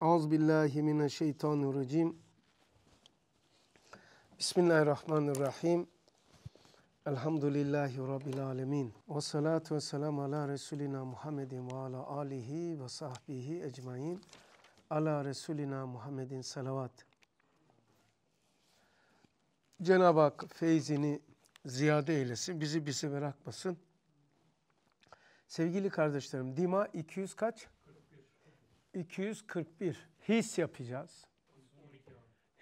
Auz billahi mineşşeytanirracim. Bismillahirrahmanirrahim. Elhamdülillahi rabbil alamin. Ve salatu vesselam ala resulina Muhammedin ve ala alihi ve sahbihi ecmaîn. Ala resulina Muhammedin salavat. Cenab-ı Hak feyzini ziyade eylesin, bizi bizi bırakmasın. Sevgili kardeşlerim, Dima 200 kaç? 241. His yapacağız.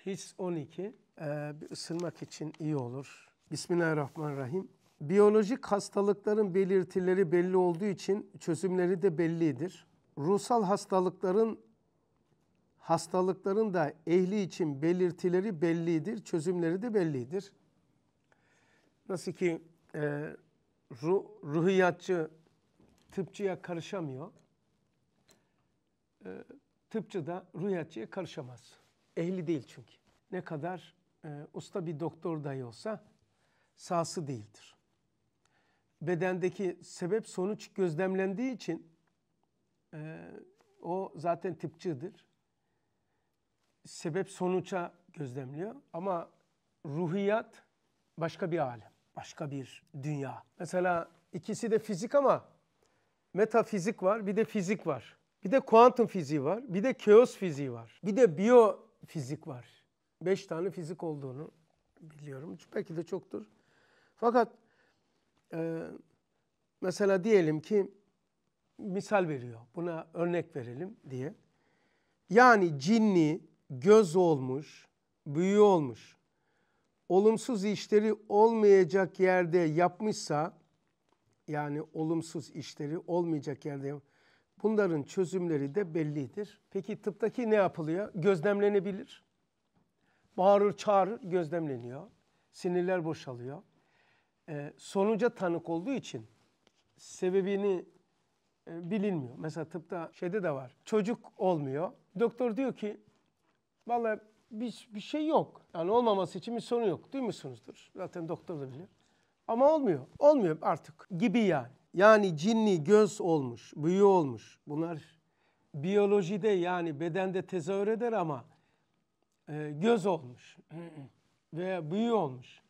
His 12. Ee, bir ısınmak için iyi olur. Bismillahirrahmanirrahim. Biyolojik hastalıkların belirtileri belli olduğu için çözümleri de bellidir. Ruhsal hastalıkların hastalıkların da ehli için belirtileri bellidir, çözümleri de bellidir. Nasıl ki e, ruh, ruhiyatçı tıpçıya karışamıyor e, tıpçı da rüyatçıya karışamaz. Ehli değil çünkü. Ne kadar e, usta bir doktor dahi olsa sahası değildir. Bedendeki sebep sonuç gözlemlendiği için e, o zaten tıpçıdır. Sebep sonuça gözlemliyor ama ruhiyat başka bir alem, başka bir dünya. Mesela ikisi de fizik ama metafizik var, bir de fizik var. Bir de kuantum fiziği var. Bir de keos fiziği var. Bir de biyofizik var. Beş tane fizik olduğunu biliyorum. Belki de çoktur. Fakat e, mesela diyelim ki misal veriyor. Buna örnek verelim diye. Yani cinni, göz olmuş, büyü olmuş, olumsuz işleri olmayacak yerde yapmışsa, yani olumsuz işleri olmayacak yerde yapmışsa, Bunların çözümleri de bellidir. Peki tıptaki ne yapılıyor? Gözlemlenebilir. Bağırır çağırır gözlemleniyor. Sinirler boşalıyor. Ee, sonuca tanık olduğu için sebebini e, bilinmiyor. Mesela tıpta şeyde de var. Çocuk olmuyor. Doktor diyor ki vallahi bir, bir şey yok. Yani olmaması için bir sorun yok. Duymuşsunuzdur. Zaten doktor da biliyor. Ama olmuyor. Olmuyor artık gibi yani yani cinni göz olmuş, büyü olmuş. Bunlar biyolojide yani bedende tezahür eder ama e, göz olmuş ve büyü olmuş.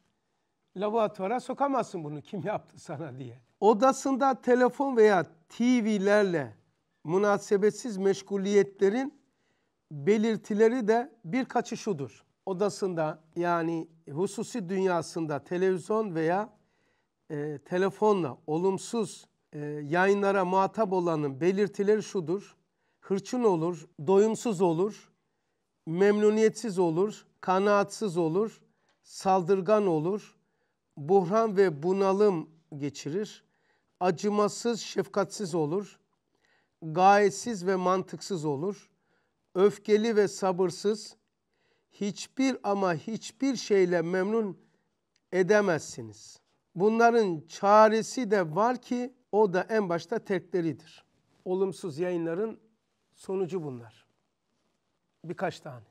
Laboratuvara sokamazsın bunu kim yaptı sana diye. Odasında telefon veya TV'lerle münasebetsiz meşguliyetlerin belirtileri de birkaçı şudur. Odasında yani hususi dünyasında televizyon veya e, telefonla olumsuz e, yayınlara muhatap olanın belirtileri şudur. Hırçın olur, doyumsuz olur, memnuniyetsiz olur, kanaatsız olur, saldırgan olur, buhran ve bunalım geçirir, acımasız, şefkatsiz olur, gayetsiz ve mantıksız olur, öfkeli ve sabırsız, hiçbir ama hiçbir şeyle memnun edemezsiniz.'' Bunların çaresi de var ki o da en başta terkleridir. Olumsuz yayınların sonucu bunlar. Birkaç tane.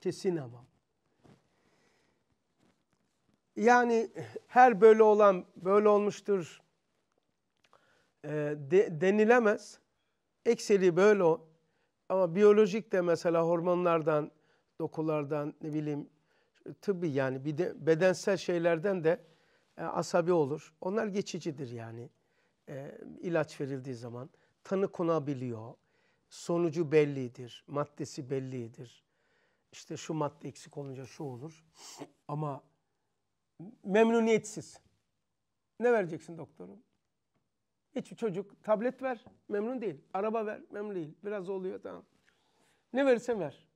Kesin ama. Yani her böyle olan böyle olmuştur e, de, denilemez. Ekseri böyle o. Ama biyolojik de mesela hormonlardan, dokulardan ne bileyim tıbbi yani bir de bedensel şeylerden de e, asabi olur. Onlar geçicidir yani. E, ilaç verildiği zaman tanı konabiliyor. Sonucu bellidir, maddesi bellidir. İşte şu madde eksik olunca şu olur. Ama memnuniyetsiz. Ne vereceksin doktorum? Hiç çocuk tablet ver, memnun değil. Araba ver, memnun değil. Biraz oluyor tamam. Ne verirsen ver.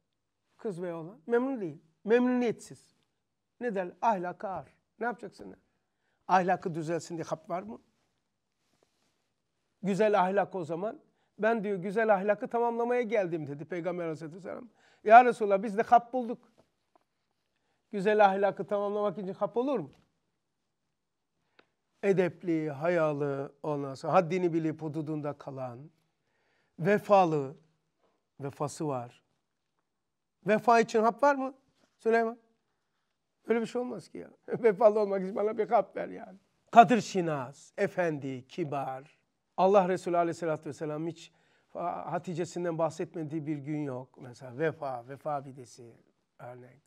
Kız veya oğlan memnun değil. Memnuniyetsiz. Ne der? Ahlaka ağır. Ne yapacaksın? Ahlakı düzelsin diye hap var mı? Güzel ahlak o zaman. Ben diyor güzel ahlakı tamamlamaya geldim dedi Peygamber Aleyhisselam. Ya Resulallah biz de hap bulduk. Güzel ahlakı tamamlamak için hap olur mu? Edepli, hayalı, ondan sonra haddini bilip hududunda kalan, vefalı, vefası var. Vefa için hap var mı? Süleyman. Öyle bir şey olmaz ki ya. Vefalı olmak için bana bir hap ver yani. Kadir Şinaz, efendi, kibar. Allah Resulü aleyhissalatü vesselam hiç Hatice'sinden bahsetmediği bir gün yok. Mesela vefa, vefa bidesi örnek.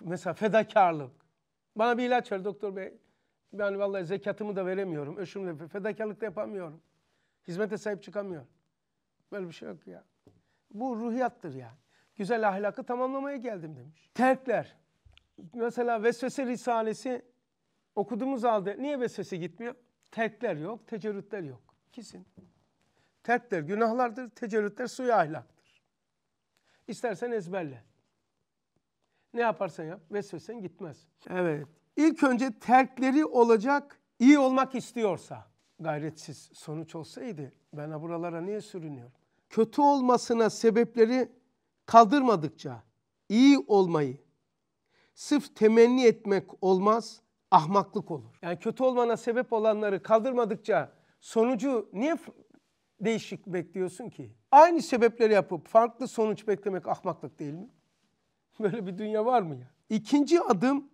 Mesela fedakarlık. Bana bir ilaç ver doktor bey. Ben vallahi zekatımı da veremiyorum. Öşümle fedakarlık da yapamıyorum. Hizmete sahip çıkamıyorum. Böyle bir şey yok ya. Bu ruhiyattır yani. Güzel ahlakı tamamlamaya geldim demiş. Terkler mesela vesvese risalesi okuduğumuz halde niye vesvese gitmiyor? Terkler yok, tecerrütler yok. İkisin. Terkler günahlardır, tecerrütler suya ahlaktır. İstersen ezberle. Ne yaparsan yap, vesvesen gitmez. Evet. İlk önce terkleri olacak, iyi olmak istiyorsa, gayretsiz sonuç olsaydı ben buralara niye sürünüyorum? Kötü olmasına sebepleri kaldırmadıkça iyi olmayı sırf temenni etmek olmaz, ahmaklık olur. Yani kötü olmana sebep olanları kaldırmadıkça sonucu niye değişik bekliyorsun ki? Aynı sebepleri yapıp farklı sonuç beklemek ahmaklık değil mi? Böyle bir dünya var mı ya? İkinci adım,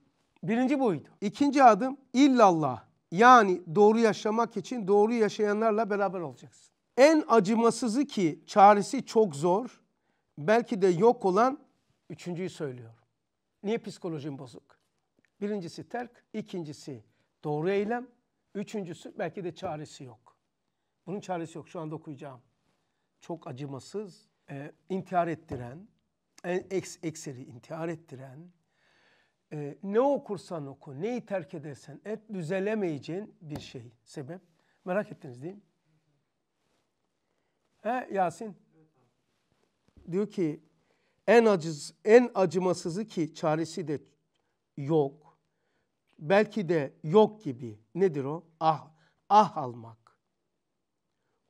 birinci buydu. İkinci adım illallah. Yani doğru yaşamak için doğru yaşayanlarla beraber olacaksın. En acımasızı ki çaresi çok zor, belki de yok olan üçüncüyü söylüyor. Niye psikolojim bozuk? Birincisi terk, ikincisi doğru eylem, üçüncüsü belki de çaresi yok. Bunun çaresi yok. Şu anda okuyacağım. Çok acımasız, e, intihar ettiren, en eks, ekseri intihar ettiren, e, ne okursan oku, neyi terk edersen et, düzelemeyeceğin bir şey, sebep. Merak ettiniz değil mi? He Yasin? Diyor ki en acız, en acımasızı ki çaresi de yok. Belki de yok gibi. Nedir o? Ah, ah almak.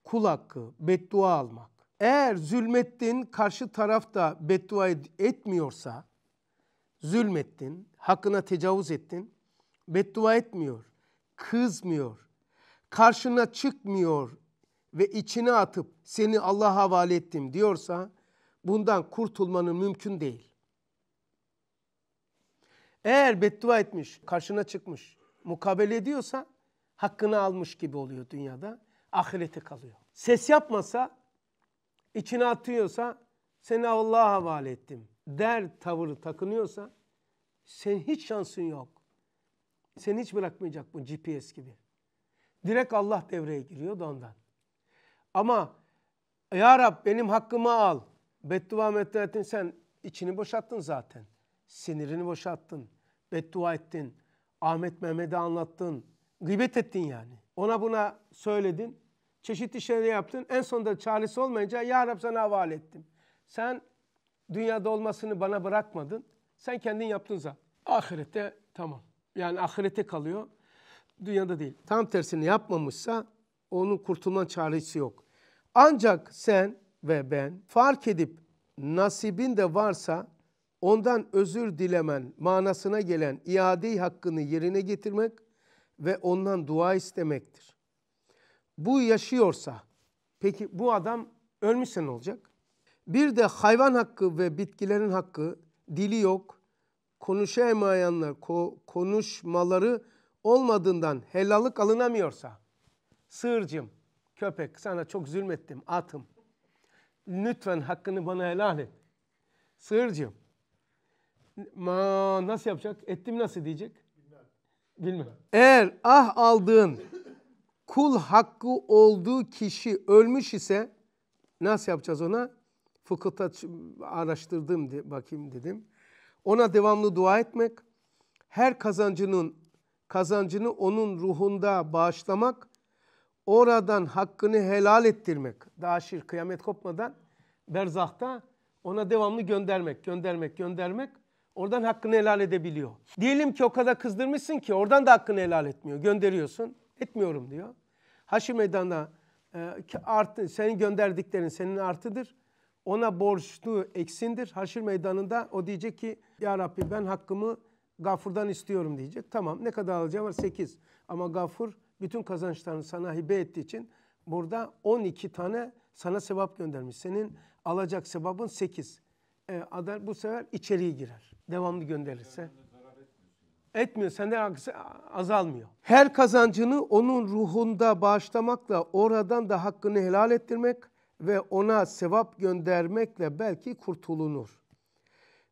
Kul hakkı, beddua almak. Eğer zulmettin karşı taraf da beddua etmiyorsa, zulmettin, hakkına tecavüz ettin, beddua etmiyor, kızmıyor, karşına çıkmıyor ve içine atıp seni Allah'a havale ettim diyorsa, bundan kurtulmanın mümkün değil. Eğer beddua etmiş, karşına çıkmış, mukabele ediyorsa hakkını almış gibi oluyor dünyada. Ahirete kalıyor. Ses yapmasa, içine atıyorsa seni Allah'a havale ettim der tavırı takınıyorsa sen hiç şansın yok. Seni hiç bırakmayacak bu GPS gibi. Direkt Allah devreye giriyor da ondan. Ama ya Rab benim hakkımı al. Beddua metnettin sen içini boşattın zaten. Sinirini boşalttın. Beddua ettin. Ahmet Mehmet'e anlattın. Gıybet ettin yani. Ona buna söyledin. Çeşitli şeyleri yaptın. En sonunda çaresi olmayınca Ya Rab sana havale ettim. Sen dünyada olmasını bana bırakmadın. Sen kendin yaptın zaten. Ahirette tamam. Yani ahirete kalıyor. Dünyada değil. Tam tersini yapmamışsa onun kurtulma çaresi yok. Ancak sen ve ben fark edip nasibin de varsa ondan özür dilemen manasına gelen iade hakkını yerine getirmek ve ondan dua istemektir. Bu yaşıyorsa peki bu adam ölmüşse ne olacak? Bir de hayvan hakkı ve bitkilerin hakkı dili yok. Konuşamayanlar ko- konuşmaları olmadığından helallık alınamıyorsa sığırcım, köpek sana çok zulmettim, atım lütfen hakkını bana helal et. Sığırcığım. Ma, nasıl yapacak? Ettim nasıl diyecek? Bilmem. Bilmem. Eğer ah aldığın kul hakkı olduğu kişi ölmüş ise nasıl yapacağız ona? Fıkıhta araştırdım de, bakayım dedim. Ona devamlı dua etmek, her kazancının kazancını onun ruhunda bağışlamak oradan hakkını helal ettirmek. Daha şir kıyamet kopmadan berzahta ona devamlı göndermek, göndermek, göndermek. Oradan hakkını helal edebiliyor. Diyelim ki o kadar kızdırmışsın ki oradan da hakkını helal etmiyor. Gönderiyorsun. Etmiyorum diyor. Haşi meydana e, artı, senin gönderdiklerin senin artıdır. Ona borçlu eksindir. Haşir meydanında o diyecek ki Ya Rabbi ben hakkımı gafurdan istiyorum diyecek. Tamam ne kadar alacağım var? Sekiz. Ama gafur bütün kazançlarını sana hibe ettiği için burada 12 tane sana sevap göndermiş. Senin alacak sevabın 8. E, adar bu sefer içeriye girer. Devamlı gönderirse. Etmiyor. Senden azalmıyor. Her kazancını onun ruhunda bağışlamakla oradan da hakkını helal ettirmek ve ona sevap göndermekle belki kurtulunur.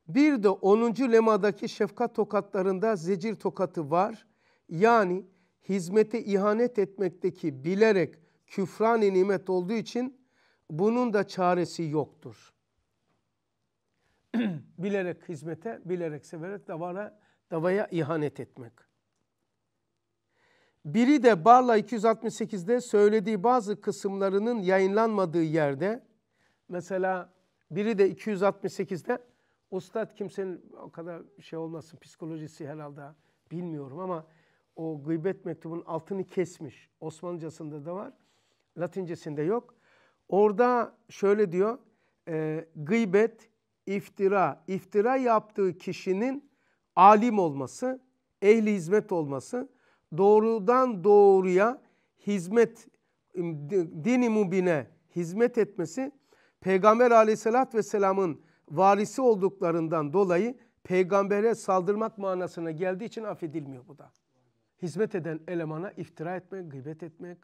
Bir de 10. lemadaki şefkat tokatlarında zecir tokatı var. Yani hizmete ihanet etmekteki bilerek küfrani nimet olduğu için bunun da çaresi yoktur. bilerek hizmete, bilerek severek davara, davaya ihanet etmek. Biri de Barla 268'de söylediği bazı kısımlarının yayınlanmadığı yerde mesela biri de 268'de ustad kimsenin o kadar şey olmasın psikolojisi herhalde bilmiyorum ama o gıybet mektubunun altını kesmiş. Osmanlıcasında da var. Latincesinde yok. Orada şöyle diyor. E, gıybet, iftira. iftira yaptığı kişinin alim olması, ehli hizmet olması, doğrudan doğruya hizmet, dini mubine hizmet etmesi, Peygamber aleyhissalatü vesselamın varisi olduklarından dolayı peygambere saldırmak manasına geldiği için affedilmiyor bu da hizmet eden elemana iftira etmek, gıybet etmek,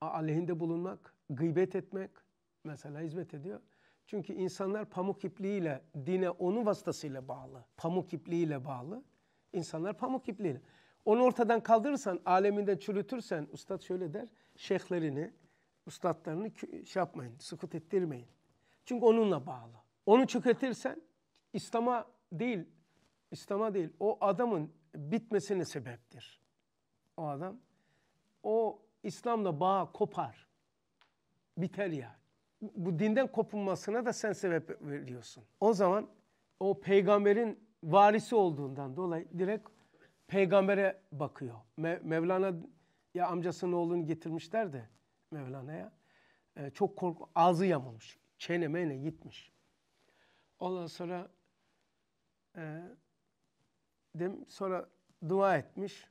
aleyhinde bulunmak, gıybet etmek mesela hizmet ediyor. Çünkü insanlar pamuk ipliğiyle, dine onun vasıtasıyla bağlı. Pamuk ipliğiyle bağlı. İnsanlar pamuk ipliğiyle. Onu ortadan kaldırırsan, aleminde çürütürsen, ustad şöyle der, şeyhlerini, ustadlarını şey yapmayın, sukut ettirmeyin. Çünkü onunla bağlı. Onu çıkartırsan, İslam'a değil, İslam'a değil, o adamın bitmesine sebeptir o adam. O İslam'la bağ kopar. Biter ya. Bu dinden kopunmasına da sen sebep veriyorsun. O zaman o peygamberin varisi olduğundan dolayı direkt peygambere bakıyor. Me Mevlana ya amcasının oğlunu getirmişler de Mevlana'ya. E, çok kork, ağzı yamulmuş. Çene mene gitmiş. Ondan sonra e, dem sonra dua etmiş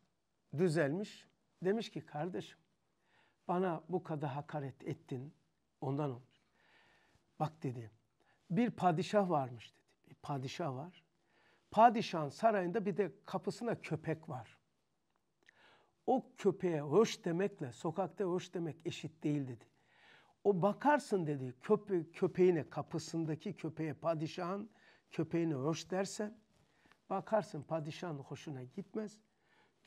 düzelmiş. Demiş ki kardeşim bana bu kadar hakaret ettin ondan olmuş. Bak dedi bir padişah varmış dedi. Bir padişah var. Padişahın sarayında bir de kapısına köpek var. O köpeğe hoş demekle sokakta hoş demek eşit değil dedi. O bakarsın dedi köpe köpeğine kapısındaki köpeğe padişahın köpeğine hoş derse bakarsın padişahın hoşuna gitmez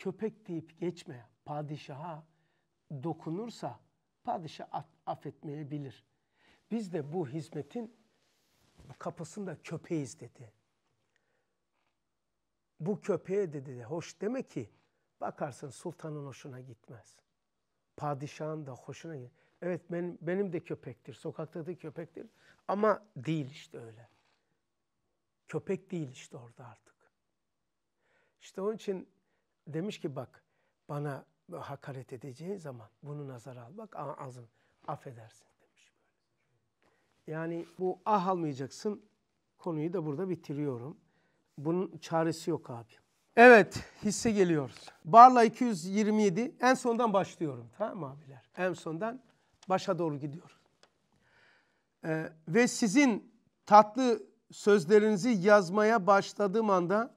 köpek deyip geçme padişaha dokunursa padişah affetmeyebilir. Biz de bu hizmetin kapısında köpeğiz dedi. Bu köpeğe dedi hoş deme ki bakarsın sultanın hoşuna gitmez. Padişahın da hoşuna gitmez. Evet benim, benim de köpektir, sokakta da köpektir ama değil işte öyle. Köpek değil işte orada artık. İşte onun için demiş ki bak bana hakaret edeceğin zaman bunu nazara al. Bak ağzın affedersin demiş böyle. Yani bu ah almayacaksın konuyu da burada bitiriyorum. Bunun çaresi yok abi. Evet hisse geliyoruz. Barla 227 en sondan başlıyorum tamam mı abiler? En sondan başa doğru gidiyoruz. Ee, ve sizin tatlı sözlerinizi yazmaya başladığım anda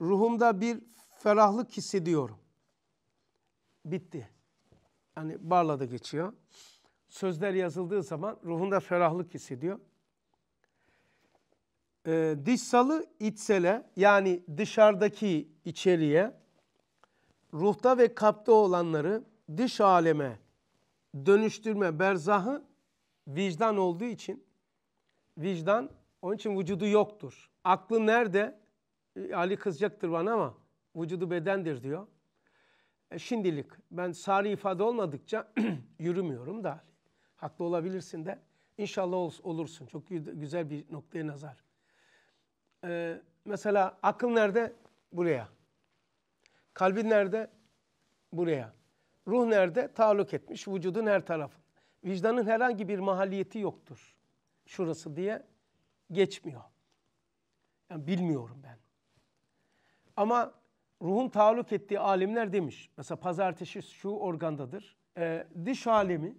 ruhumda bir ferahlık hissediyorum. Bitti. Hani barla da geçiyor. Sözler yazıldığı zaman ruhunda ferahlık hissediyor. Ee, dışsalı içsele yani dışarıdaki içeriye ruhta ve kapta olanları dış aleme dönüştürme berzahı vicdan olduğu için vicdan onun için vücudu yoktur. Aklı nerede? Ee, Ali kızacaktır bana ama vücudu bedendir diyor. E şimdilik ben sari ifade olmadıkça yürümüyorum da haklı olabilirsin de İnşallah ol, olursun. Çok güzel bir noktaya nazar. E, mesela akıl nerede? Buraya. Kalbin nerede? Buraya. Ruh nerede? taluk etmiş. Vücudun her tarafı. Vicdanın herhangi bir mahalliyeti yoktur. Şurası diye geçmiyor. Yani bilmiyorum ben. Ama ruhun taalluk ettiği alimler demiş. Mesela pazartesi şu organdadır. E, diş alemi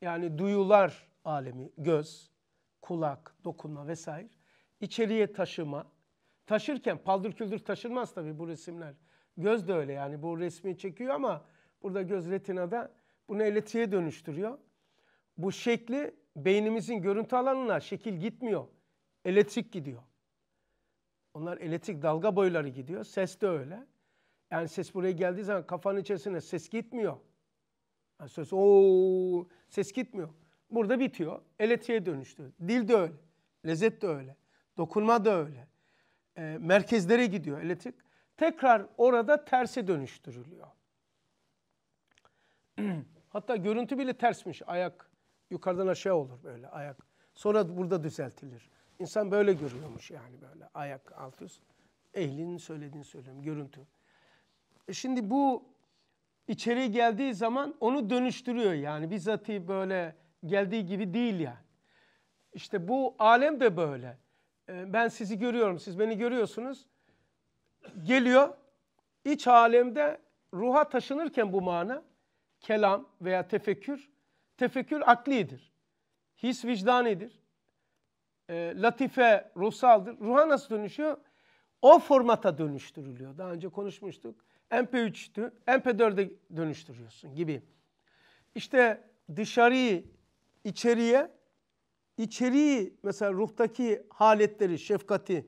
yani duyular alemi, göz, kulak, dokunma vesaire. İçeriye taşıma. Taşırken paldır küldür taşınmaz tabii bu resimler. Göz de öyle yani bu resmi çekiyor ama burada göz retinada bunu elektriğe dönüştürüyor. Bu şekli beynimizin görüntü alanına şekil gitmiyor. Elektrik gidiyor. Onlar elektrik dalga boyları gidiyor. Ses de öyle. Yani ses buraya geldiği zaman kafanın içerisine ses gitmiyor. Yani ses o ses gitmiyor. Burada bitiyor. Elektriğe dönüştü. Dil de öyle. Lezzet de öyle. Dokunma da öyle. E, merkezlere gidiyor elektrik. Tekrar orada terse dönüştürülüyor. Hatta görüntü bile tersmiş. Ayak yukarıdan aşağı olur böyle ayak. Sonra burada düzeltilir. İnsan böyle görüyormuş yani böyle ayak alt üst. Ehlinin söylediğini söylüyorum. Görüntü. Şimdi bu içeri geldiği zaman onu dönüştürüyor yani bizatihi böyle geldiği gibi değil yani. İşte bu alem de böyle. Ee, ben sizi görüyorum, siz beni görüyorsunuz. Geliyor, iç alemde ruha taşınırken bu mana, kelam veya tefekkür, tefekkür aklidir. His vicdanidir. Ee, latife ruhsaldır. Ruha nasıl dönüşüyor? O formata dönüştürülüyor. Daha önce konuşmuştuk. MP3'tü, MP4'e dönüştürüyorsun gibi. İşte dışarıyı içeriye, içeriği mesela ruhtaki haletleri, şefkati,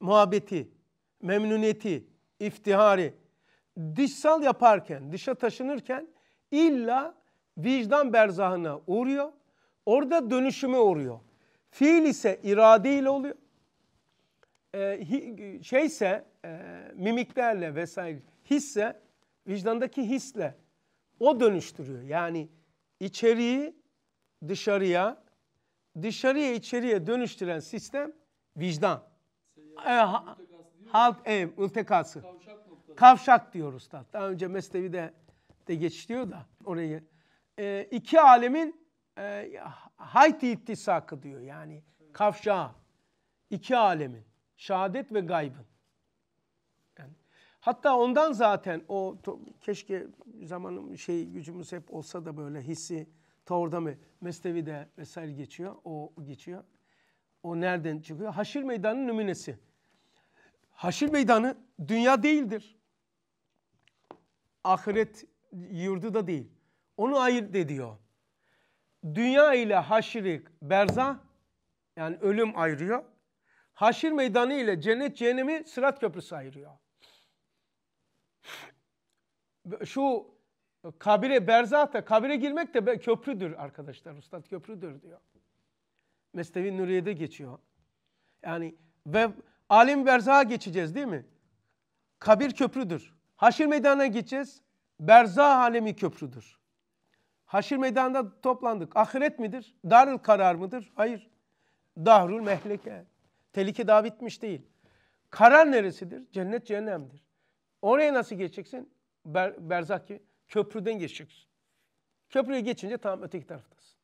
muhabbeti, memnuniyeti, iftihari dışsal yaparken, dışa taşınırken illa vicdan berzahına uğruyor. Orada dönüşüme uğruyor. Fiil ise iradeyle oluyor. Ee, şeyse e, mimiklerle vesaire hisse vicdandaki hisle o dönüştürüyor. Yani içeriği dışarıya, dışarıya içeriye dönüştüren sistem vicdan. E, ha, halk ev iltikası. Kavşak, Kavşak diyor usta. Daha önce Mesnevi'de de geçiliyor da orayı. E, iki alemin e, hayti ittisakı diyor yani kavşağı. İki alemin. Şehadet ve gaybın. Hatta ondan zaten o keşke zamanım şey gücümüz hep olsa da böyle hissi ta mı Mesnevi de vesaire geçiyor. O geçiyor. O nereden çıkıyor? Haşir meydanı nümunesi. Haşir meydanı dünya değildir. Ahiret yurdu da değil. Onu ayırt ediyor. Dünya ile haşirik berza yani ölüm ayırıyor. Haşir meydanı ile cennet cehennemi sırat köprüsü ayırıyor. Şu kabire berzata, kabire girmek de köprüdür arkadaşlar. Üstad köprüdür diyor. Mesnevi Nuriye'de geçiyor. Yani ve alim berzaha geçeceğiz değil mi? Kabir köprüdür. Haşir meydana gideceğiz. Berzah alemi köprüdür. Haşir meydanında toplandık. Ahiret midir? Darül karar mıdır? Hayır. Dahrul mehleke. Tehlike daha bitmiş değil. Karar neresidir? Cennet cehennemdir. Oraya nasıl geçeceksin? Ber, berzak gibi. Köprüden geçeceksin. Köprüyü geçince tam öteki taraftasın.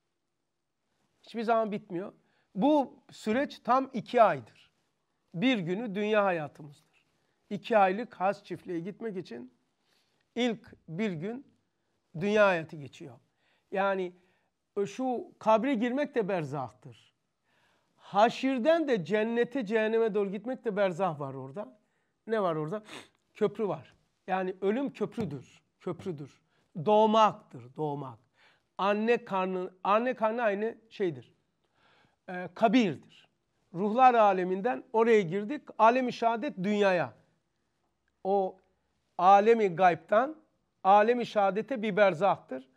Hiçbir zaman bitmiyor. Bu süreç tam iki aydır. Bir günü dünya hayatımızdır. İki aylık has çiftliğe gitmek için ilk bir gün dünya hayatı geçiyor. Yani e, şu kabre girmek de berzahtır. Haşirden de cennete cehenneme doğru gitmek de berzah var orada. Ne var orada? köprü var. Yani ölüm köprüdür, köprüdür. Doğmaktır, doğmak. Anne karnı, anne karnı aynı şeydir. Ee, kabirdir. Ruhlar aleminden oraya girdik. Alemi şehadet dünyaya. O alemi gaybtan alemi şehadete bir berzahtır.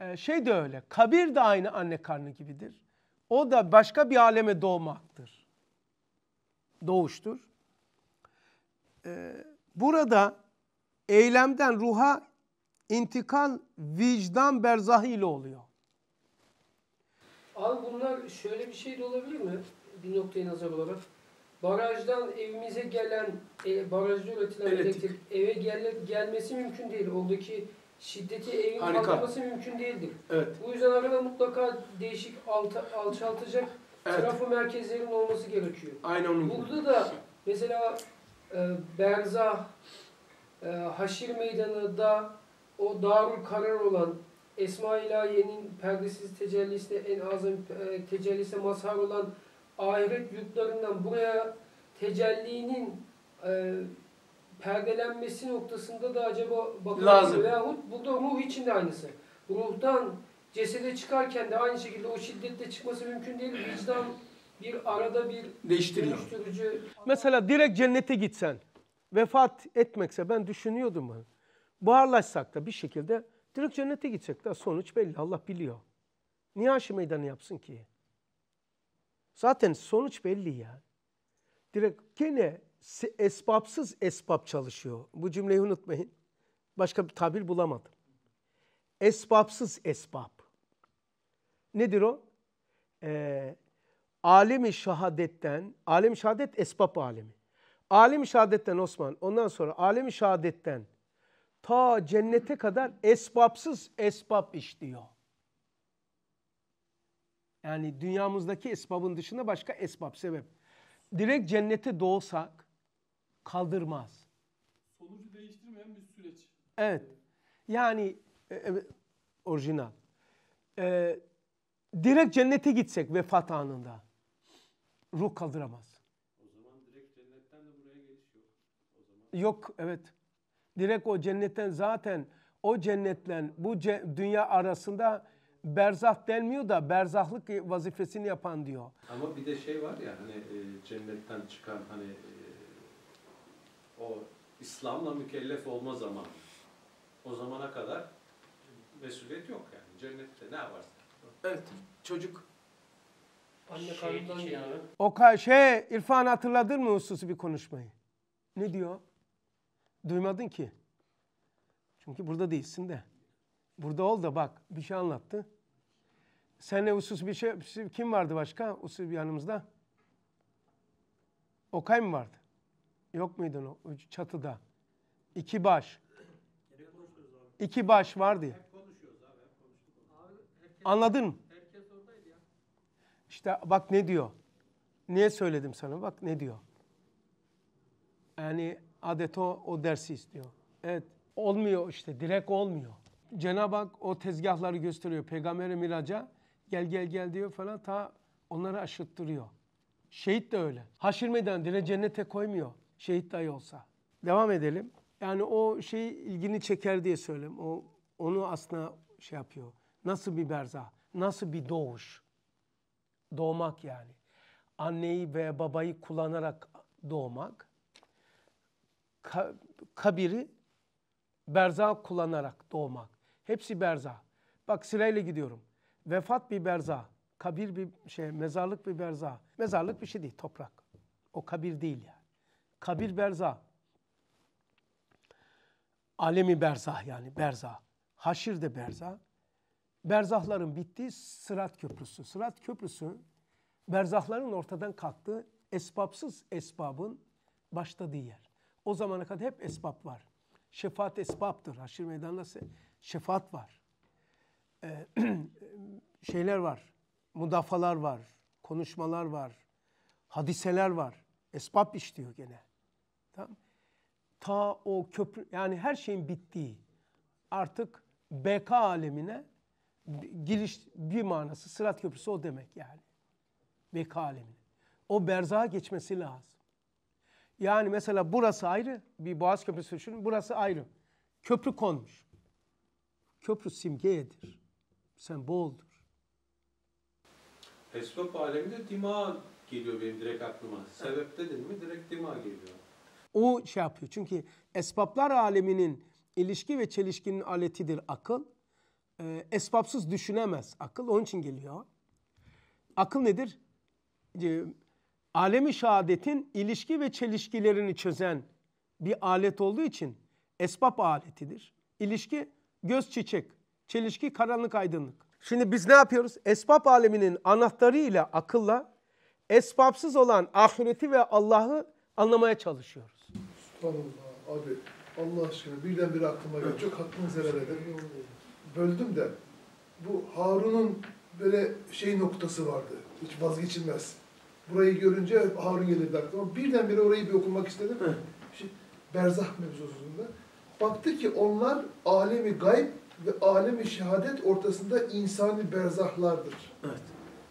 Ee, şey de öyle. Kabir de aynı anne karnı gibidir. O da başka bir aleme doğmaktır. Doğuştur. Ee, Burada eylemden ruha intikal vicdan berzahı ile oluyor. Abi bunlar şöyle bir şey de olabilir mi? Bir noktayı nazar olarak. Barajdan evimize gelen, e, barajda üretilen elektrik, elektrik eve gel, gelmesi mümkün değil. Oradaki şiddeti evin Harika. kaldırması mümkün değildir. Evet. Bu yüzden arada mutlaka değişik alta, alçaltacak evet. trafo merkezlerinin olması gerekiyor. Aynen onun Burada da mesela ee, Berzah, e, Haşir Meydanı'da o Darul Karar olan Esma İlahiye'nin perdesiz tecellisine en azın e, tecellisine mazhar olan ahiret yurtlarından buraya tecellinin e, perdelenmesi noktasında da acaba bakalım veyahut burada ruh için de aynısı. Ruhtan cesede çıkarken de aynı şekilde o şiddette çıkması mümkün değil. Vicdan bir arada bir değiştiriyor. Mesela direkt cennete gitsen, vefat etmekse ben düşünüyordum bunu. Buharlaşsak da bir şekilde direkt cennete gidecek de sonuç belli Allah biliyor. Niye aşı meydanı yapsın ki? Zaten sonuç belli ya Direkt gene esbapsız esbab çalışıyor. Bu cümleyi unutmayın. Başka bir tabir bulamadım. Esbapsız esbab. Nedir o? Ee, alemi şahadetten, alemi şahadet esbab alemi. alim şahadetten Osman, ondan sonra alemi şahadetten ta cennete kadar esbapsız esbab işliyor. Yani dünyamızdaki esbabın dışında başka esbab sebep. Direkt cennete doğsak kaldırmaz. Sonucu değiştirmeyen bir süreç. Evet. Yani e, e, orijinal. E, direkt cennete gitsek vefat anında ruh kaldıramaz. O zaman direkt cennetten de buraya geliş yok. O zaman... Yok evet. Direkt o cennetten zaten o cennetle bu ce dünya arasında berzah denmiyor da berzahlık vazifesini yapan diyor. Ama bir de şey var ya hani e, cennetten çıkan hani e, o İslam'la mükellef olma zamanı. O zamana kadar mesuliyet yok yani. Cennette ne yaparsan. Evet. Çocuk Anne şey karnından şey, geliyor. O ka şey İrfan hatırladın mı hususu bir konuşmayı? Ne diyor? Duymadın ki. Çünkü burada değilsin de. Burada ol da bak bir şey anlattı. Senle usus şey, bir şey kim vardı başka usus bir yanımızda? Okay mı vardı? Yok muydun o çatıda? İki baş. İki baş vardı. Anladın mı? İşte bak ne diyor. Niye söyledim sana bak ne diyor. Yani adeta o, o dersi istiyor. Evet olmuyor işte direkt olmuyor. Cenab-ı Hak o tezgahları gösteriyor. Peygamber'e miraca gel gel gel diyor falan ta onları aşıttırıyor. Şehit de öyle. Haşir meydan dire cennete koymuyor şehit dayı olsa. Devam edelim. Yani o şey ilgini çeker diye söyleyeyim. O, onu aslında şey yapıyor. Nasıl bir berza, nasıl bir doğuş doğmak yani. Anneyi ve babayı kullanarak doğmak. Ka kabiri berza kullanarak doğmak. Hepsi berza. Bak sırayla gidiyorum. Vefat bir berza, kabir bir şey, mezarlık bir berza. Mezarlık bir şey değil, toprak. O kabir değil yani. Kabir berza. Alemi berza yani berza. Haşir de berza berzahların bittiği Sırat Köprüsü. Sırat Köprüsü berzahların ortadan kalktığı esbapsız esbabın başladığı yer. O zamana kadar hep esbab var. Şefaat esbaptır. Haşir meydanında şefaat var. Ee, şeyler var. Mudafalar var. Konuşmalar var. Hadiseler var. Esbab işliyor gene. Tamam. Ta o köprü yani her şeyin bittiği artık beka alemine giriş bir manası Sırat Köprüsü o demek yani. Beka aleminin. O berzaha geçmesi lazım. Yani mesela burası ayrı. Bir Boğaz Köprüsü düşünün. Burası ayrı. Köprü konmuş. Köprü simgeyedir. Semboldur. Esbab aleminde dima geliyor benim direkt aklıma. Sebep dedin mi direkt dima geliyor. O şey yapıyor. Çünkü esbablar aleminin ilişki ve çelişkinin aletidir akıl e, esbapsız düşünemez akıl. Onun için geliyor. Akıl nedir? E, alemi şehadetin ilişki ve çelişkilerini çözen bir alet olduğu için esbab aletidir. İlişki göz çiçek, çelişki karanlık aydınlık. Şimdi biz ne yapıyoruz? Esbab aleminin anahtarı ile akılla esbapsız olan ahireti ve Allah'ı anlamaya çalışıyoruz. Subhanallah abi Allah aşkına birdenbire aklıma geldi. Çok hakkınızı helal edin böldüm de bu Harun'un böyle şey noktası vardı. Hiç vazgeçilmez. Burayı görünce Harun gelirdi aklıma. Birdenbire orayı bir okumak istedim. Hı. Şimdi, şey, berzah mevzusunda. Baktı ki onlar alemi gayb ve alemi şehadet ortasında insani berzahlardır. Evet.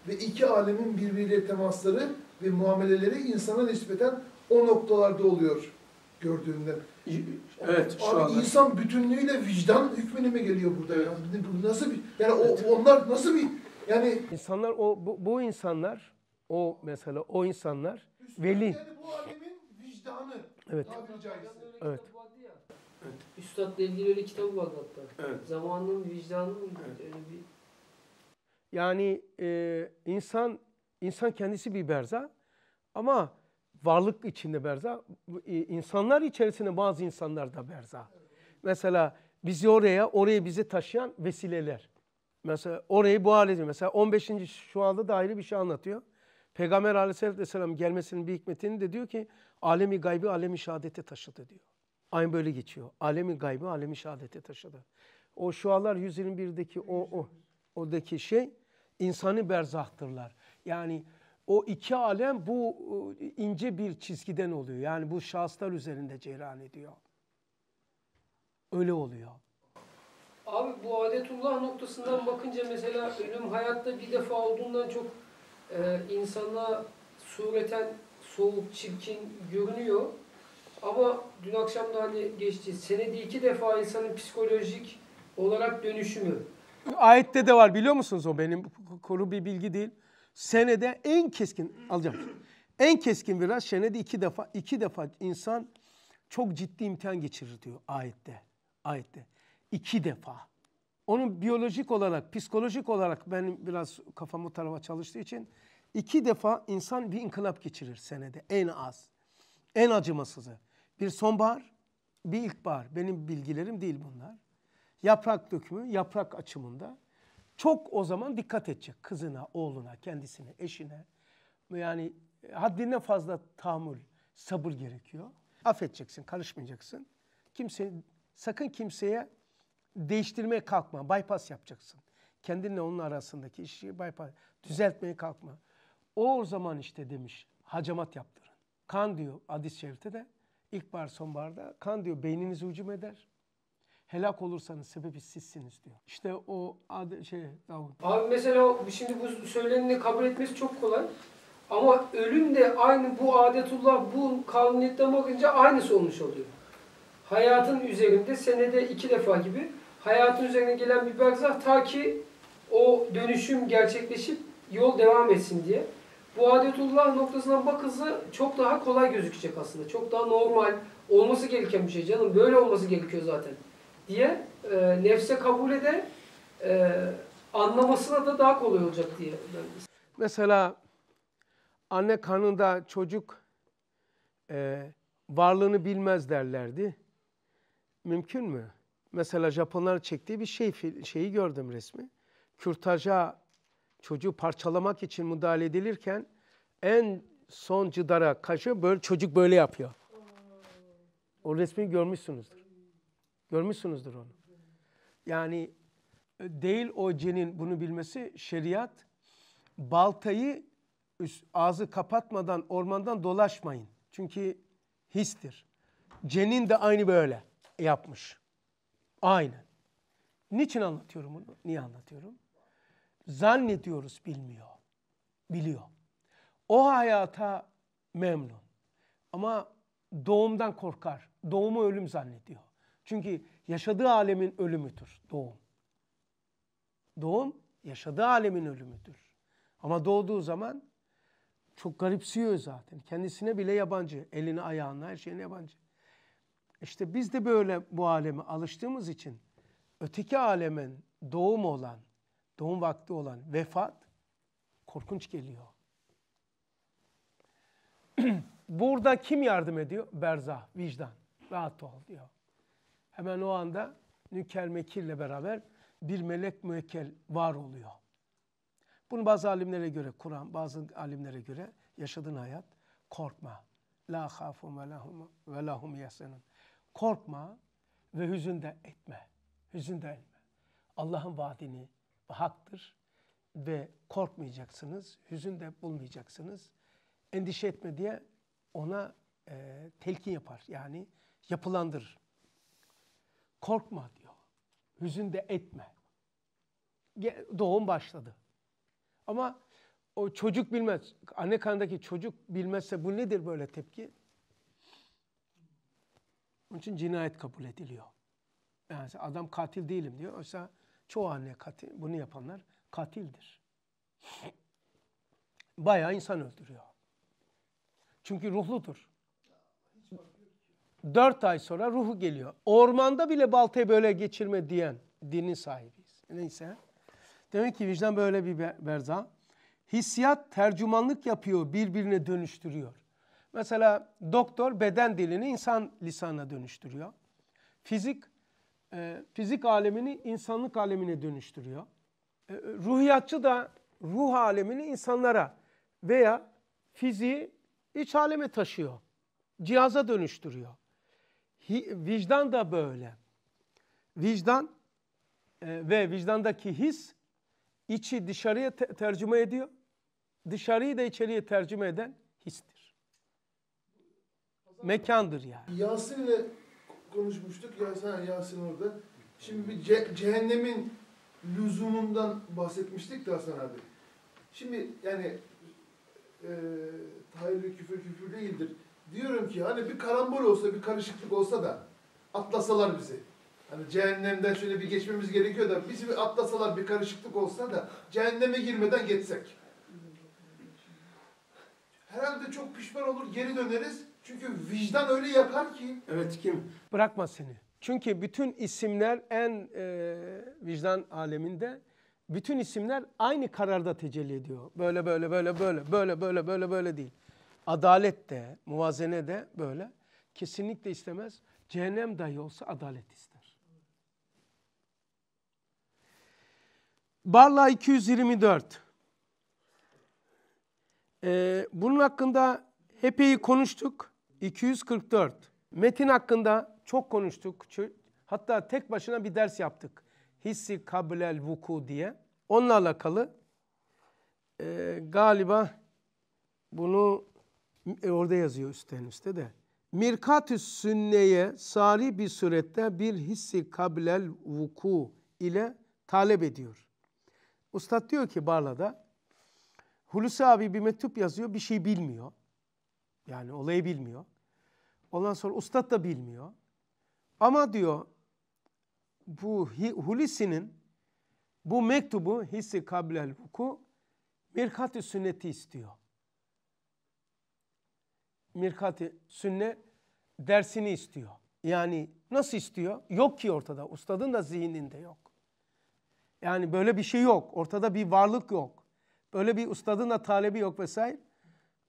Ve iki alemin birbiriyle temasları ve muameleleri insana nispeten o noktalarda oluyor gördüğümde. Evet şu Abi anda. insan bütünlüğüyle vicdan hükmüne mi geliyor burada ya? Bu nasıl bir yani o, evet. onlar nasıl bir yani insanlar o bu, bu insanlar o mesela o insanlar Üstün veli. Yani bu alemin vicdanı. Evet. Evet. Evet. Üstad'la ilgili öyle kitabı vardı hatta. Evet. Zamanın vicdanı mıydı? Evet. Öyle bir... Yani e, insan insan kendisi bir berza ama varlık içinde berza, e, insanlar içerisinde bazı insanlar da berza. Mesela bizi oraya, oraya bizi taşıyan vesileler. Mesela orayı bu hale ediyor. Mesela 15. şu anda da ayrı bir şey anlatıyor. Peygamber aleyhisselam gelmesinin bir hikmetini de diyor ki alemi gaybi, alemi şehadete taşıdı diyor. Aynı böyle geçiyor. Alemi gaybi, alemi şehadete taşıdı. O şualar 121'deki o, o oradaki şey insani berzahtırlar. Yani o iki alem bu e, ince bir çizgiden oluyor. Yani bu şahıslar üzerinde cereyan ediyor. Öyle oluyor. Abi bu adetullah noktasından bakınca mesela ölüm hayatta bir defa olduğundan çok e, insana sureten soğuk, çirkin görünüyor. Ama dün akşam da hani geçti. Senede iki defa insanın psikolojik olarak dönüşümü. Ayette de var biliyor musunuz o benim kuru bir bilgi değil. Senede en keskin alacağım. En keskin biraz senede iki defa iki defa insan çok ciddi imtihan geçirir diyor ayette. Ayette. iki defa. Onun biyolojik olarak, psikolojik olarak benim biraz kafam o tarafa çalıştığı için iki defa insan bir inkılap geçirir senede en az. En acımasızı. Bir sonbahar, bir ilkbahar. Benim bilgilerim değil bunlar. Yaprak dökümü, yaprak açımında. Çok o zaman dikkat edecek kızına, oğluna, kendisine, eşine. Yani e, haddinden fazla tahammül, sabır gerekiyor. Affedeceksin, karışmayacaksın. Kimse, sakın kimseye değiştirmeye kalkma, bypass yapacaksın. Kendinle onun arasındaki işi bypass, düzeltmeye kalkma. O, zaman işte demiş, hacamat yaptırın. Kan diyor hadis-i şerifte de, ilkbahar sonbaharda kan diyor beyninizi hücum eder helak olursanız sebebi sizsiniz diyor. İşte o ad şey Davud. Abi mesela şimdi bu söyleneni kabul etmesi çok kolay. Ama ölüm de aynı bu adetullah, bu kanuniyetten bakınca aynısı olmuş oluyor. Hayatın üzerinde senede iki defa gibi hayatın üzerine gelen bir berzah ta ki o dönüşüm gerçekleşip yol devam etsin diye. Bu adetullah noktasından bakılsa çok daha kolay gözükecek aslında. Çok daha normal, olması gereken bir şey canım. Böyle olması gerekiyor zaten diye e, nefse kabul ede e, anlamasına da daha kolay olacak diye. Mesela anne kanında çocuk e, varlığını bilmez derlerdi. Mümkün mü? Mesela Japonlar çektiği bir şey şeyi gördüm resmi. Kürtaja çocuğu parçalamak için müdahale edilirken en son cıdara kaşıyor. böyle çocuk böyle yapıyor. O resmi görmüşsünüzdür. Görmüşsünüzdür onu. Yani e, değil o cenin bunu bilmesi şeriat baltayı üst, ağzı kapatmadan ormandan dolaşmayın. Çünkü histir. Cenin de aynı böyle yapmış. Aynen. Niçin anlatıyorum bunu? Niye anlatıyorum? Zannediyoruz bilmiyor. Biliyor. O hayata memnun. Ama doğumdan korkar. Doğumu ölüm zannediyor. Çünkü yaşadığı alemin ölümüdür doğum. Doğum yaşadığı alemin ölümüdür. Ama doğduğu zaman çok garipsiyor zaten. Kendisine bile yabancı. Elini, ayağını, her şeyine yabancı. İşte biz de böyle bu aleme alıştığımız için öteki alemin doğum olan, doğum vakti olan vefat korkunç geliyor. Burada kim yardım ediyor? Berzah, vicdan. Rahat ol diyor. Hemen o anda nükel mekille beraber bir melek müekkel var oluyor. Bunu bazı alimlere göre Kur'an, bazı alimlere göre yaşadığın hayat korkma. La hafum ve lahum ve lahum yasenun. Korkma ve hüzün de etme. Hüzün de etme. Allah'ın vaadini haktır ve korkmayacaksınız, hüzün de bulmayacaksınız. Endişe etme diye ona e, telkin yapar. Yani yapılandırır. Korkma diyor. Hüzün de etme. Doğum başladı. Ama o çocuk bilmez. Anne karnındaki çocuk bilmezse bu nedir böyle tepki? Onun için cinayet kabul ediliyor. Yani adam katil değilim diyor. Oysa çoğu anne katil, bunu yapanlar katildir. Bayağı insan öldürüyor. Çünkü ruhludur. Dört ay sonra ruhu geliyor. Ormanda bile baltayı böyle geçirme diyen dinin sahibiyiz. Neyse. Demek ki vicdan böyle bir berza. Hissiyat tercümanlık yapıyor, birbirine dönüştürüyor. Mesela doktor beden dilini insan lisanına dönüştürüyor. Fizik e, fizik alemini insanlık alemine dönüştürüyor. E, e ruhiyatçı da ruh alemini insanlara veya fiziği iç aleme taşıyor. Cihaza dönüştürüyor vicdan da böyle. Vicdan e, ve vicdandaki his içi dışarıya te- tercüme ediyor. Dışarıyı da içeriye tercüme eden histir. Mekandır yani. Yasin ile konuşmuştuk. Yasin, Yasin orada. Şimdi bir ce- cehennemin lüzumundan bahsetmiştik de Hasan abi. Şimdi yani e, hayırlı küfür küfür değildir diyorum ki hani bir karambol olsa, bir karışıklık olsa da atlasalar bizi. Hani cehennemden şöyle bir geçmemiz gerekiyor da bizi bir atlasalar, bir karışıklık olsa da cehenneme girmeden geçsek. Herhalde çok pişman olur, geri döneriz. Çünkü vicdan öyle yakar ki. Evet kim? Bırakma seni. Çünkü bütün isimler en e, vicdan aleminde bütün isimler aynı kararda tecelli ediyor. Böyle böyle böyle böyle böyle böyle böyle böyle değil. Adalet de, muvazene de böyle. Kesinlikle istemez. Cehennem dahi olsa adalet ister. Barla 224. Ee, bunun hakkında epey konuştuk. 244. Metin hakkında çok konuştuk. Hatta tek başına bir ders yaptık. Hissi kabilel vuku diye. Onunla alakalı. Ee, galiba bunu e, orada yazıyor üstten üstte de. Mirkatü sünneye sari bir surette bir hissi kabilel vuku ile talep ediyor. Ustad diyor ki Barla'da Hulusi abi bir mektup yazıyor bir şey bilmiyor. Yani olayı bilmiyor. Ondan sonra ustad da bilmiyor. Ama diyor bu Hulusi'nin bu mektubu hissi kabilel vuku mirkatü sünneti istiyor. Mirkati Sünne dersini istiyor. Yani nasıl istiyor? Yok ki ortada. Ustadın da zihninde yok. Yani böyle bir şey yok. Ortada bir varlık yok. Böyle bir ustadın da talebi yok vesaire.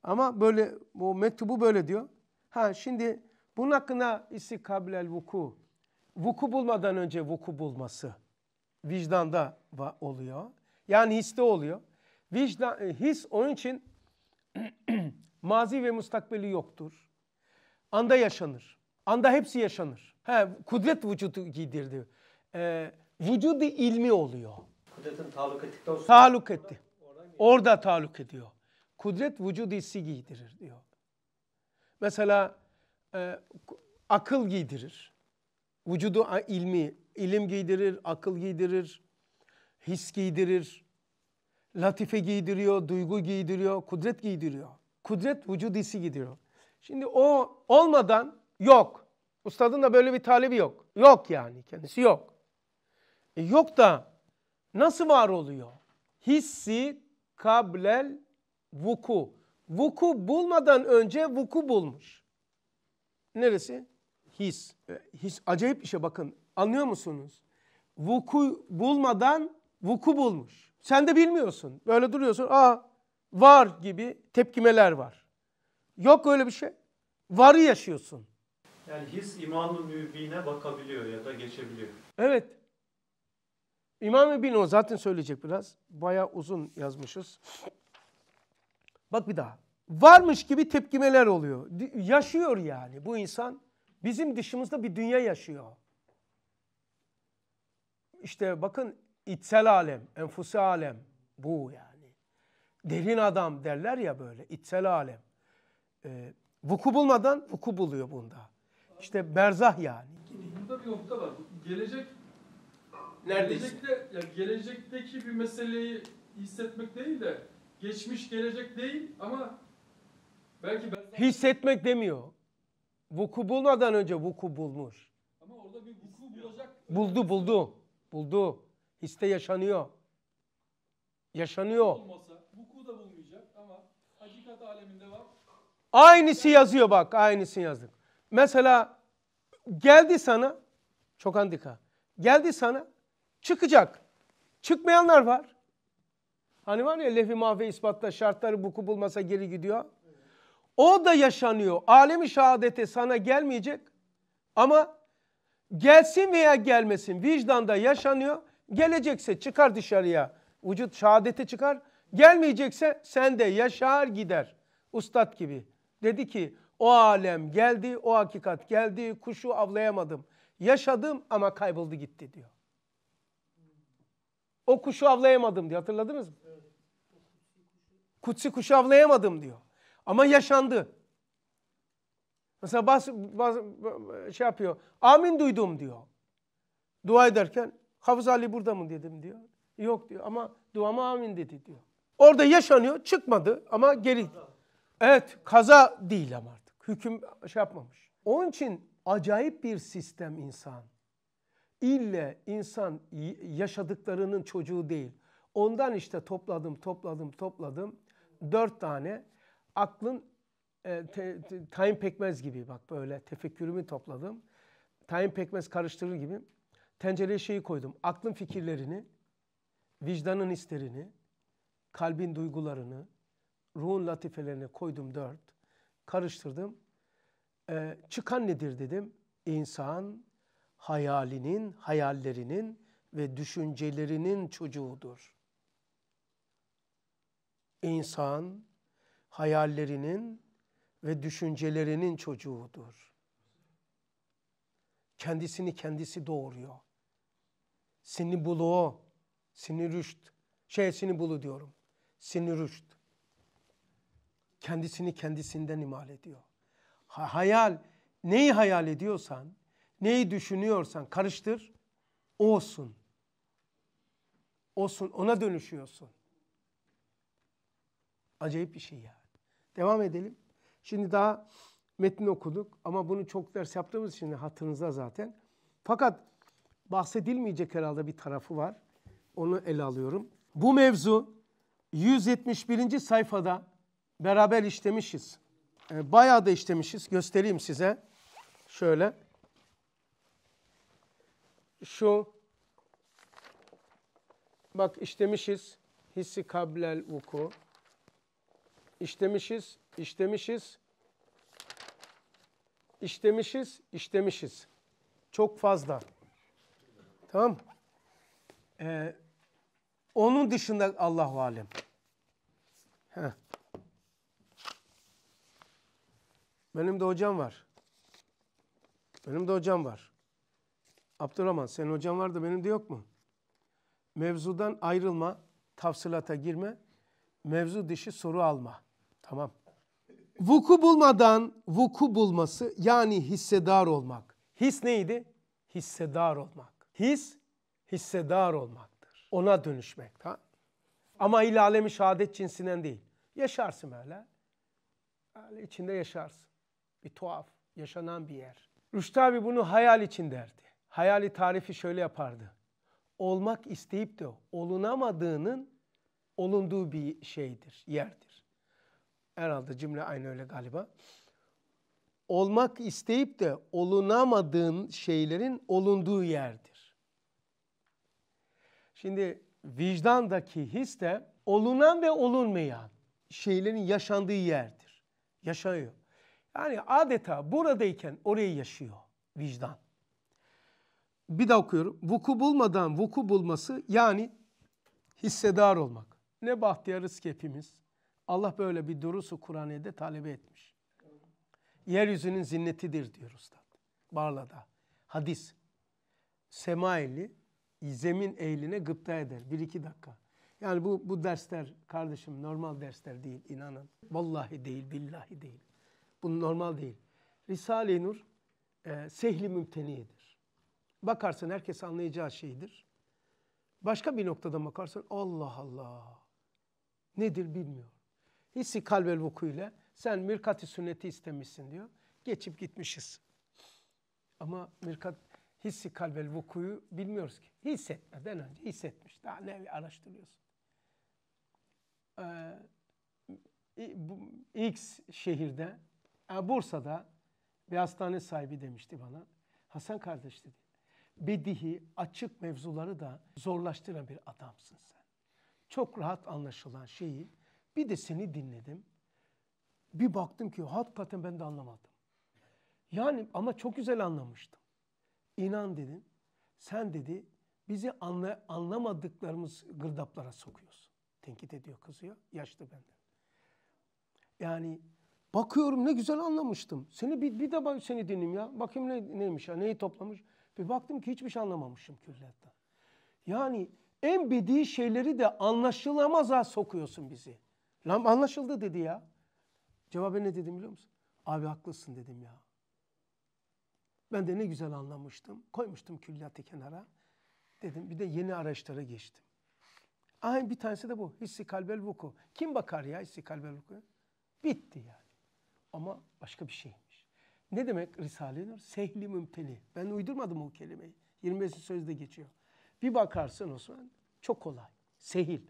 Ama böyle bu mektubu böyle diyor. Ha şimdi bunun hakkında istikabilel vuku. Vuku bulmadan önce vuku bulması. Vicdanda oluyor. Yani histe oluyor. Vicdan, e, his onun için Mazi ve mustakbeli yoktur. Anda yaşanır. Anda hepsi yaşanır. He, kudret vücudu giydirdi. Ee, vücudu ilmi oluyor. Kudretin taluk ettikten sonra. Taluk etti. Orada taluk ediyor. Kudret vücudu hissi giydirir diyor. Mesela e, akıl giydirir. Vücudu ilmi, ilim giydirir, akıl giydirir, his giydirir, latife giydiriyor, duygu giydiriyor, kudret giydiriyor kudret vücudisi gidiyor. Şimdi o olmadan yok. Ustadın da böyle bir talebi yok. Yok yani kendisi yok. E yok da nasıl var oluyor? Hissi kablel vuku. Vuku bulmadan önce vuku bulmuş. Neresi? His. E, his acayip bir şey bakın. Anlıyor musunuz? Vuku bulmadan vuku bulmuş. Sen de bilmiyorsun. Böyle duruyorsun. Aa var gibi tepkimeler var. Yok öyle bir şey. Varı yaşıyorsun. Yani his imanı mübine bakabiliyor ya da geçebiliyor. Evet. İmam-ı o zaten söyleyecek biraz. Baya uzun yazmışız. Bak bir daha. Varmış gibi tepkimeler oluyor. Yaşıyor yani bu insan. Bizim dışımızda bir dünya yaşıyor. İşte bakın içsel alem, enfusi alem bu ya derin adam derler ya böyle içsel alem. E, vuku bulmadan vuku buluyor bunda. İşte berzah yani. Burada bir nokta var. Gelecek neredeyse. Gelecekte, ya gelecekteki bir meseleyi hissetmek değil de geçmiş gelecek değil ama belki ben... Hissetmek demiyor. Vuku bulmadan önce vuku bulmuş. Ama orada bir vuku bulacak. Buldu buldu. Buldu. Histe yaşanıyor. Yaşanıyor. Olmaz aleminde var. Aynısı yazıyor bak aynısı yazdık. Mesela geldi sana çok andika. Geldi sana çıkacak. Çıkmayanlar var. Hani var ya lehvi mahve ispatta şartları buku bulmasa geri gidiyor. O da yaşanıyor. Alemi şehadete sana gelmeyecek. Ama gelsin veya gelmesin vicdanda yaşanıyor. Gelecekse çıkar dışarıya. Vücut şehadete çıkar. Gelmeyecekse sen de yaşar gider ustad gibi dedi ki o alem geldi, o hakikat geldi, kuşu avlayamadım. Yaşadım ama kayboldu gitti diyor. O kuşu avlayamadım diyor. Hatırladınız mı? Kutsi kuşu avlayamadım diyor. Ama yaşandı. Mesela bas bazı şey yapıyor. Amin duydum diyor. Dua ederken Hafız Ali burada mı dedim diyor. Yok diyor ama duama amin dedi diyor. Orada yaşanıyor çıkmadı ama geri. Evet kaza değil ama artık. Hüküm şey yapmamış. Onun için acayip bir sistem insan. İlle insan yaşadıklarının çocuğu değil. Ondan işte topladım topladım topladım. Dört tane aklın e, te, te, tayin pekmez gibi bak böyle tefekkürümü topladım. Tayin pekmez karıştırır gibi tencereye şeyi koydum. Aklın fikirlerini, vicdanın isterini, kalbin duygularını, ruhun latifelerini koydum dört. Karıştırdım. Ee, çıkan nedir dedim. İnsan hayalinin, hayallerinin ve düşüncelerinin çocuğudur. İnsan hayallerinin ve düşüncelerinin çocuğudur. Kendisini kendisi doğuruyor. Sinir buluğu, sinir rüşt, şey sinir bulu diyorum. Sinir rüşt kendisini kendisinden imal ediyor. hayal, neyi hayal ediyorsan, neyi düşünüyorsan karıştır, olsun. Olsun, ona dönüşüyorsun. Acayip bir şey ya. Devam edelim. Şimdi daha metni okuduk ama bunu çok ders yaptığımız için hatırınızda zaten. Fakat bahsedilmeyecek herhalde bir tarafı var. Onu ele alıyorum. Bu mevzu 171. sayfada beraber işlemişiz. E, bayağı da işlemişiz. Göstereyim size. Şöyle. Şu bak işlemişiz. Hissi kablel vuku. İşlemişiz, işlemişiz. İşlemişiz, işlemişiz. Çok fazla. Tamam Ee, onun dışında Allahu Alem. Heh. Benim de hocam var. Benim de hocam var. Abdurrahman senin hocam var da benim de yok mu? Mevzudan ayrılma, tafsilata girme, mevzu dışı soru alma. Tamam. Vuku bulmadan vuku bulması yani hissedar olmak. His neydi? Hissedar olmak. His, hissedar olmaktır. Ona dönüşmek. Ha? Ama ilalemi şehadet cinsinden değil. Yaşarsın böyle. Yani içinde yaşarsın bir tuhaf, yaşanan bir yer. Rüştü abi bunu hayal için derdi. Hayali tarifi şöyle yapardı. Olmak isteyip de olunamadığının olunduğu bir şeydir, yerdir. Herhalde cümle aynı öyle galiba. Olmak isteyip de olunamadığın şeylerin olunduğu yerdir. Şimdi vicdandaki his de olunan ve olunmayan şeylerin yaşandığı yerdir. Yaşanıyor. Yani adeta buradayken orayı yaşıyor vicdan. Bir daha okuyorum. Vuku bulmadan vuku bulması yani hissedar olmak. Ne bahtiyarız ki hepimiz. Allah böyle bir durusu Kur'an'da talebe etmiş. Yeryüzünün zinnetidir diyor Üstad. Barla'da. Hadis. Sema eli, zemin eğline gıpta eder. Bir iki dakika. Yani bu, bu dersler kardeşim normal dersler değil inanın. Vallahi değil, billahi değil. Bu normal değil. Risale-i Nur e, sehli mümteniyedir. Bakarsın herkes anlayacağı şeydir. Başka bir noktada bakarsın Allah Allah nedir bilmiyor. Hissi kalbel vukuyla sen mirkati sünneti istemişsin diyor. Geçip gitmişiz. Ama mirkat hissi kalbel vukuyu bilmiyoruz ki. Hissetmeden önce hissetmiş. Daha ne araştırıyorsun? Ee, X şehirde Bursa'da bir hastane sahibi demişti bana. Hasan kardeş dedi. Bedihi açık mevzuları da zorlaştıran bir adamsın sen. Çok rahat anlaşılan şeyi bir de seni dinledim. Bir baktım ki hakikaten ben de anlamadım. Yani ama çok güzel anlamıştım. İnan dedim. Sen dedi bizi anla, anlamadıklarımız gırdaplara sokuyorsun. Tenkit ediyor kızıyor. Yaşlı benden. Yani Bakıyorum ne güzel anlamıştım. Seni bir, bir de seni dinleyeyim ya. Bakayım ne, neymiş ya, neyi toplamış. Bir baktım ki hiçbir şey anlamamışım külliyatta. Yani en bedi şeyleri de anlaşılamaza sokuyorsun bizi. Lan anlaşıldı dedi ya. Cevabı ne dedim biliyor musun? Abi haklısın dedim ya. Ben de ne güzel anlamıştım. Koymuştum külliyatı kenara. Dedim bir de yeni araçlara geçtim. Aynı bir tanesi de bu. Hissi kalbel vuku. Kim bakar ya hissi kalbel vuku? Bitti yani ama başka bir şeymiş. Ne demek Risale-i Nur? Sehli mümteli. Ben uydurmadım o kelimeyi. 25. sözde geçiyor. Bir bakarsın Osman çok kolay. Sehil.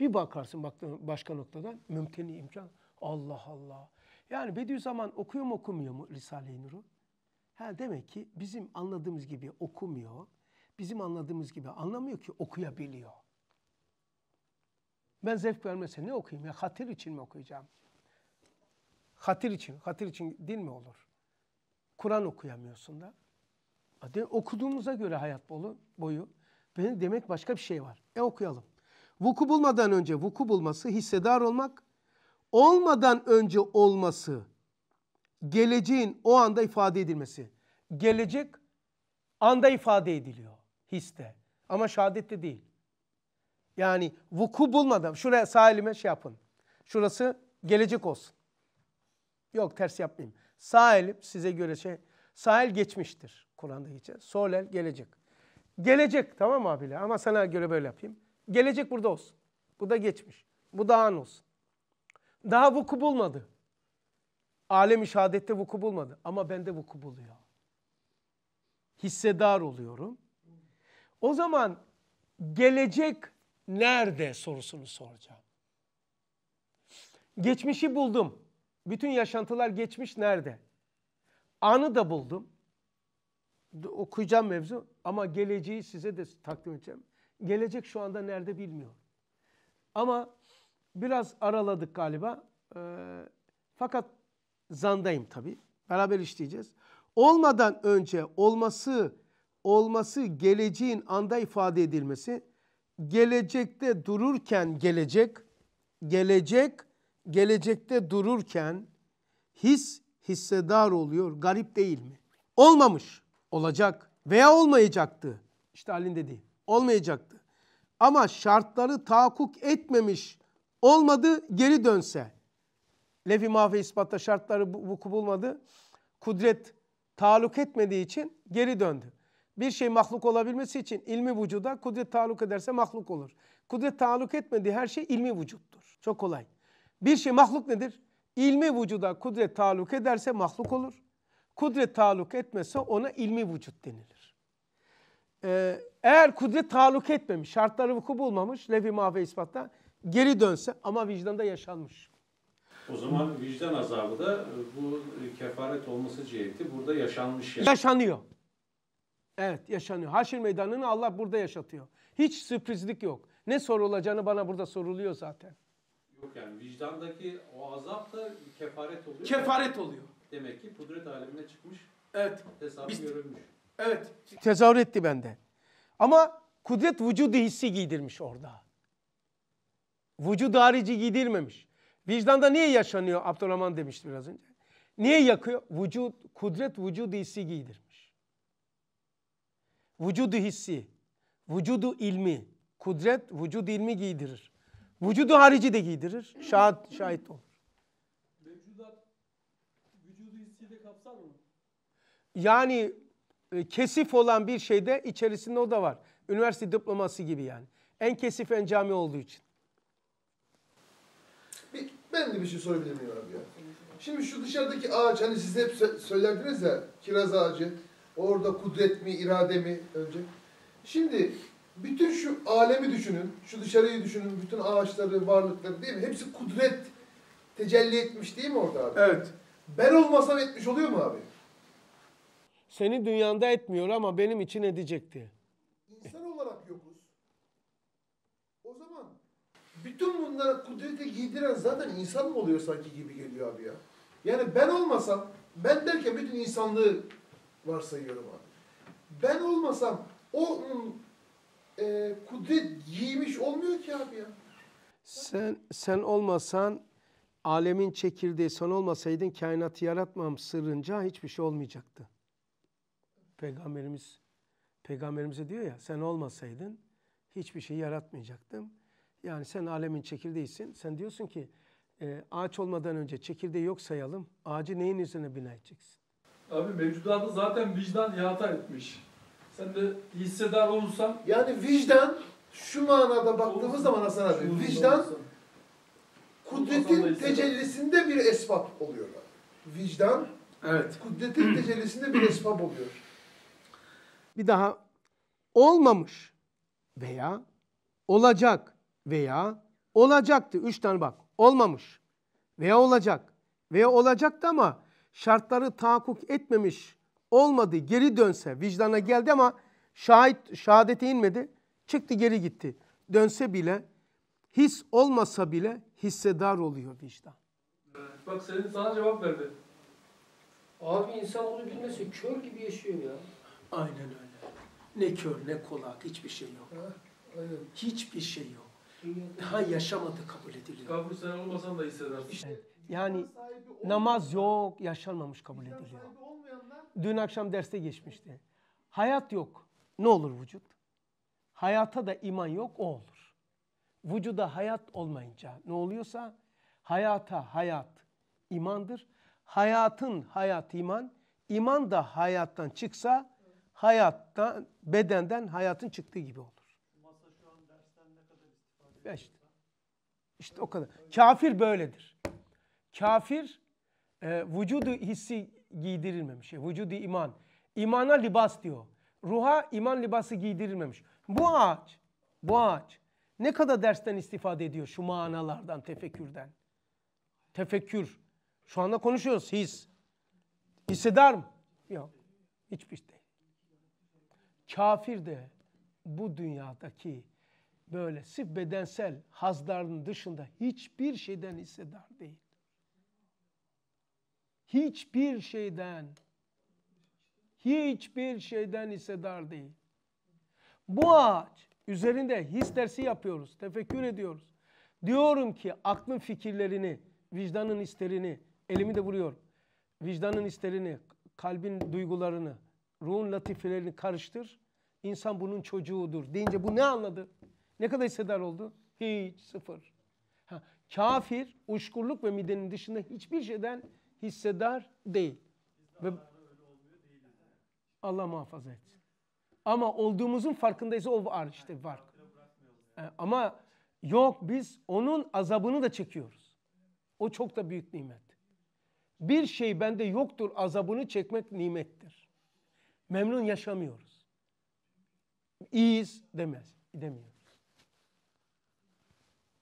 Bir bakarsın başka noktadan mümteni imkan. Allah Allah. Yani Bediüzzaman okuyor mu okumuyor mu Risale-i Nur'u? Ha demek ki bizim anladığımız gibi okumuyor. Bizim anladığımız gibi anlamıyor ki okuyabiliyor. Ben zevk vermese ne okuyayım ya? Hatır için mi okuyacağım? Hatir için, hatir için din mi olur? Kur'an okuyamıyorsun da. okuduğumuza göre hayat bolu, boyu. Benim demek başka bir şey var. E okuyalım. Vuku bulmadan önce vuku bulması, hissedar olmak, olmadan önce olması, geleceğin o anda ifade edilmesi. Gelecek anda ifade ediliyor histe ama şehadette değil. Yani vuku bulmadan şuraya sağ elime şey yapın. Şurası gelecek olsun. Yok ters yapmayayım. Sağ elim size göre şey. Sağ geçmiştir. Kur'an'da geçer. Sol el gelecek. Gelecek tamam abiler ama sana göre böyle yapayım. Gelecek burada olsun. Bu da geçmiş. Bu da an olsun. Daha vuku bulmadı. Alem-i şehadette vuku bulmadı. Ama bende vuku buluyor. Hissedar oluyorum. O zaman gelecek nerede sorusunu soracağım. Geçmişi buldum. Bütün yaşantılar geçmiş nerede? Anı da buldum. Okuyacağım mevzu ama geleceği size de takdim edeceğim. Gelecek şu anda nerede bilmiyorum. Ama biraz araladık galiba. E, fakat zandayım tabii. Beraber işleyeceğiz. Olmadan önce olması, olması geleceğin anda ifade edilmesi, gelecekte dururken gelecek, gelecek gelecekte dururken his hissedar oluyor. Garip değil mi? Olmamış, olacak veya olmayacaktı. İşte Ali'nin dediği. Olmayacaktı. Ama şartları takuk etmemiş olmadı geri dönse. Levi Mafe ispatta şartları vuku bulmadı. Kudret taluk etmediği için geri döndü. Bir şey mahluk olabilmesi için ilmi vücuda kudret taluk ederse mahluk olur. Kudret taluk etmediği her şey ilmi vücuttur. Çok kolay. Bir şey mahluk nedir? İlmi vücuda kudret taluk ederse mahluk olur. Kudret taluk etmezse ona ilmi vücut denilir. Ee, eğer kudret taluk etmemiş, şartları vuku bulmamış, levh-i mahve ispatta geri dönse ama vicdanda yaşanmış. O zaman vicdan azabı da e, bu kefaret olması ciheti burada yaşanmış. Yani. Yaşanıyor. Evet yaşanıyor. Haşir meydanını Allah burada yaşatıyor. Hiç sürprizlik yok. Ne sorulacağını bana burada soruluyor zaten. Yok yani vicdandaki o azap da kefaret oluyor. Kefaret oluyor. Demek ki pudret alemine çıkmış. Evet. Hesabı Biz, görülmüş. Evet. Tezahür etti bende. Ama kudret vücudu hissi giydirmiş orada. Vücud harici giydirmemiş. Vicdanda niye yaşanıyor Abdurrahman demişti biraz önce. Niye yakıyor? Vücut, kudret vücudu hissi giydirmiş. Vücudu hissi, vücudu ilmi, kudret vücudu ilmi giydirir. Vücudu harici de giydirir. Şahit, şahit olur. Mevcudat vücudu hissiyle kapsar mı? Yani e, kesif olan bir şeyde içerisinde o da var. Üniversite diploması gibi yani. En kesif en cami olduğu için. Bir, ben de bir şey sorabilir miyim abi ya? Şimdi şu dışarıdaki ağaç hani siz hep söylerdiniz ya kiraz ağacı. Orada kudret mi irade mi önce? Şimdi bütün şu alemi düşünün, şu dışarıyı düşünün, bütün ağaçları, varlıkları değil mi? Hepsi kudret tecelli etmiş değil mi orada abi? Evet. Ben olmasam etmiş oluyor mu abi? Seni dünyanda etmiyor ama benim için edecekti. İnsan olarak yokuz. O zaman bütün bunları kudrete giydiren zaten insan mı oluyor sanki gibi geliyor abi ya. Yani ben olmasam, ben derken bütün insanlığı varsayıyorum abi. Ben olmasam onun e, kudret giymiş olmuyor ki abi ya. Sen, sen olmasan alemin çekirdeği sen olmasaydın kainatı yaratmam sırrınca hiçbir şey olmayacaktı. Peygamberimiz peygamberimize diyor ya sen olmasaydın hiçbir şey yaratmayacaktım. Yani sen alemin çekirdeğisin. Sen diyorsun ki e, ağaç olmadan önce çekirdeği yok sayalım. Ağacı neyin üzerine bina edeceksin? Abi mevcudatı zaten vicdan yata etmiş. Sen de hissedar olursan... Yani vicdan şu manada baktığımız olursun, zaman Hasan abi, vicdan kudretin tecellisinde bir esbab oluyor. Vicdan evet. kudretin tecellisinde bir esbab oluyor. Bir daha olmamış veya olacak veya olacaktı. Üç tane bak. Olmamış veya olacak veya olacaktı ama şartları tahakkuk etmemiş olmadı geri dönse vicdana geldi ama şahit şahadete inmedi çıktı geri gitti. Dönse bile his olmasa bile hissedar oluyor vicdan. Bak senin sana cevap verdi. Abi insan bunu bilmese kör gibi yaşıyor ya. Aynen öyle. Ne kör ne kulak hiçbir şey yok. aynen. Hiçbir şey yok. Daha şey yaşamadı kabul ediliyor. Kabul sen olmasan da hissedersin. yani namaz yok yaşanmamış kabul ediliyor dün akşam derste geçmişti. Hayat yok. Ne olur vücut? Hayata da iman yok o olur. Vücuda hayat olmayınca ne oluyorsa hayata hayat imandır. Hayatın hayat iman. İman da hayattan çıksa hayatta bedenden hayatın çıktığı gibi olur. Masa şu an dersten ne kadar istifade işte, işte o kadar. Kafir böyledir. Kafir e, vücudu hissi giydirilmemiş. E, vücudi iman. İmana libas diyor. Ruha iman libası giydirilmemiş. Bu ağaç, bu ağaç ne kadar dersten istifade ediyor şu manalardan, tefekkürden? Tefekkür. Şu anda konuşuyoruz his. Hissedar mı? Yok. Hiçbir şey değil. Kafir de bu dünyadaki böyle sırf bedensel hazlarının dışında hiçbir şeyden hissedar değil hiçbir şeyden hiçbir şeyden hissedar değil. Bu ağaç üzerinde his dersi yapıyoruz, tefekkür ediyoruz. Diyorum ki aklın fikirlerini, vicdanın isterini, elimi de vuruyorum. Vicdanın isterini, kalbin duygularını, ruhun latifelerini karıştır. İnsan bunun çocuğudur deyince bu ne anladı? Ne kadar hissedar oldu? Hiç sıfır. Ha, kafir, uşkurluk ve midenin dışında hiçbir şeyden hissedar değil. Ve Allah muhafaza etsin. Ama olduğumuzun farkındayız o var işte var. E, ama yok biz onun azabını da çekiyoruz. O çok da büyük nimet. Bir şey bende yoktur azabını çekmek nimettir. Memnun yaşamıyoruz. İyiyiz demez, demiyor.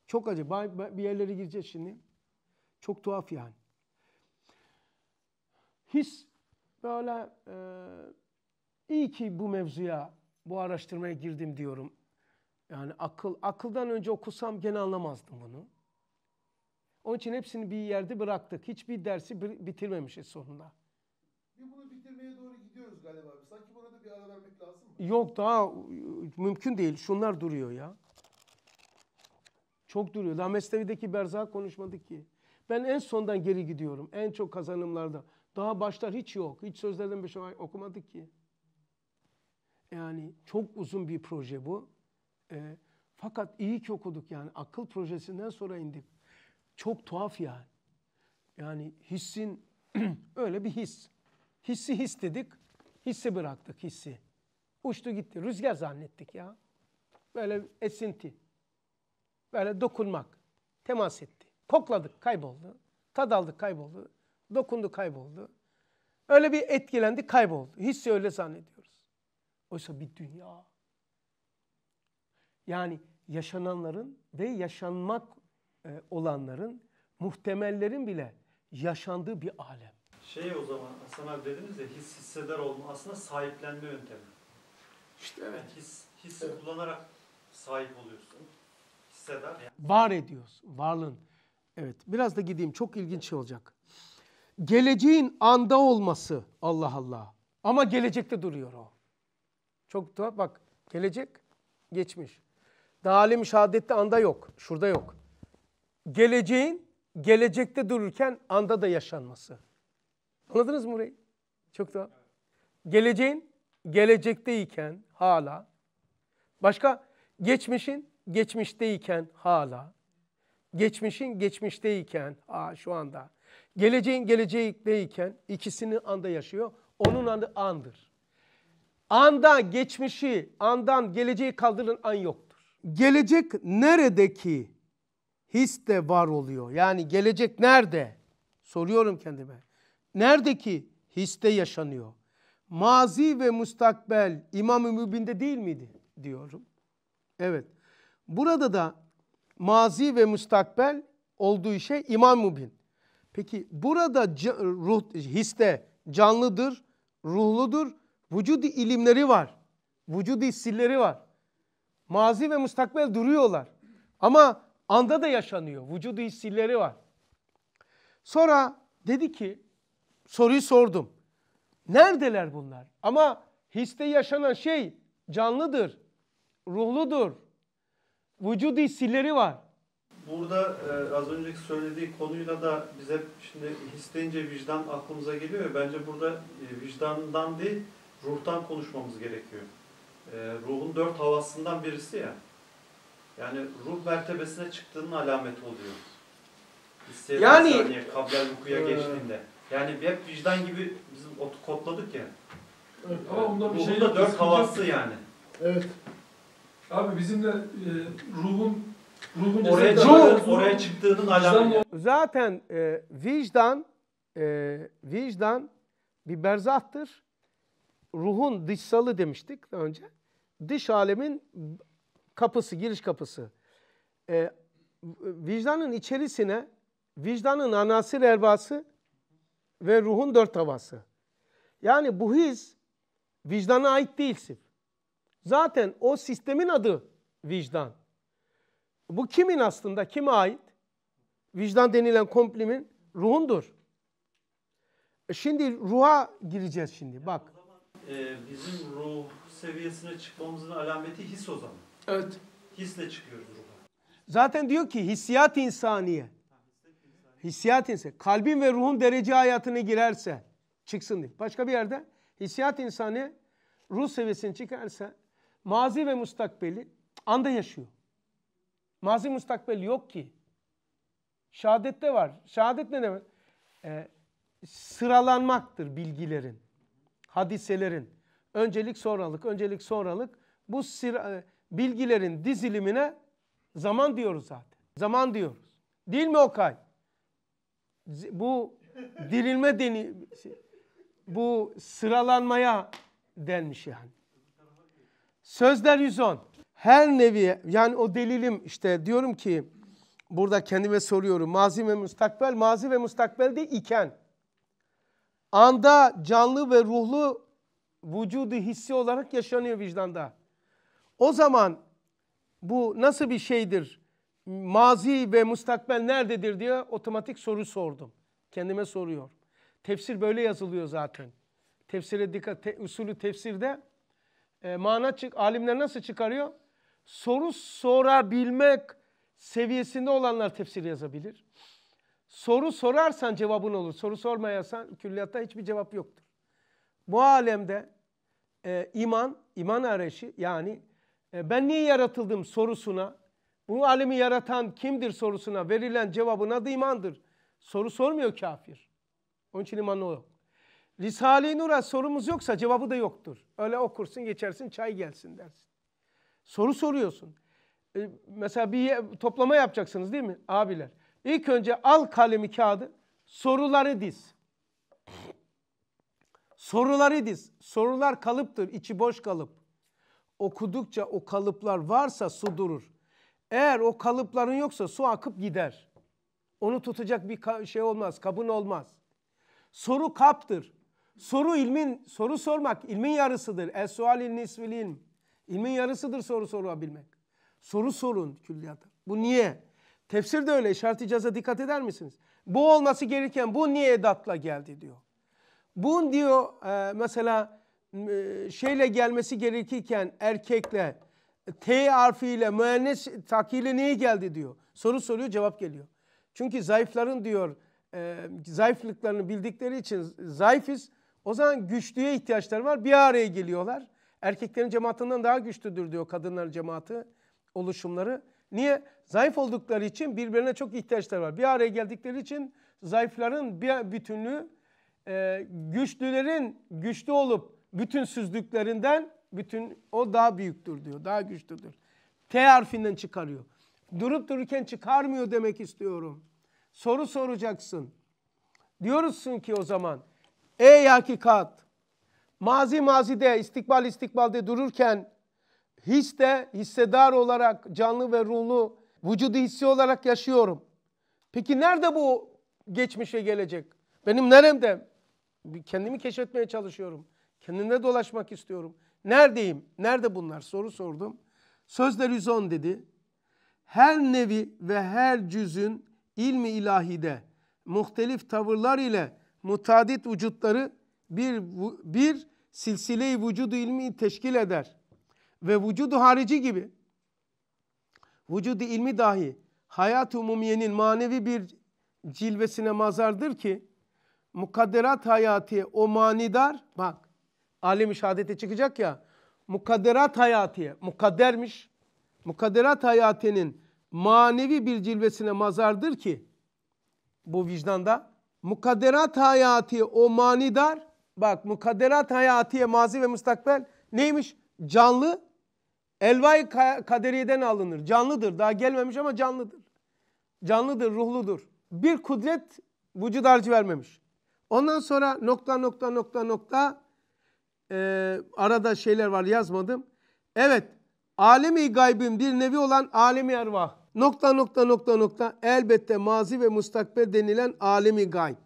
Çok acı. Bir yerlere gireceğiz şimdi. Çok tuhaf yani his böyle e, iyi ki bu mevzuya, bu araştırmaya girdim diyorum. Yani akıl akıldan önce okusam gene anlamazdım bunu. Onun için hepsini bir yerde bıraktık. Hiçbir dersi bitirmemişiz sonunda. Bir bunu bitirmeye doğru gidiyoruz galiba. Sanki burada bir ara vermek lazım mı? Yok daha mümkün değil. Şunlar duruyor ya. Çok duruyor. Daha Mesnevi'deki Berzak konuşmadık ki. Ben en sondan geri gidiyorum. En çok kazanımlarda. Daha başlar hiç yok. Hiç sözlerden bir şey okumadık ki. Yani çok uzun bir proje bu. E, fakat iyi ki okuduk yani. Akıl projesinden sonra indik. Çok tuhaf yani. Yani hissin öyle bir his. Hissi his dedik. Hissi bıraktık hissi. Uçtu gitti. Rüzgar zannettik ya. Böyle esinti. Böyle dokunmak. Temas etti. Kokladık kayboldu. Tad aldık kayboldu. Dokundu kayboldu. Öyle bir etkilendi kayboldu. hissi öyle zannediyoruz. Oysa bir dünya. Yani yaşananların ve yaşanmak e, olanların muhtemellerin bile yaşandığı bir alem. Şey o zaman Hasan abi dediniz ya his hisseder olma aslında sahiplenme yöntemi. İşte evet. Yani his, hissi evet. kullanarak sahip oluyorsun. Hisseder. Yani. Var ediyorsun. Varlığın. Evet biraz da gideyim çok ilginç şey olacak geleceğin anda olması Allah Allah. Ama gelecekte duruyor o. Çok tuhaf bak gelecek geçmiş. Daha alem anda yok. Şurada yok. Geleceğin gelecekte dururken anda da yaşanması. Anladınız mı burayı? Çok tuhaf Geleceğin gelecekteyken hala. Başka geçmişin geçmişteyken hala. Geçmişin geçmişteyken ha şu anda. Geleceğin geleceğindeyken ikisini anda yaşıyor. Onun anı andır. Anda geçmişi, andan geleceği kaldırılan an yoktur. Gelecek neredeki his de var oluyor. Yani gelecek nerede? Soruyorum kendime. Neredeki histe yaşanıyor. Mazi ve mustakbel İmam-ı Mübin'de değil miydi diyorum. Evet. Burada da mazi ve mustakbel olduğu şey İmam-ı Mübin. Peki burada ruh histe canlıdır, ruhludur. Vücudi ilimleri var. Vücudi hissilleri var. Mazi ve müstakbel duruyorlar. Ama anda da yaşanıyor. Vücudu hissilleri var. Sonra dedi ki soruyu sordum. Neredeler bunlar? Ama histe yaşanan şey canlıdır, ruhludur. Vücudu hissilleri var burada e, az önceki söylediği konuyla da bize şimdi his vicdan aklımıza geliyor ya, bence burada e, vicdandan değil, ruhtan konuşmamız gerekiyor. E, ruhun dört havasından birisi ya. Yani ruh mertebesine çıktığının alameti oluyor. İsteyip yani saniye, kabler vukuya ee. geçtiğinde. Yani hep vicdan gibi bizim ot kodladık ya. Evet, e, ama onda bir şey dört havası yani. Evet. Abi bizim de e, ruhun oraya, çıktığının, oraya çıktığının alanı. Zaten e, vicdan e, vicdan bir berzahtır. Ruhun dışsalı demiştik daha önce. Dış alemin kapısı, giriş kapısı. E, vicdanın içerisine vicdanın anasır ervası ve ruhun dört havası. Yani bu his vicdana ait değilsin. Zaten o sistemin adı vicdan. Bu kimin aslında? Kime ait? Vicdan denilen komplimin ruhundur. E, şimdi ruha gireceğiz şimdi. Bak. Ee, bizim ruh seviyesine çıkmamızın alameti his o zaman. Evet. Hisle çıkıyoruz ruha. Zaten diyor ki hissiyat insaniye. Hissiyat insaniye. Kalbin ve ruhun derece hayatını girerse çıksın diyor. Başka bir yerde hissiyat insaniye ruh seviyesine çıkarsa mazi ve mustakbeli anda yaşıyor. Mazi mustakbel yok ki. Şehadette var. Şehadet ne demek? Ee, sıralanmaktır bilgilerin, hadiselerin. Öncelik sonralık, öncelik sonralık. Bu sıra, e, bilgilerin dizilimine zaman diyoruz zaten. Zaman diyoruz. Değil mi Okay? Bu dirilme deni bu sıralanmaya denmiş yani. Sözler 110 her nevi yani o delilim işte diyorum ki burada kendime soruyorum mazi ve müstakbel mazi ve de iken anda canlı ve ruhlu vücudu hissi olarak yaşanıyor vicdanda. O zaman bu nasıl bir şeydir? Mazi ve müstakbel nerededir diye otomatik soru sordum. Kendime soruyor. Tefsir böyle yazılıyor zaten. Tefsire dikkat, te, usulü tefsirde e, mana çık, alimler nasıl çıkarıyor? soru sorabilmek seviyesinde olanlar tefsir yazabilir. Soru sorarsan cevabın olur. Soru sormayasan külliyatta hiçbir cevap yoktur. Bu alemde e, iman, iman arayışı yani e, ben niye yaratıldım sorusuna, bu alemi yaratan kimdir sorusuna verilen cevabın adı imandır. Soru sormuyor kafir. Onun için imanı yok. Risale-i Nur'a sorumuz yoksa cevabı da yoktur. Öyle okursun geçersin çay gelsin dersin. Soru soruyorsun. E, mesela bir toplama yapacaksınız değil mi abiler? İlk önce al kalemi kağıdı soruları diz. Soruları diz. Sorular kalıptır, içi boş kalıp. Okudukça o kalıplar varsa su durur. Eğer o kalıpların yoksa su akıp gider. Onu tutacak bir şey olmaz, kabın olmaz. Soru kaptır. Soru ilmin, soru sormak ilmin yarısıdır. Es-sual ilm. İlmin yarısıdır soru sorabilmek. Soru sorun külliyata. Bu niye? Tefsir de öyle. Şart-ı caza dikkat eder misiniz? Bu olması gereken bu niye edatla geldi diyor. Bun diyor e, mesela e, şeyle gelmesi gerekirken erkekle T harfiyle müennes takili niye geldi diyor. Soru soruyor cevap geliyor. Çünkü zayıfların diyor e, zayıflıklarını bildikleri için zayıfız. O zaman güçlüye ihtiyaçları var. Bir araya geliyorlar. Erkeklerin cemaatinden daha güçlüdür diyor kadınlar cemaati oluşumları. Niye? Zayıf oldukları için birbirine çok ihtiyaçları var. Bir araya geldikleri için zayıfların bir bütünlüğü e, güçlülerin güçlü olup bütünsüzlüklerinden bütün o daha büyüktür diyor. Daha güçlüdür. T harfinden çıkarıyor. Durup dururken çıkarmıyor demek istiyorum. Soru soracaksın. Diyorsun ki o zaman ey hakikat mazi mazide istikbal istikbalde dururken his de hissedar olarak canlı ve ruhlu vücudu hissi olarak yaşıyorum. Peki nerede bu geçmişe gelecek? Benim neremde? Kendimi keşfetmeye çalışıyorum. Kendimde dolaşmak istiyorum. Neredeyim? Nerede bunlar? Soru sordum. Sözler 110 dedi. Her nevi ve her cüzün ilmi ilahide muhtelif tavırlar ile mutadit vücutları bir, bir silsile-i vücudu ilmi teşkil eder. Ve vücudu harici gibi vücudu ilmi dahi hayat umumiyenin manevi bir cilvesine mazardır ki mukadderat hayatı o manidar bak alim i çıkacak ya mukadderat hayatı mukaddermiş mukadderat hayatının manevi bir cilvesine mazardır ki bu vicdanda mukadderat hayatı o manidar Bak mukadderat hayatiye mazi ve müstakbel neymiş? Canlı elvay kaderiyeden alınır. Canlıdır. Daha gelmemiş ama canlıdır. Canlıdır, ruhludur. Bir kudret vücut harcı vermemiş. Ondan sonra nokta nokta nokta nokta e, arada şeyler var yazmadım. Evet alemi gaybim bir nevi olan alemi ervah. Nokta nokta nokta nokta elbette mazi ve mustakbel denilen alemi gayb.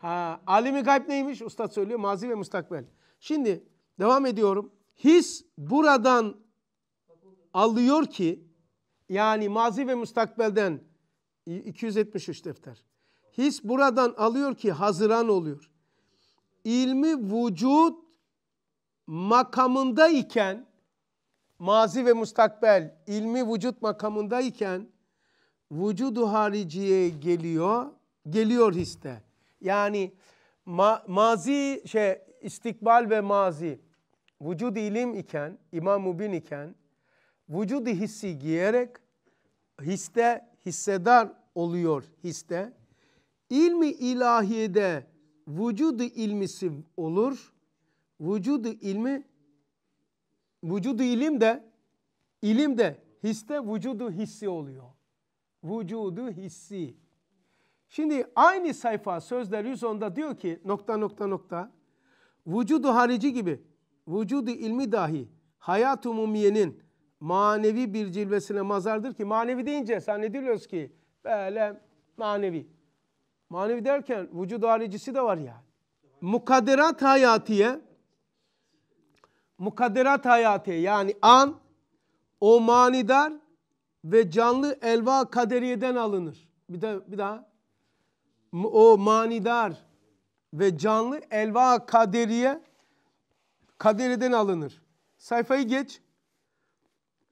Ha, alimi gayb neymiş? Ustad söylüyor. Mazi ve müstakbel. Şimdi devam ediyorum. His buradan alıyor ki yani mazi ve müstakbelden 273 defter. His buradan alıyor ki Haziran oluyor. İlmi vücut makamında iken mazi ve müstakbel ilmi vücut iken vücudu hariciye geliyor, geliyor histe. Yani ma mazi şey istikbal ve mazi vücud ilim iken, imam mubin iken vücud hissi giyerek histe hissedar oluyor histe. İlmi ilahiyede vücudu ilmisi olur. Vücudu ilmi vücudu ilim de ilim de histe vücudu hissi oluyor. Vücudu hissi. Şimdi aynı sayfa sözler 110'da diyor ki nokta nokta nokta vücudu harici gibi vücudu ilmi dahi hayat umumiyenin manevi bir cilvesine mazardır ki manevi deyince zannediliyoruz ki böyle manevi. Manevi derken vücudu haricisi de var ya. Mukadderat hayatiye mukadderat hayatiye yani an o manidar ve canlı elva kaderiyeden alınır. Bir de bir daha o manidar ve canlı elva kaderiye kadereden alınır. Sayfayı geç.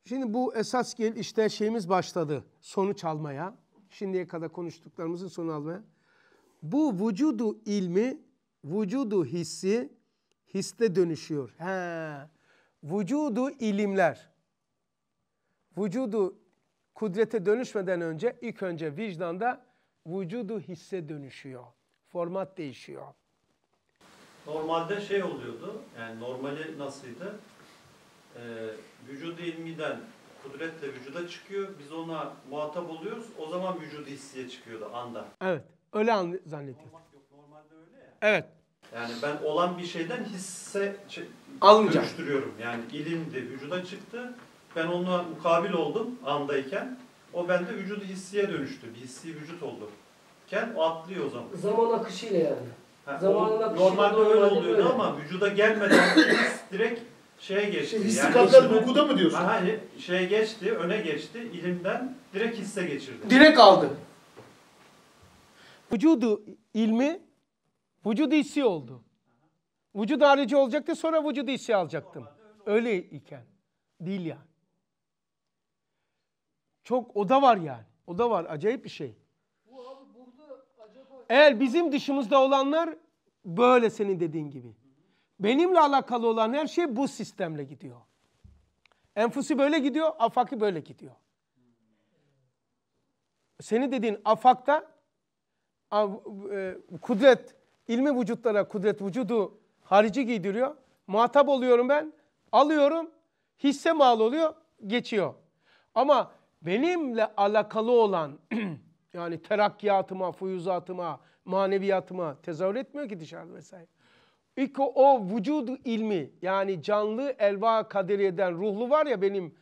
Şimdi bu esas gel işte şeyimiz başladı. Sonuç almaya. Şimdiye kadar konuştuklarımızın sonu almaya. Bu vücudu ilmi, vücudu hissi histe dönüşüyor. He. Vücudu ilimler. Vücudu kudrete dönüşmeden önce ilk önce vicdanda vücudu hisse dönüşüyor. Format değişiyor. Normalde şey oluyordu, yani normali nasıldı? Ee, vücudu ilmiden kudretle vücuda çıkıyor. Biz ona muhatap oluyoruz. O zaman vücudu hissiye çıkıyordu anda. Evet. Öyle an Normal, yok, normalde öyle ya. Evet. Yani ben olan bir şeyden hisse Alınca. dönüştürüyorum. Yani ilimdi, vücuda çıktı. Ben ona mukabil oldum andayken. O bende vücudu hissiye dönüştü. Bir hissi vücut oldu. Ken o atlıyor o zaman. Zaman akışıyla yani. Ha, Zamanın akışıyla normalde öyle oluyordu öyle. ama vücuda gelmeden his direkt şeye geçti. Şey, Hissikatlar yani dokuda mı diyorsun? Ha, hayır, şeye geçti, öne geçti, ilimden direkt hisse geçirdi. Direkt aldı. Vücudu ilmi, vücudu hissi oldu. Vücut harici olacaktı, sonra vücudu hissi alacaktım. Öyle iken. Değil yani. Çok oda var yani. oda var. Acayip bir şey. Eğer bizim dışımızda olanlar böyle senin dediğin gibi. Benimle alakalı olan her şey bu sistemle gidiyor. Enfusi böyle gidiyor, afaki böyle gidiyor. Senin dediğin afakta e, kudret, ilmi vücutlara kudret vücudu harici giydiriyor. Muhatap oluyorum ben, alıyorum, hisse mal oluyor, geçiyor. Ama benimle alakalı olan yani terakkiyatıma, fuyuzatıma, maneviyatıma tezahür etmiyor ki dışarıda vesaire. İlk o, o vücudu ilmi yani canlı elva kaderiyeden ruhlu var ya benim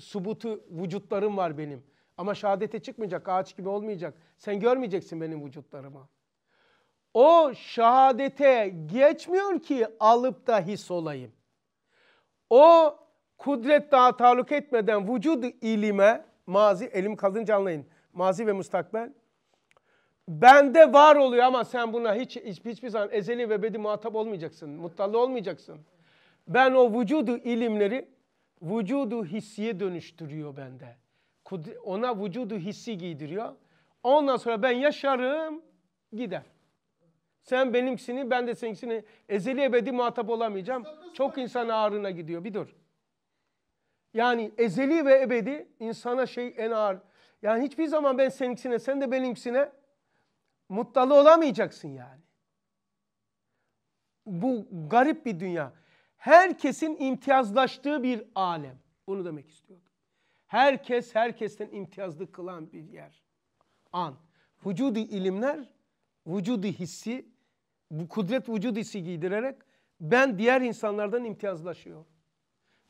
subutu vücutlarım var benim. Ama şehadete çıkmayacak, ağaç gibi olmayacak. Sen görmeyeceksin benim vücutlarımı. O şehadete geçmiyor ki alıp da his olayım. O kudret daha taluk etmeden vücudu ilime mazi elim kalınca anlayın. Mazi ve mustakbel. Bende var oluyor ama sen buna hiç, hiç hiçbir zaman ezeli ve bedi muhatap olmayacaksın. Muttalı olmayacaksın. Ben o vücudu ilimleri vücudu hissiye dönüştürüyor bende. Ona vücudu hissi giydiriyor. Ondan sonra ben yaşarım gider. Sen benimkisini ben de seninkisini ezeli ebedi muhatap olamayacağım. Çok insan ağrına gidiyor. Bir dur. Yani ezeli ve ebedi insana şey en ağır. Yani hiçbir zaman ben seninkisine sen de benimkisine mutlu olamayacaksın yani. Bu garip bir dünya. Herkesin imtiyazlaştığı bir alem. Bunu demek istiyorum. Herkes herkesten imtiyazlı kılan bir yer. An. Vücudi ilimler, vücudi hissi, bu kudret vücud hissi giydirerek ben diğer insanlardan imtiyazlaşıyorum.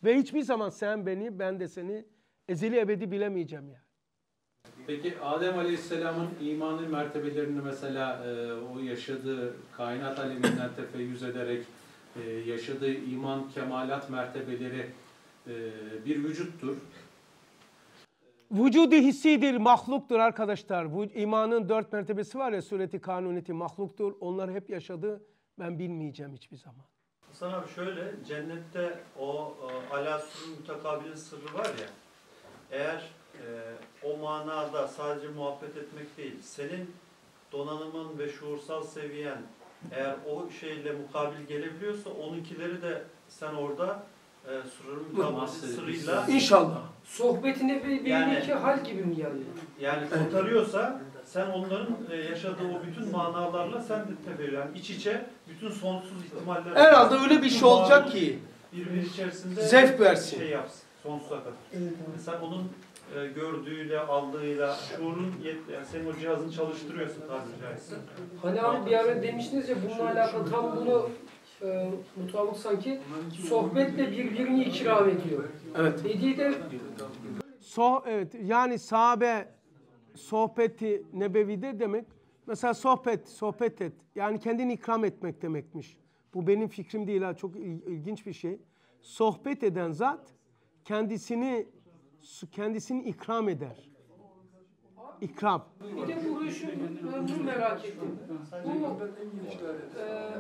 Ve hiçbir zaman sen beni, ben de seni ezeli ebedi bilemeyeceğim yani. Peki Adem Aleyhisselam'ın imanın mertebelerini mesela e, o yaşadığı kainat aleminden tefeyyüz ederek e, yaşadığı iman kemalat mertebeleri e, bir vücuttur. Vücudu hissidir, mahluktur arkadaşlar. İmanın dört mertebesi var ya sureti kanuneti mahluktur. Onları hep yaşadı. Ben bilmeyeceğim hiçbir zaman. Hasan abi şöyle, cennette o e, alasunun mütekabilin sırrı var ya, eğer e, o manada sadece muhabbet etmek değil, senin donanımın ve şuursal seviyen eğer o şeyle mukabil gelebiliyorsa onunkileri de sen orada e, sırrın mukabilesi sırrıyla İnşallah. Sohbetine bir, bir yani, iki hal gibi mi yani? yani kurtarıyorsa sen onların e, yaşadığı o bütün manalarla sen de tefekkür yani iç içe bütün sonsuz ihtimaller. Herhalde öyle bir şey olacak ki birbiri içerisinde zevk versin. Şey yapsın sonsuza kadar. Evet, evet. Sen onun e, gördüğüyle, aldığıyla, şuurun yet, yani senin o cihazını çalıştırıyorsun tabiri caizse. Hani abi bir ara demiştiniz ya bununla alakalı tam bunu e, mutabık sanki sohbetle birbirini ikram ediyor. Evet. Dediği de so, evet yani sahabe sohbeti nebevide demek mesela sohbet, sohbet et. Yani kendini ikram etmek demekmiş. Bu benim fikrim değil ha çok ilginç bir şey. Sohbet eden zat kendisini kendisini ikram eder ikram. Bir de bu şu, e, bunu merak ettim. Bu e,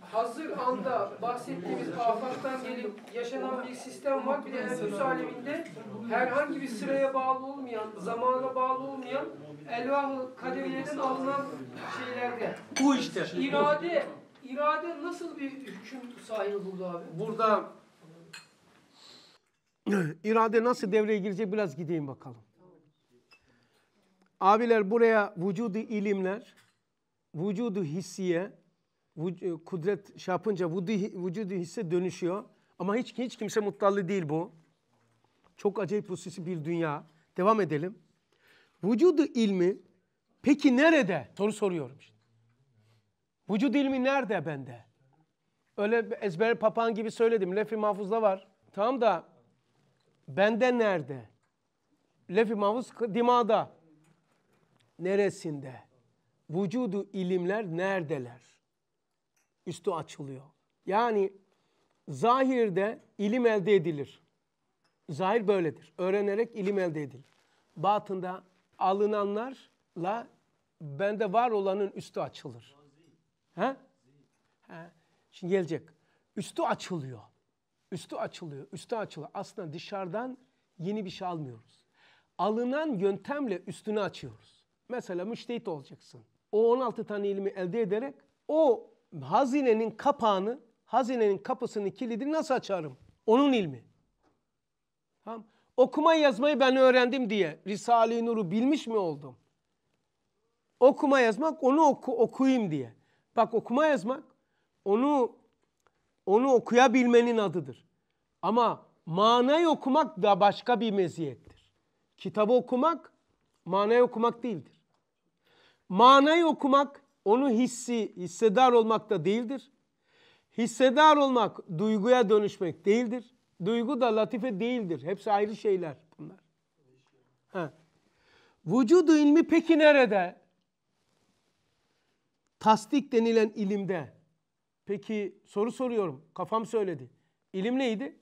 hazır anda bahsettiğimiz afattan gelip yaşanan bir sistem var. Bir de Endüs aleminde herhangi bir sıraya bağlı olmayan, zamana bağlı olmayan elvah-ı alınan şeylerde. Bu işte. İrade, irade nasıl bir hüküm sahibi buldu abi? Burada irade nasıl devreye girecek biraz gideyim bakalım. Abiler buraya vücudu ilimler, vücudu hissiye, e, kudret şapınca şey yapınca vücudu, vücudu hisse dönüşüyor. Ama hiç hiç kimse mutallı değil bu. Çok acayip hususi bir dünya. Devam edelim. Vücudu ilmi peki nerede? Soru soruyorum şimdi. Vücud ilmi nerede bende? Öyle ezber papağan gibi söyledim. Lefi mahfuzda var. Tamam da bende nerede? Lefi mahfuz dimada neresinde? Vücudu ilimler neredeler? Üstü açılıyor. Yani zahirde ilim elde edilir. Zahir böyledir. Öğrenerek ilim elde edilir. Batında alınanlarla bende var olanın üstü açılır. Ha? ha? Şimdi gelecek. Üstü açılıyor. Üstü açılıyor. Üstü açılıyor. Aslında dışarıdan yeni bir şey almıyoruz. Alınan yöntemle üstünü açıyoruz. Mesela müştehit olacaksın. O 16 tane ilmi elde ederek o hazinenin kapağını, hazinenin kapısını, kilidini nasıl açarım? Onun ilmi. Tamam. Okuma yazmayı ben öğrendim diye Risale-i Nur'u bilmiş mi oldum? Okuma yazmak onu oku, okuyayım diye. Bak okuma yazmak onu onu okuyabilmenin adıdır. Ama manayı okumak da başka bir meziyettir. Kitabı okumak manayı okumak değildir. Manayı okumak onu hissi, hissedar olmak da değildir. Hissedar olmak duyguya dönüşmek değildir. Duygu da latife değildir. Hepsi ayrı şeyler bunlar. Ha. Vücudu ilmi peki nerede? Tasdik denilen ilimde. Peki soru soruyorum. Kafam söyledi. İlim neydi?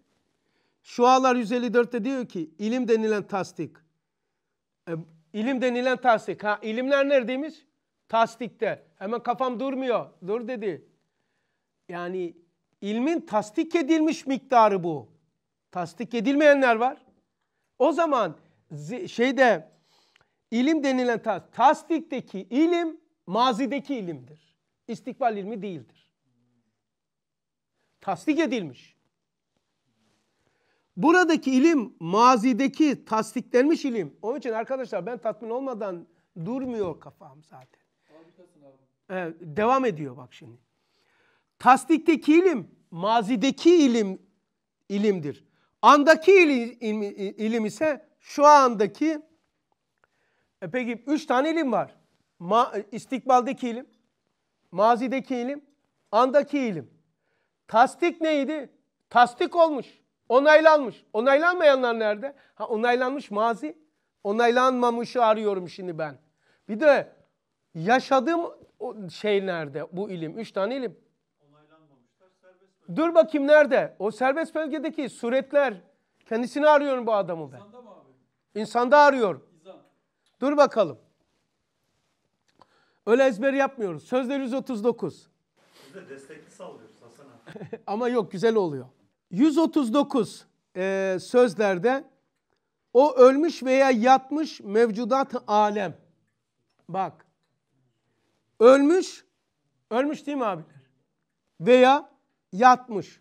Şualar 154'te diyor ki ilim denilen tasdik. E, İlim denilen tasdik. Ha, ilimler neredeymiş? Tasdikte. Hemen kafam durmuyor. Dur dedi. Yani ilmin tasdik edilmiş miktarı bu. Tasdik edilmeyenler var. O zaman şeyde ilim denilen tas tasdikteki ilim mazideki ilimdir. İstikbal ilmi değildir. Tasdik edilmiş. Buradaki ilim mazideki tasdiklenmiş ilim. Onun için arkadaşlar ben tatmin olmadan durmuyor kafam zaten. Ee, devam ediyor bak şimdi. Tasdikteki ilim mazideki ilim ilimdir. Andaki ilim, ilim, ise şu andaki e peki üç tane ilim var. Ma, istikbaldeki ilim, mazideki ilim, andaki ilim. Tasdik neydi? Tasdik olmuş. Onaylanmış. Onaylanmayanlar nerede? Ha onaylanmış mazi. Onaylanmamışı arıyorum şimdi ben. Bir de yaşadığım şey nerede? Bu ilim. Üç tane ilim. Onaylanmamışlar. Serbest Dur bakayım nerede? O serbest bölgedeki suretler. Kendisini arıyorum bu adamı ben. İnsanda mı abi? İnsanda arıyorum. İnsan. Dur bakalım. Öyle ezber yapmıyoruz. Sözler 139. Biz de destekli sallıyoruz Hasan abi. Ama yok güzel oluyor. 139 e, sözlerde o ölmüş veya yatmış mevcudat alem. Bak. Ölmüş, ölmüş değil mi abiler? Veya yatmış.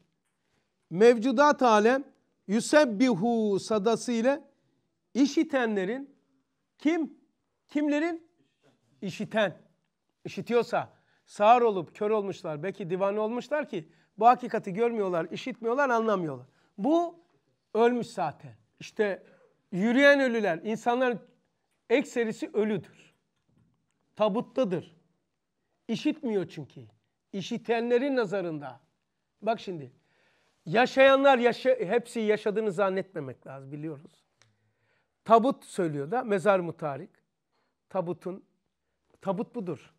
Mevcudat alem yusebbihu sadası ile işitenlerin kim? Kimlerin? İşiten. İşitiyorsa sağır olup kör olmuşlar. Belki divane olmuşlar ki bu hakikati görmüyorlar, işitmiyorlar, anlamıyorlar. Bu ölmüş zaten. İşte yürüyen ölüler, insanların ekserisi ölüdür. Tabuttadır. İşitmiyor çünkü. İşitenlerin nazarında. Bak şimdi. Yaşayanlar yaşa hepsi yaşadığını zannetmemek lazım biliyoruz. Tabut söylüyor da mezar mutarik. Tabutun tabut budur.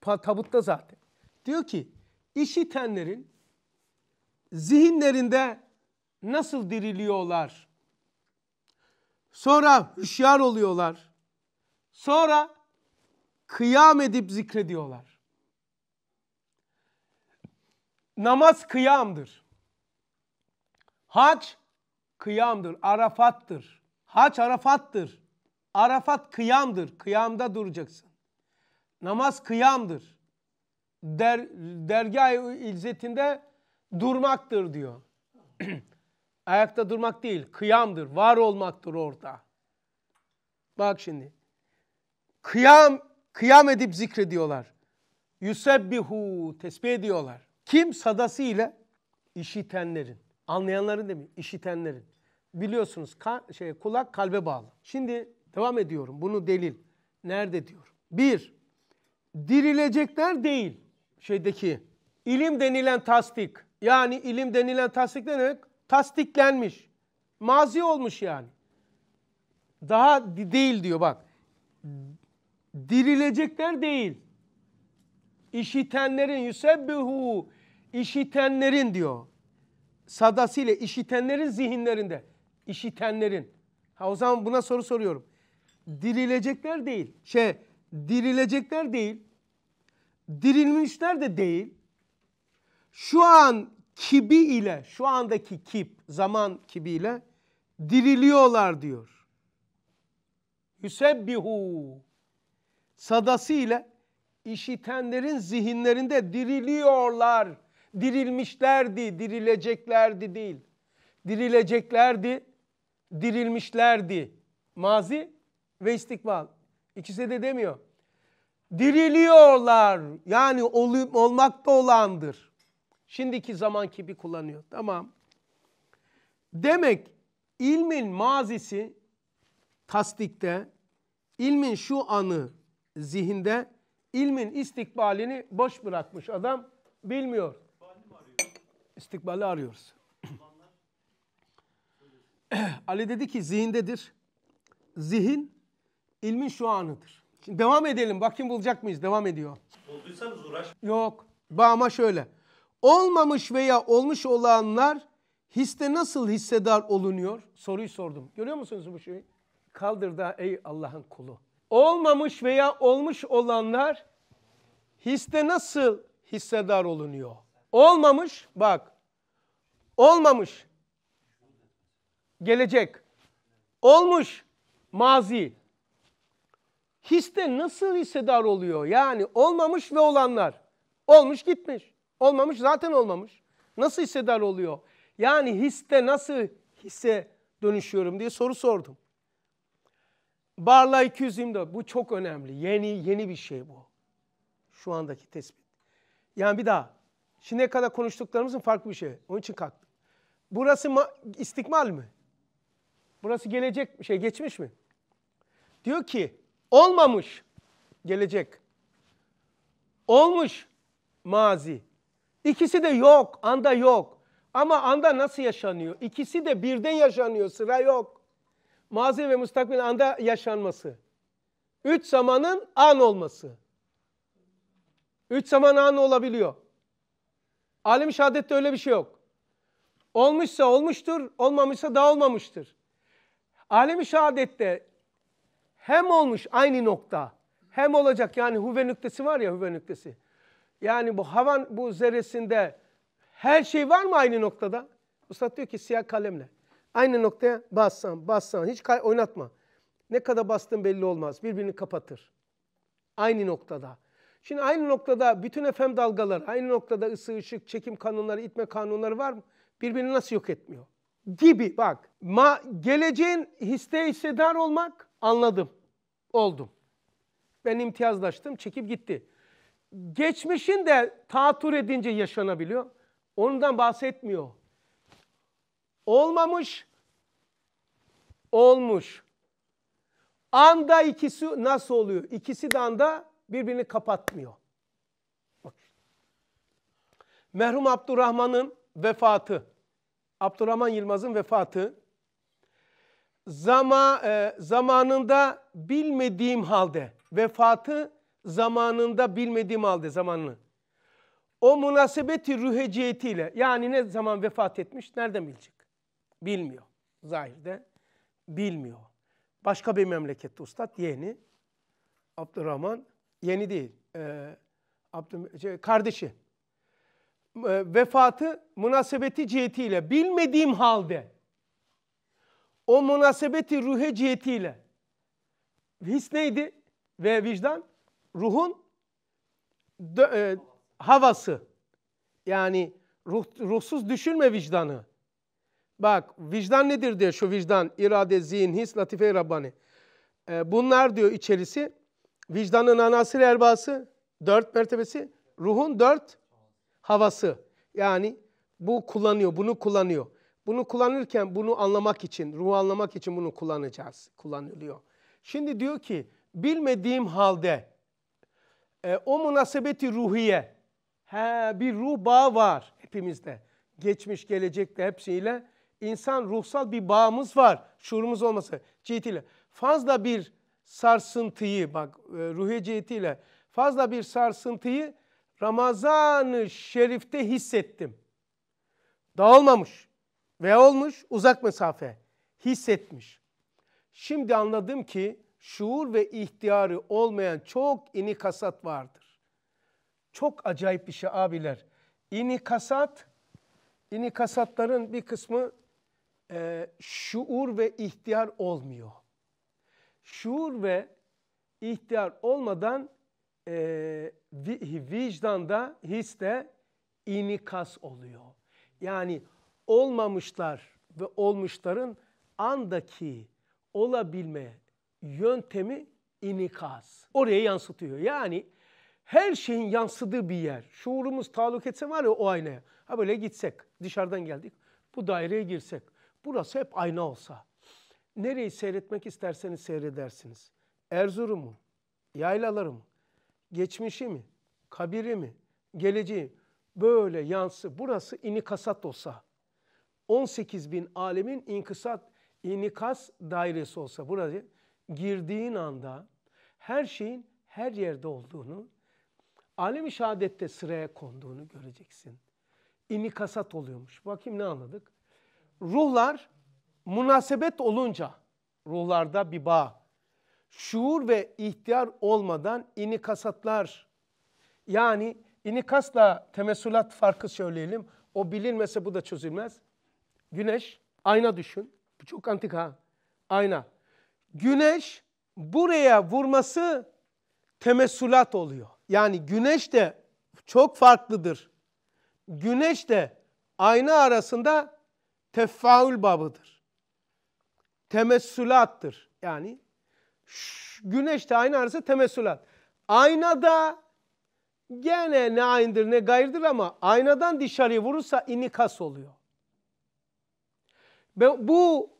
Pa, tabutta zaten. Diyor ki işitenlerin zihinlerinde nasıl diriliyorlar? Sonra hüşyar oluyorlar. Sonra kıyam edip zikrediyorlar. Namaz kıyamdır. Hac kıyamdır, Arafat'tır. Hac Arafat'tır. Arafat kıyamdır. Kıyamda duracaksın. Namaz kıyamdır der, dergah izzetinde durmaktır diyor. Ayakta durmak değil, kıyamdır, var olmaktır orada. Bak şimdi. Kıyam, kıyam edip zikrediyorlar. Yusebbihu, tesbih ediyorlar. Kim sadası ile? işitenlerin. Anlayanların değil mi? İşitenlerin. Biliyorsunuz şey, kulak kalbe bağlı. Şimdi devam ediyorum. Bunu delil. Nerede diyor? Bir, dirilecekler değil şeydeki ilim denilen tasdik yani ilim denilen tasdik ne demek? Tasdiklenmiş. Mazi olmuş yani. Daha değil diyor bak. Dirilecekler değil. İşitenlerin yusebbihu işitenlerin diyor. Sadasıyla işitenlerin zihinlerinde. İşitenlerin. Ha o zaman buna soru soruyorum. Dirilecekler değil. Şey dirilecekler değil dirilmişler de değil. Şu an kibi ile, şu andaki kip, zaman kibi ile diriliyorlar diyor. Yüsebbihu sadası ile işitenlerin zihinlerinde diriliyorlar. Dirilmişlerdi, dirileceklerdi değil. Dirileceklerdi, dirilmişlerdi. Mazi ve istikbal. İkisi de demiyor diriliyorlar. Yani olup olmakta olandır. Şimdiki zaman gibi kullanıyor. Tamam. Demek ilmin mazisi tasdikte, ilmin şu anı zihinde, ilmin istikbalini boş bırakmış adam bilmiyor. İstikbali arıyoruz. Ali dedi ki zihindedir. Zihin ilmin şu anıdır. Şimdi devam edelim. Bakayım bulacak mıyız? Devam ediyor. Bulduysanız uğraş. Yok. Ama şöyle. Olmamış veya olmuş olanlar histe nasıl hissedar olunuyor? Soruyu sordum. Görüyor musunuz bu şeyi? Kaldır da ey Allah'ın kulu. Olmamış veya olmuş olanlar histe nasıl hissedar olunuyor? Olmamış bak. Olmamış. Gelecek. Olmuş. Mazi histe nasıl hissedar oluyor? Yani olmamış ve olanlar. Olmuş gitmiş. Olmamış zaten olmamış. Nasıl hissedar oluyor? Yani histe nasıl hisse dönüşüyorum diye soru sordum. Barla 224 bu çok önemli. Yeni yeni bir şey bu. Şu andaki tespit. Yani bir daha. Şimdiye kadar konuştuklarımızın farklı bir şey. Onun için kalktım. Burası istikmal mi? Burası gelecek şey geçmiş mi? Diyor ki Olmamış gelecek. Olmuş mazi. İkisi de yok, anda yok. Ama anda nasıl yaşanıyor? İkisi de birden yaşanıyor, sıra yok. Mazi ve müstakbil anda yaşanması. Üç zamanın an olması. Üç zaman an olabiliyor. Alim şehadette öyle bir şey yok. Olmuşsa olmuştur, olmamışsa da olmamıştır. Alim şehadette hem olmuş aynı nokta. Hem olacak yani huve nüktesi var ya huve nüktesi. Yani bu havan bu zerresinde her şey var mı aynı noktada? Üstad diyor ki siyah kalemle. Aynı noktaya bassan bassan hiç oynatma. Ne kadar bastın belli olmaz. Birbirini kapatır. Aynı noktada. Şimdi aynı noktada bütün FM dalgaları, aynı noktada ısı, ışık, çekim kanunları, itme kanunları var mı? Birbirini nasıl yok etmiyor? Gibi bak. Ma geleceğin hisse hissedar olmak anladım oldum. Ben imtiyazlaştım, çekip gitti. Geçmişin de tatur edince yaşanabiliyor. Ondan bahsetmiyor. Olmamış, olmuş. Anda ikisi nasıl oluyor? İkisi de anda birbirini kapatmıyor. Bak. Merhum Abdurrahman'ın vefatı, Abdurrahman Yılmaz'ın vefatı zama, e, zamanında bilmediğim halde vefatı zamanında bilmediğim halde zamanını. O münasebeti rüheciyetiyle yani ne zaman vefat etmiş nereden bilecek? Bilmiyor. Zahirde bilmiyor. Başka bir memlekette ustad yeğeni Abdurrahman yeni değil e, Abdü, şey, kardeşi e, vefatı münasebeti cihetiyle bilmediğim halde o münasebeti ruhe cihetiyle his neydi? Ve vicdan ruhun e, havası. Yani ruh, ruhsuz düşünme vicdanı. Bak vicdan nedir diyor şu vicdan, irade, zihin, his, latife-i Rabbani. E, bunlar diyor içerisi vicdanın anası erbası, dört mertebesi, ruhun dört havası. Yani bu kullanıyor, bunu kullanıyor. Bunu kullanırken bunu anlamak için, ruhu anlamak için bunu kullanacağız. Kullanılıyor. Şimdi diyor ki bilmediğim halde e, o münasebeti ruhiye. He, bir ruh bağı var hepimizde. Geçmiş, gelecekte hepsiyle insan ruhsal bir bağımız var. Şuurumuz olması cihetiyle. Fazla bir sarsıntıyı bak e, ruhi cihetiyle fazla bir sarsıntıyı Ramazan-ı Şerif'te hissettim. Dağılmamış. Ve olmuş uzak mesafe hissetmiş. Şimdi anladım ki şuur ve ihtiyarı olmayan çok ini kasat vardır. Çok acayip bir şey abiler. İni kasat, ini kasatların bir kısmı e, şuur ve ihtiyar olmuyor. Şuur ve ihtiyar olmadan e, vicdanda, histe inikas oluyor. Yani olmamışlar ve olmuşların andaki olabilme yöntemi inikaz. Oraya yansıtıyor. Yani her şeyin yansıdığı bir yer. Şuurumuz taluk etse var ya o aynaya. Ha böyle gitsek, dışarıdan geldik, bu daireye girsek. Burası hep ayna olsa. Nereyi seyretmek isterseniz seyredersiniz. Erzurum'u, yaylaları mı, geçmişi mi, kabiri mi, geleceği mi? Böyle yansı, burası inikasat olsa. 18 bin alemin inkısat, inikas dairesi olsa burada girdiğin anda her şeyin her yerde olduğunu, alemi i şehadette sıraya konduğunu göreceksin. İnikasat oluyormuş. Bakayım ne anladık? Ruhlar münasebet olunca, ruhlarda bir bağ, şuur ve ihtiyar olmadan inikasatlar, yani inikasla temesulat farkı söyleyelim, o bilinmese bu da çözülmez. Güneş, ayna düşün. Bu çok antik ha. Ayna. Güneş buraya vurması temessülat oluyor. Yani güneş de çok farklıdır. Güneş de ayna arasında tefaül babıdır. Temessülattır. Yani güneş de ayna arası temessülat. Aynada gene ne aynıdır ne gayrıdır ama aynadan dışarıya vurursa inikas oluyor bu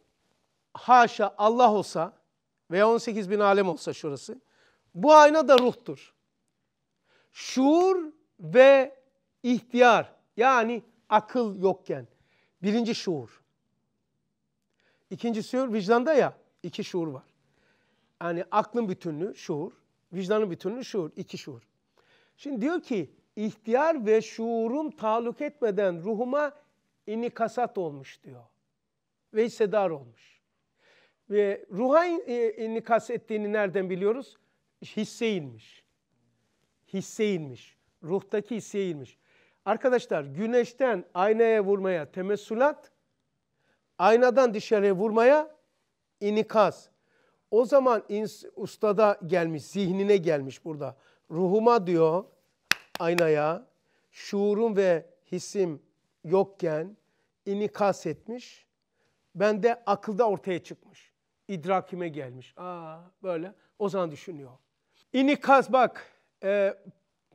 haşa Allah olsa veya 18 bin alem olsa şurası. Bu ayna da ruhtur. Şuur ve ihtiyar yani akıl yokken. Birinci şuur. İkinci şuur vicdanda ya iki şuur var. Yani aklın bütünlüğü şuur, vicdanın bütünlüğü şuur, iki şuur. Şimdi diyor ki ihtiyar ve şuurum taluk etmeden ruhuma inikasat olmuş diyor ve hissedar olmuş. Ve ruha inikas e, ettiğini nereden biliyoruz? Hisse inmiş. Hisse inmiş. Ruhtaki hisse inmiş. Arkadaşlar güneşten aynaya vurmaya temessülat, aynadan dışarıya vurmaya inikas. O zaman ustada gelmiş, zihnine gelmiş burada. Ruhuma diyor aynaya, şuurum ve hisim yokken inikas etmiş bende akılda ortaya çıkmış. İdrakime gelmiş. Aa böyle o zaman düşünüyor. İnikaz bak e,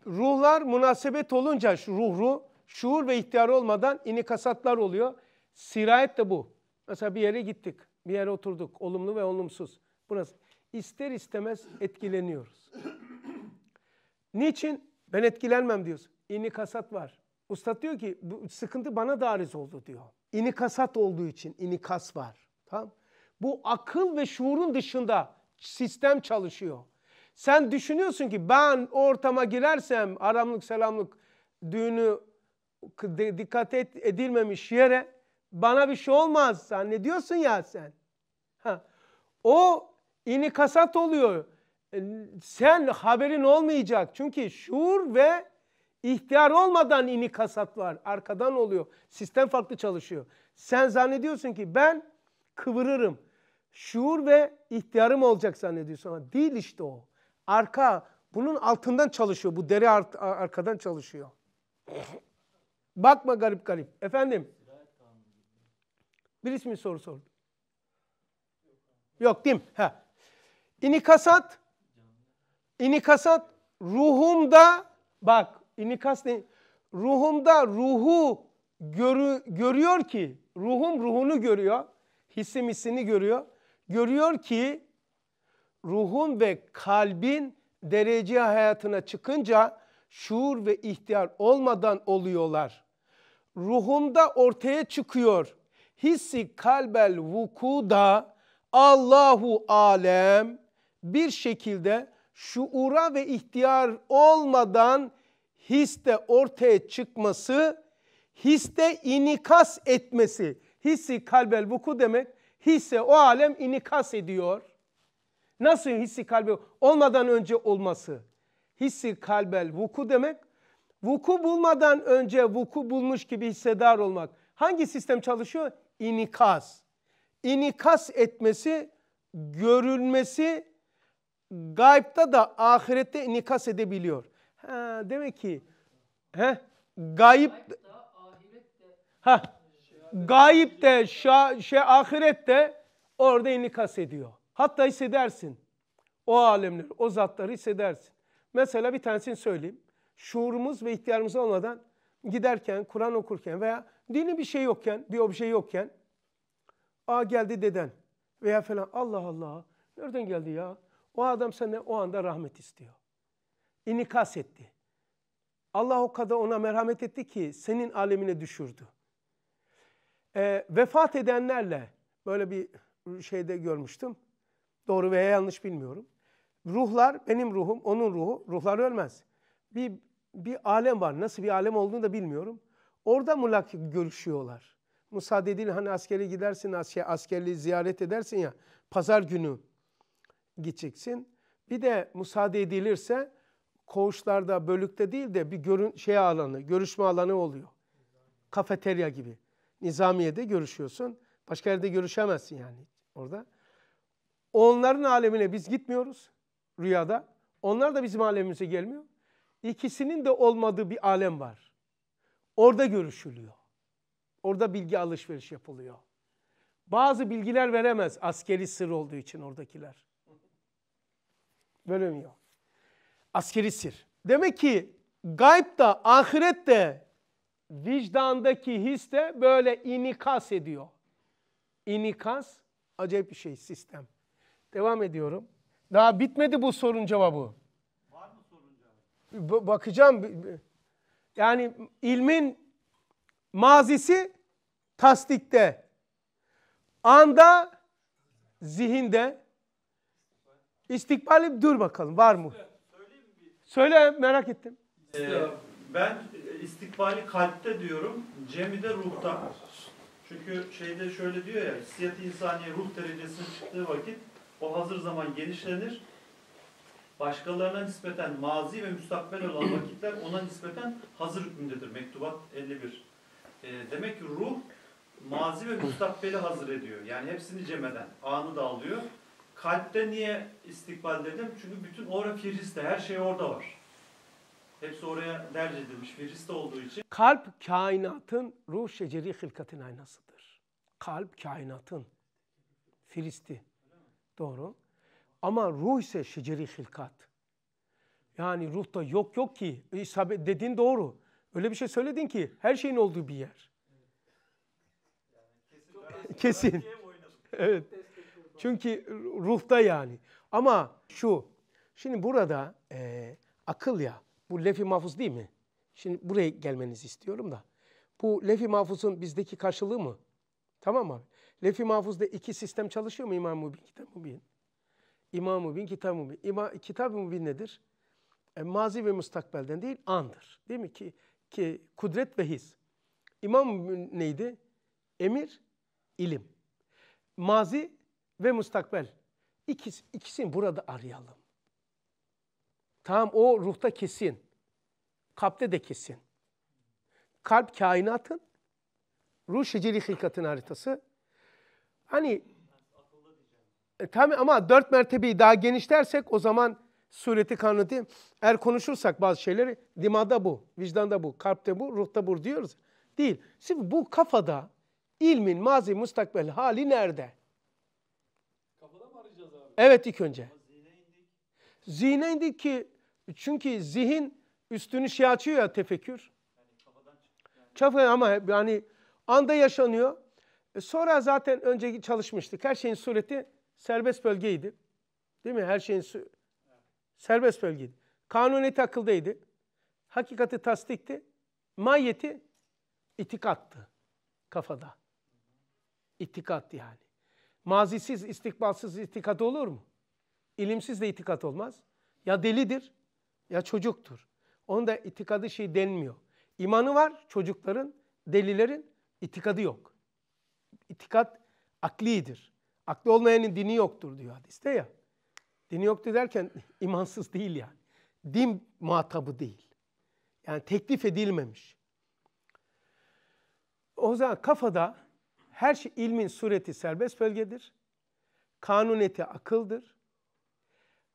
ruhlar münasebet olunca şu ruhru şuur ve ihtiyar olmadan inikasatlar oluyor. Sirayet de bu. Mesela bir yere gittik, bir yere oturduk. Olumlu ve olumsuz. Burası. İster istemez etkileniyoruz. Niçin? Ben etkilenmem diyorsun. İnikasat var. Usta diyor ki bu sıkıntı bana da arız oldu diyor. İnikasat olduğu için inikas var. Tamam? Bu akıl ve şuurun dışında sistem çalışıyor. Sen düşünüyorsun ki ben ortama girersem aramlık selamlık düğünü dikkat et, edilmemiş yere bana bir şey olmaz zannediyorsun ya sen. Ha. O inikasat oluyor. E, sen haberin olmayacak. Çünkü şuur ve İhtiyar olmadan ini kasat var. Arkadan oluyor. Sistem farklı çalışıyor. Sen zannediyorsun ki ben kıvırırım. Şuur ve ihtiyarım olacak zannediyorsun ama değil işte o. Arka bunun altından çalışıyor. Bu deri ar arkadan çalışıyor. Bakma garip garip. Efendim? Birisi mi soru sordu? Yok değil mi? Ha. İnikasat İnikasat ruhumda bak İnikas ne? Ruhumda ruhu görü, görüyor ki, ruhum ruhunu görüyor, hissim hissini görüyor. Görüyor ki ruhun ve kalbin derece hayatına çıkınca şuur ve ihtiyar olmadan oluyorlar. Ruhumda ortaya çıkıyor. Hissi kalbel vuku da Allahu alem bir şekilde şuura ve ihtiyar olmadan histe ortaya çıkması, histe inikas etmesi. Hissi kalbel vuku demek. Hisse o alem inikas ediyor. Nasıl hissi kalbel olmadan önce olması? Hissi kalbel vuku demek. Vuku bulmadan önce vuku bulmuş gibi hissedar olmak. Hangi sistem çalışıyor? İnikas. İnikas etmesi, görülmesi, gaybda da ahirette inikas edebiliyor. Ha, demek ki he, gayip ha, gayip de şa, şey, ahiret de orada inikas ediyor. Hatta hissedersin. O alemler, o zatları hissedersin. Mesela bir tanesini söyleyeyim. Şuurumuz ve ihtiyarımız olmadan giderken, Kur'an okurken veya dini bir şey yokken, bir obje yokken a geldi deden veya falan Allah Allah nereden geldi ya? O adam senden o anda rahmet istiyor inikas etti. Allah o kadar ona merhamet etti ki senin alemine düşürdü. E, vefat edenlerle böyle bir şeyde görmüştüm. Doğru veya yanlış bilmiyorum. Ruhlar benim ruhum, onun ruhu. Ruhlar ölmez. Bir bir alem var. Nasıl bir alem olduğunu da bilmiyorum. Orada mulak görüşüyorlar. Musa dediğin hani askeri gidersin, asker, şey, askerliği ziyaret edersin ya. Pazar günü gideceksin. Bir de müsaade edilirse koğuşlarda, bölükte değil de bir görün şey alanı, görüşme alanı oluyor. Kafeterya gibi. Nizamiye'de görüşüyorsun. Başka yerde görüşemezsin yani orada. Onların alemine biz gitmiyoruz rüyada. Onlar da bizim alemimize gelmiyor. İkisinin de olmadığı bir alem var. Orada görüşülüyor. Orada bilgi alışveriş yapılıyor. Bazı bilgiler veremez askeri sır olduğu için oradakiler. Veremiyor askeri sir. Demek ki gayb da ahiret de vicdandaki his de böyle inikas ediyor. İnikas acayip bir şey sistem. Devam ediyorum. Daha bitmedi bu sorun cevabı. Var mı sorun cevabı? bakacağım. Yani ilmin mazisi tasdikte. Anda zihinde istikbali dur bakalım var mı? Söyle merak ettim. Ee, ben e, istikbali kalpte diyorum, cemide ruhta. Çünkü şeyde şöyle diyor ya, hissiyat insaniye ruh derecesine çıktığı vakit o hazır zaman genişlenir. Başkalarına nispeten mazi ve müstakbel olan vakitler ona nispeten hazır hükmündedir. Mektubat 51. E, ee, demek ki ruh mazi ve müstakbeli hazır ediyor. Yani hepsini cemeden, anı da alıyor. Kalpte niye istikbal dedim? Çünkü bütün ora firiste, her şey orada var. Hepsi oraya derc edilmiş, firiste olduğu için. Kalp kainatın ruh şeceri hilkatin aynasıdır. Kalp kainatın firisti. Doğru. Ama ruh ise şeceri hilkat. Yani ruhta yok yok ki. E, isabet dedin doğru. Öyle bir şey söyledin ki her şeyin olduğu bir yer. Kesin. evet. Çünkü ruhta yani. Ama şu, şimdi burada e, akıl ya, bu lefi mahfuz değil mi? Şimdi buraya gelmenizi istiyorum da. Bu lefi mahfuzun bizdeki karşılığı mı? Tamam mı? Lefi mahfuzda iki sistem çalışıyor mu İmam-ı Mubin, Kitab-ı Mubin? İmam-ı Mubin, Kitab-ı Mubin. İma, Kitab-ı Mubin nedir? E, mazi ve mustakbelden değil, andır. Değil mi? Ki, ki kudret ve his. İmam neydi? Emir, ilim. Mazi ve mustakbel. İkisi, ikisini burada arayalım. Tamam o ruhta kesin. Kalpte de kesin. Kalp kainatın, ruh şeceri hikatın haritası. Hani e, tabii ama dört mertebeyi daha genişlersek o zaman sureti kanıtı eğer konuşursak bazı şeyleri dimada bu, vicdanda bu, kalpte bu, ruhta bu diyoruz. Değil. Şimdi bu kafada ilmin mazi mustakbel hali nerede? Evet ilk önce. Zihne indik ki çünkü zihin üstünü şey açıyor ya tefekkür. Çafı ama yani anda yaşanıyor. E, sonra zaten önce çalışmıştık. Her şeyin sureti serbest bölgeydi. Değil mi? Her şeyin su serbest bölgeydi. Kanuniyeti akıldaydı. Hakikati tasdikti. Mahiyeti itikattı kafada. İtikat yani. Mazisiz, istikbalsız itikat olur mu? İlimsiz de itikat olmaz. Ya delidir ya çocuktur. Onun da itikadı şey denmiyor. İmanı var çocukların, delilerin itikadı yok. İtikat aklidir. Aklı olmayanın dini yoktur diyor hadiste ya. Dini yoktur derken imansız değil yani. Din muhatabı değil. Yani teklif edilmemiş. O zaman kafada her şey ilmin sureti serbest bölgedir. Kanuneti akıldır.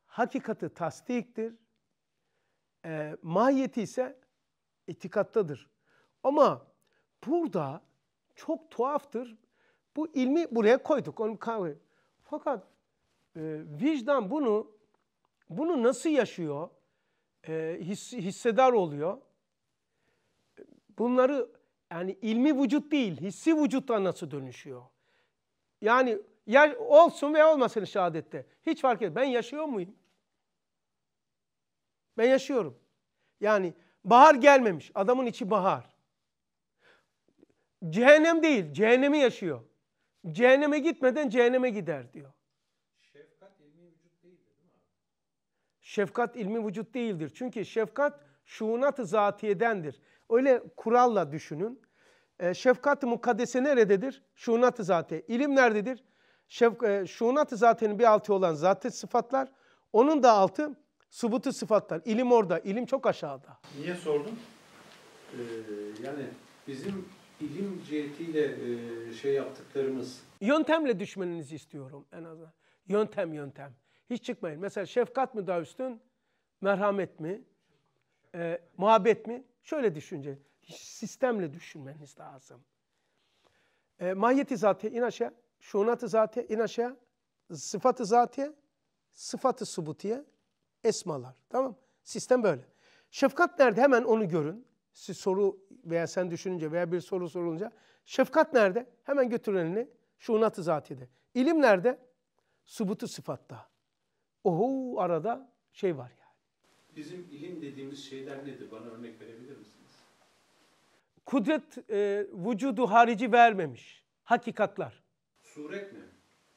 Hakikati tasdiktir. E, mahiyeti ise itikattadır. Ama burada çok tuhaftır. Bu ilmi buraya koyduk. Onu kavga. Fakat e, vicdan bunu bunu nasıl yaşıyor? E, his, hissedar oluyor. Bunları yani ilmi vücut değil, hissi vücutta nasıl dönüşüyor? Yani yer olsun veya olmasın şehadette. Hiç fark etmez. Ben yaşıyor muyum? Ben yaşıyorum. Yani bahar gelmemiş. Adamın içi bahar. Cehennem değil, cehennemi yaşıyor. Cehenneme gitmeden cehenneme gider diyor. Şefkat ilmi vücut değildir değil mi Şefkat ilmi vücut değildir. Çünkü şefkat şuunat-ı zatiyedendir. Öyle kuralla düşünün. E, şefkat-ı mukaddese nerededir? Şunat-ı zate. İlim nerededir? Şef, e, şunat-ı zatenin bir altı olan zat sıfatlar. Onun da altı subutu sıfatlar. İlim orada. İlim çok aşağıda. Niye sordum? Ee, yani bizim ilim cihetiyle e, şey yaptıklarımız. Yöntemle düşmenizi istiyorum en azından. Yöntem yöntem. Hiç çıkmayın. Mesela şefkat mi daha üstün, merhamet mi? e, muhabbet mi? Şöyle düşünce, sistemle düşünmeniz lazım. E, mahiyeti zatiye in aşağı, şunatı zatiye in aşağı, sıfatı zatiye, sıfatı subutiye, esmalar. Tamam Sistem böyle. Şefkat nerede? Hemen onu görün. Siz soru veya sen düşününce veya bir soru sorulunca. Şefkat nerede? Hemen götür elini. Şunatı ı İlim nerede? Subutu sıfatta. Oho arada şey var bizim ilim dediğimiz şeyler nedir? Bana örnek verebilir misiniz? Kudret e, vücudu harici vermemiş. Hakikatlar. Suret mi?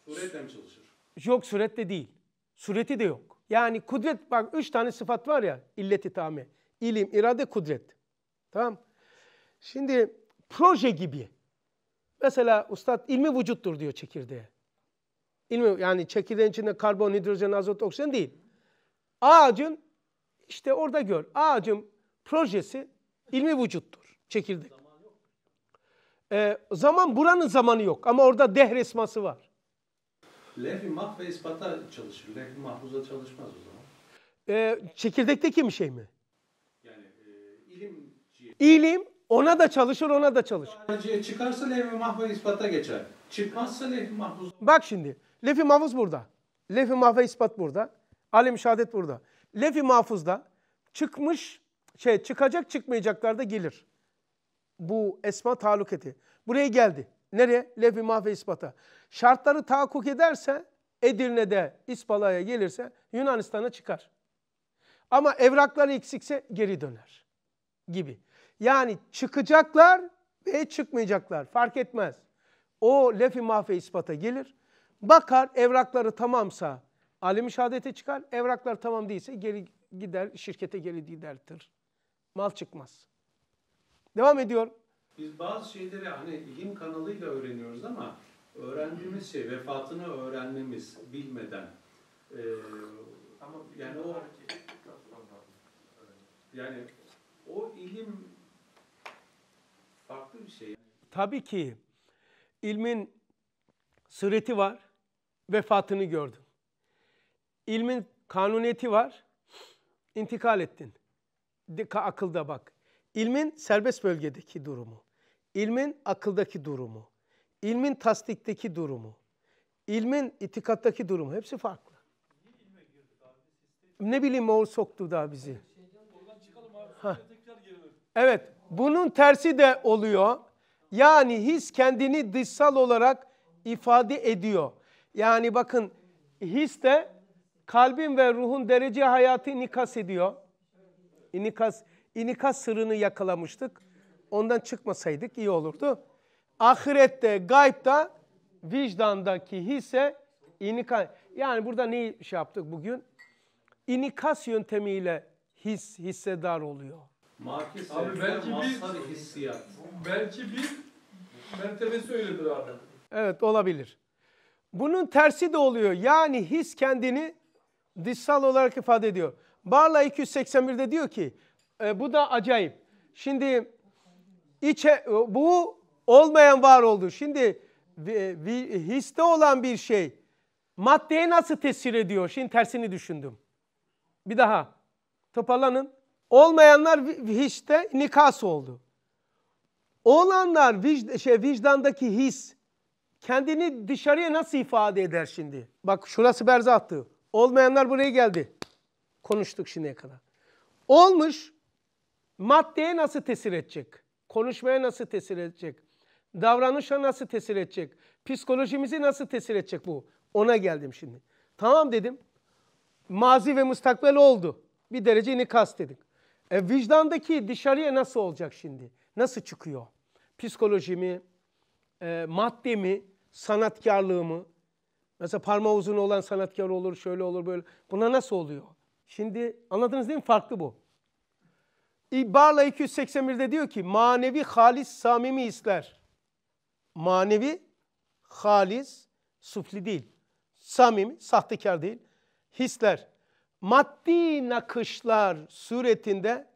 Suretle mi çalışır? Yok suretle değil. Sureti de yok. Yani kudret bak üç tane sıfat var ya illeti tame. İlim, irade, kudret. Tamam. Şimdi proje gibi. Mesela ustad ilmi vücuttur diyor çekirdeğe. İlmi, yani çekirdeğin içinde karbon, hidrojen, azot, oksijen değil. Ağacın işte orada gör. Ağacın projesi ilmi vücuttur. Çekirdek. Ee, zaman buranın zamanı yok ama orada deh resması var. Levh-i mah ve ispata çalışır. Levh-i mahfuza çalışmaz o zaman. Ee, çekirdekteki bir şey mi? Yani e, ilim İlim ona da çalışır, ona da çalışır. çıkarsa levh-i mahve ispata geçer. Çıkmazsa levh-i mahfuz. Bak şimdi. Levh-i mahfuz burada. Levh-i mahve ispat burada. Alim şehadet burada. Lefi mahfuzda çıkmış şey çıkacak çıkmayacaklar da gelir. Bu esma taluketi. Buraya geldi. Nereye? Lefi mahve ispata. Şartları tahakkuk ederse Edirne'de İspala'ya gelirse Yunanistan'a çıkar. Ama evrakları eksikse geri döner gibi. Yani çıkacaklar ve çıkmayacaklar fark etmez. O lefi mahve ispata gelir. Bakar evrakları tamamsa Alemi şehadete çıkar. Evraklar tamam değilse geri gider, şirkete geri gidertir. Mal çıkmaz. Devam ediyor. Biz bazı şeyleri hani ilim kanalıyla öğreniyoruz ama öğrendiğimiz şey vefatını öğrenmemiz bilmeden. Ee, ama yani o yani o ilim farklı bir şey. Tabii ki ilmin sıreti var, vefatını gördü ilmin kanuniyeti var. İntikal ettin. Dika, akılda bak. İlmin serbest bölgedeki durumu. İlmin akıldaki durumu. İlmin tasdikteki durumu. İlmin itikattaki durumu. Hepsi farklı. Ne bileyim o soktu daha bizi. Ha. Evet. Bunun tersi de oluyor. Yani his kendini dışsal olarak ifade ediyor. Yani bakın his de kalbin ve ruhun derece hayatı inikas ediyor. İnikas, inikas sırrını yakalamıştık. Ondan çıkmasaydık iyi olurdu. Ahirette, gaybda, vicdandaki hisse inikas. Yani burada neyi şey yaptık bugün? İnikas yöntemiyle his, hissedar oluyor. Markis abi belki bir hissiyat. Belki bir mertebesi öyledir abi. Evet olabilir. Bunun tersi de oluyor. Yani his kendini dışsal olarak ifade ediyor. Barla 281'de diyor ki e, bu da acayip. Şimdi içe e, bu olmayan var oldu. Şimdi histe olan bir şey maddeye nasıl tesir ediyor? Şimdi tersini düşündüm. Bir daha toparlanın. Olmayanlar histe nikas oldu. Olanlar vicd şey, vicdandaki his kendini dışarıya nasıl ifade eder şimdi? Bak şurası berzattı. Olmayanlar buraya geldi. Konuştuk şimdiye kadar. Olmuş maddeye nasıl tesir edecek? Konuşmaya nasıl tesir edecek? Davranışa nasıl tesir edecek? Psikolojimizi nasıl tesir edecek bu? Ona geldim şimdi. Tamam dedim. Mazi ve müstakbel oldu. Bir derece inikas dedik. E, vicdandaki dışarıya nasıl olacak şimdi? Nasıl çıkıyor? Psikolojimi, e, maddemi, sanatkarlığımı, Mesela parmağı uzun olan sanatkar olur, şöyle olur, böyle. Buna nasıl oluyor? Şimdi anladınız değil mi? Farklı bu. İbarla 281'de diyor ki manevi halis samimi hisler. Manevi halis sufli değil. Samimi, sahtekar değil. Hisler. Maddi nakışlar suretinde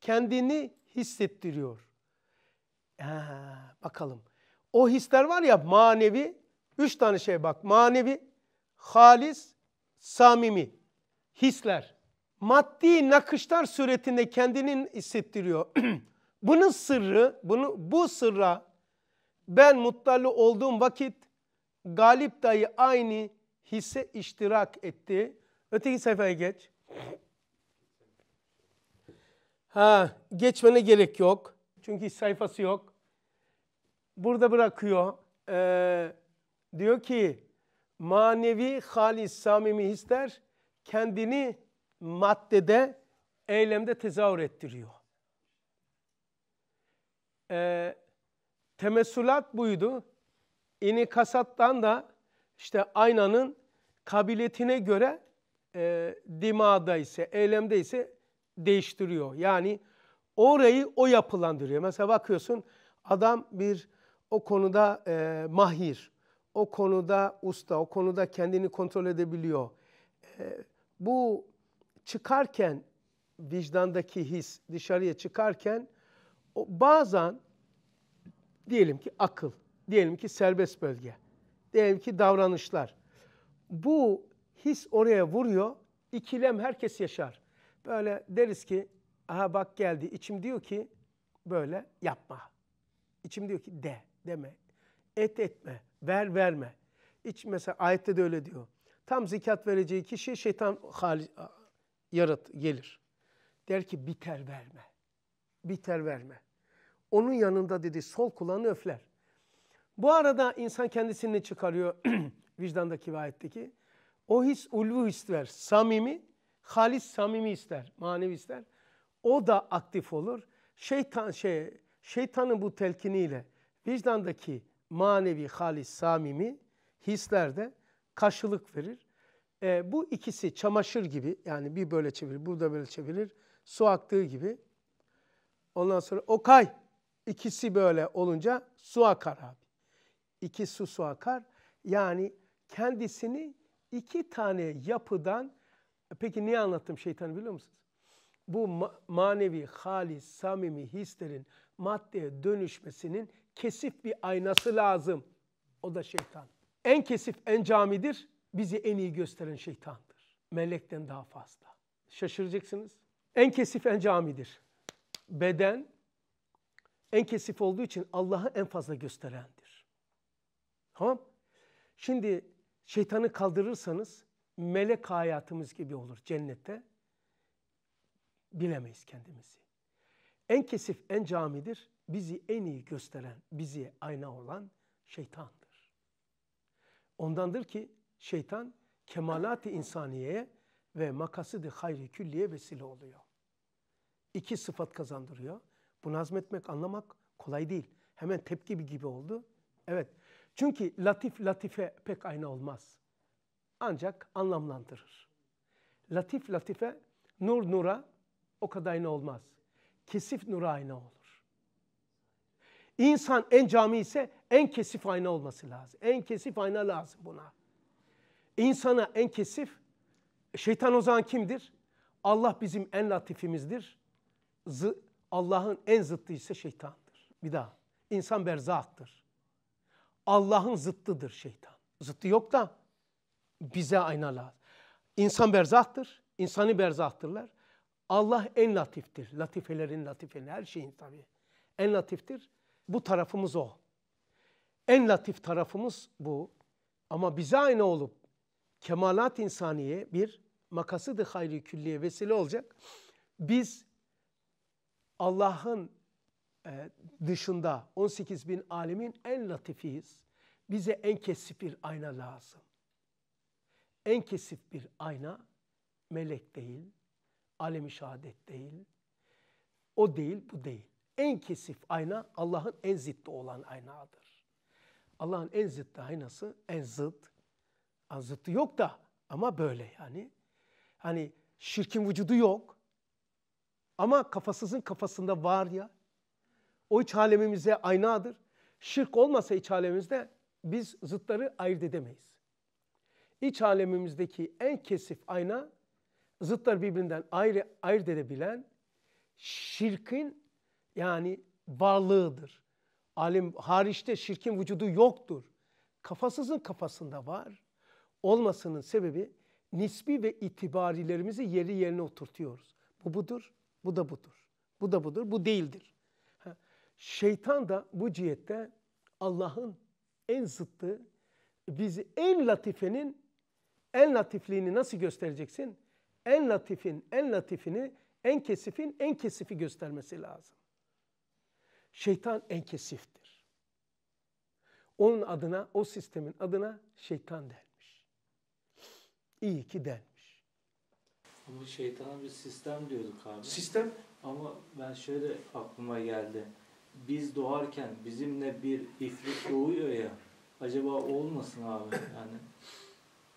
kendini hissettiriyor. Ee, bakalım. O hisler var ya manevi Üç tane şey bak. Manevi, halis, samimi. Hisler. Maddi nakışlar suretinde kendini hissettiriyor. Bunun sırrı, bunu, bu sırra ben muttali olduğum vakit Galip dayı aynı hisse iştirak etti. Öteki sayfaya geç. Ha, geçmene gerek yok. Çünkü sayfası yok. Burada bırakıyor. Ee, diyor ki manevi halis samimi hisler kendini maddede eylemde tezahür ettiriyor. E, ee, temessülat buydu. kasattan da işte aynanın kabiliyetine göre e, dimada ise, eylemde ise değiştiriyor. Yani orayı o yapılandırıyor. Mesela bakıyorsun adam bir o konuda e, mahir o konuda usta, o konuda kendini kontrol edebiliyor. E, bu çıkarken vicdandaki his dışarıya çıkarken o bazen diyelim ki akıl, diyelim ki serbest bölge, diyelim ki davranışlar. Bu his oraya vuruyor, ikilem herkes yaşar. Böyle deriz ki aha bak geldi, içim diyor ki böyle yapma. İçim diyor ki de, deme, et etme. Ver verme. İç mesela ayette de öyle diyor. Tam zikat vereceği kişi şeytan hali, yarat gelir. Der ki biter verme. Biter verme. Onun yanında dedi sol kulağını öfler. Bu arada insan kendisini çıkarıyor vicdandaki ve ayetteki. O his ulvu ister. Samimi, halis samimi ister. Manevi ister. O da aktif olur. Şeytan şey şeytanın bu telkiniyle vicdandaki manevi halis samimi hisler de karşılık verir. E, bu ikisi çamaşır gibi yani bir böyle çevirir, burada böyle çevirir. Su aktığı gibi. Ondan sonra okay ikisi böyle olunca su akar abi. İki su su akar. Yani kendisini iki tane yapıdan peki niye anlattım şeytanı biliyor musunuz? Bu ma manevi, halis, samimi hislerin maddeye dönüşmesinin kesif bir aynası lazım. O da şeytan. En kesif en camidir. Bizi en iyi gösteren şeytandır. Melekten daha fazla. Şaşıracaksınız. En kesif en camidir. Beden en kesif olduğu için Allah'ı en fazla gösterendir. Tamam? Şimdi şeytanı kaldırırsanız melek hayatımız gibi olur cennette. Bilemeyiz kendimizi. En kesif en camidir bizi en iyi gösteren, bizi ayna olan şeytandır. Ondandır ki şeytan kemalat-ı insaniyeye ve makasıd-ı hayri külliye vesile oluyor. İki sıfat kazandırıyor. Bunu hazmetmek, anlamak kolay değil. Hemen tepki gibi oldu. Evet. Çünkü latif latife pek ayna olmaz. Ancak anlamlandırır. Latif latife nur nura o kadar ayna olmaz. Kesif nura ayna olur. İnsan en cami ise en kesif ayna olması lazım. En kesif ayna lazım buna. İnsana en kesif, şeytan o zaman kimdir? Allah bizim en latifimizdir. Allah'ın en zıttı ise şeytandır. Bir daha. İnsan berzahtır. Allah'ın zıttıdır şeytan. Zıttı yok da bize ayna lazım. İnsan berzahtır. İnsanı berzahtırlar. Allah en latiftir. Latifelerin latifeni her şeyin tabii. En latiftir. Bu tarafımız o. En latif tarafımız bu. Ama bize aynı olup kemalat insaniye bir makasıdı hayri külliye vesile olacak. Biz Allah'ın e, dışında 18 bin alemin en latifiyiz. Bize en kesif bir ayna lazım. En kesif bir ayna melek değil, âlim-i şehadet değil. O değil, bu değil en kesif ayna Allah'ın en zıttı olan aynadır. Allah'ın en zıttı aynası en zıt. Yani zıttı yok da ama böyle yani. Hani şirkin vücudu yok. Ama kafasızın kafasında var ya. O iç alemimize aynadır. Şirk olmasa iç alemimizde biz zıtları ayırt edemeyiz. İç alemimizdeki en kesif ayna zıtlar birbirinden ayrı ayırt edebilen şirkin yani varlığıdır. Alim hariçte şirkin vücudu yoktur. Kafasızın kafasında var. Olmasının sebebi nisbi ve itibarilerimizi yeri yerine oturtuyoruz. Bu budur, bu da budur. Bu da budur, bu değildir. Şeytan da bu cihette Allah'ın en zıttı, bizi en latifenin en latifliğini nasıl göstereceksin? En latifin en latifini, en kesifin en kesifi göstermesi lazım. Şeytan enkesiftir. Onun adına, o sistemin adına şeytan denmiş. İyi ki denmiş. Ama şeytan bir sistem diyorduk abi. Sistem? Ama ben şöyle aklıma geldi. Biz doğarken bizimle bir ifrit doğuyor ya. Acaba olmasın abi yani?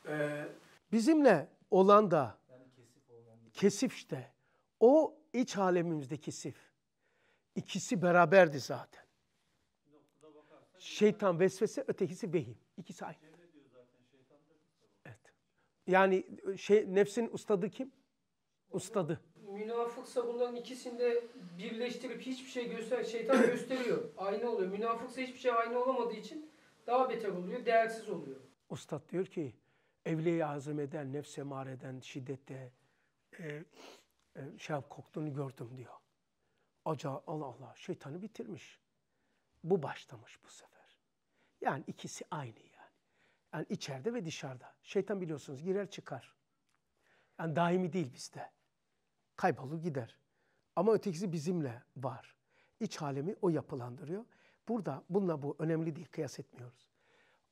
Ee, bizimle olan da yani kesif, olan kesif işte. O iç alemimizdeki kesif. İkisi beraberdi zaten. Şeytan vesvese, ötekisi vehim. İkisi aynı. Evet. Yani şey, nefsin ustadı kim? Ustadı. Münafıksa bunların ikisini de birleştirip hiçbir şey göster, şeytan gösteriyor. Aynı oluyor. Münafıksa hiçbir şey aynı olamadığı için daha beter oluyor, değersiz oluyor. Ustad diyor ki, evliye azim eden, nefse mar eden şiddette e, e, şah şey koktuğunu gördüm diyor. Aca Allah Allah şeytanı bitirmiş. Bu başlamış bu sefer. Yani ikisi aynı yani. Yani içeride ve dışarıda. Şeytan biliyorsunuz girer çıkar. Yani daimi değil bizde. Kaybolur gider. Ama ötekisi bizimle var. İç alemi o yapılandırıyor. Burada bununla bu önemli değil kıyas etmiyoruz.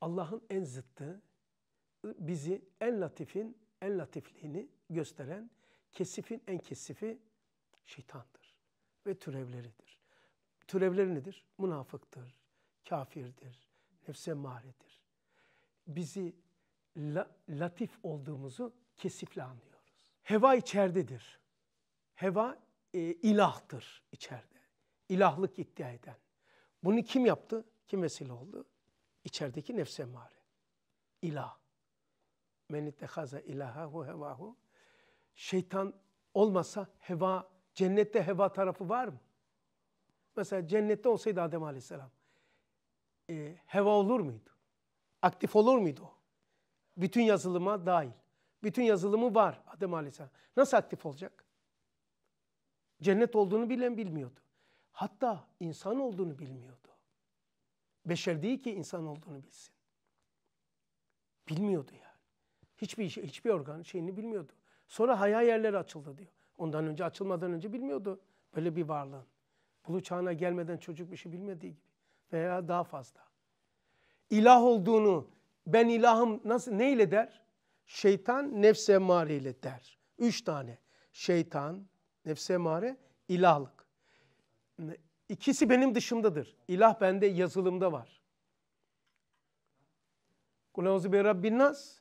Allah'ın en zıttı bizi en latifin en latifliğini gösteren kesifin en kesifi şeytandır ve türevleridir. Türevleri nedir? Münafıktır, kafirdir, nefse maharedir. Bizi la, latif olduğumuzu kesifle anlıyoruz. Heva içeridedir. Heva e, ilahtır içeride. İlahlık iddia eden. Bunu kim yaptı? Kim vesile oldu? İçerideki nefse mare. İlah. Men ittehaza ilahahu hevahu. Şeytan olmasa heva Cennette heva tarafı var mı? Mesela cennette olsaydı Adem Aleyhisselam e, heva olur muydu? Aktif olur muydu o? Bütün yazılıma dahil. Bütün yazılımı var Adem Aleyhisselam. Nasıl aktif olacak? Cennet olduğunu bilen bilmiyordu. Hatta insan olduğunu bilmiyordu. Beşer değil ki insan olduğunu bilsin. Bilmiyordu yani. Hiçbir, şey, hiçbir organ şeyini bilmiyordu. Sonra haya yerleri açıldı diyor. Ondan önce açılmadan önce bilmiyordu böyle bir varlığın. Bulu çağına gelmeden çocuk bir şey bilmediği gibi veya daha fazla. İlah olduğunu ben ilahım nasıl neyle der? Şeytan nefse emare ile der. Üç tane. Şeytan, nefse emare, ilahlık. İkisi benim dışımdadır. İlah bende yazılımda var. Kulauzu bi Rabbin nas,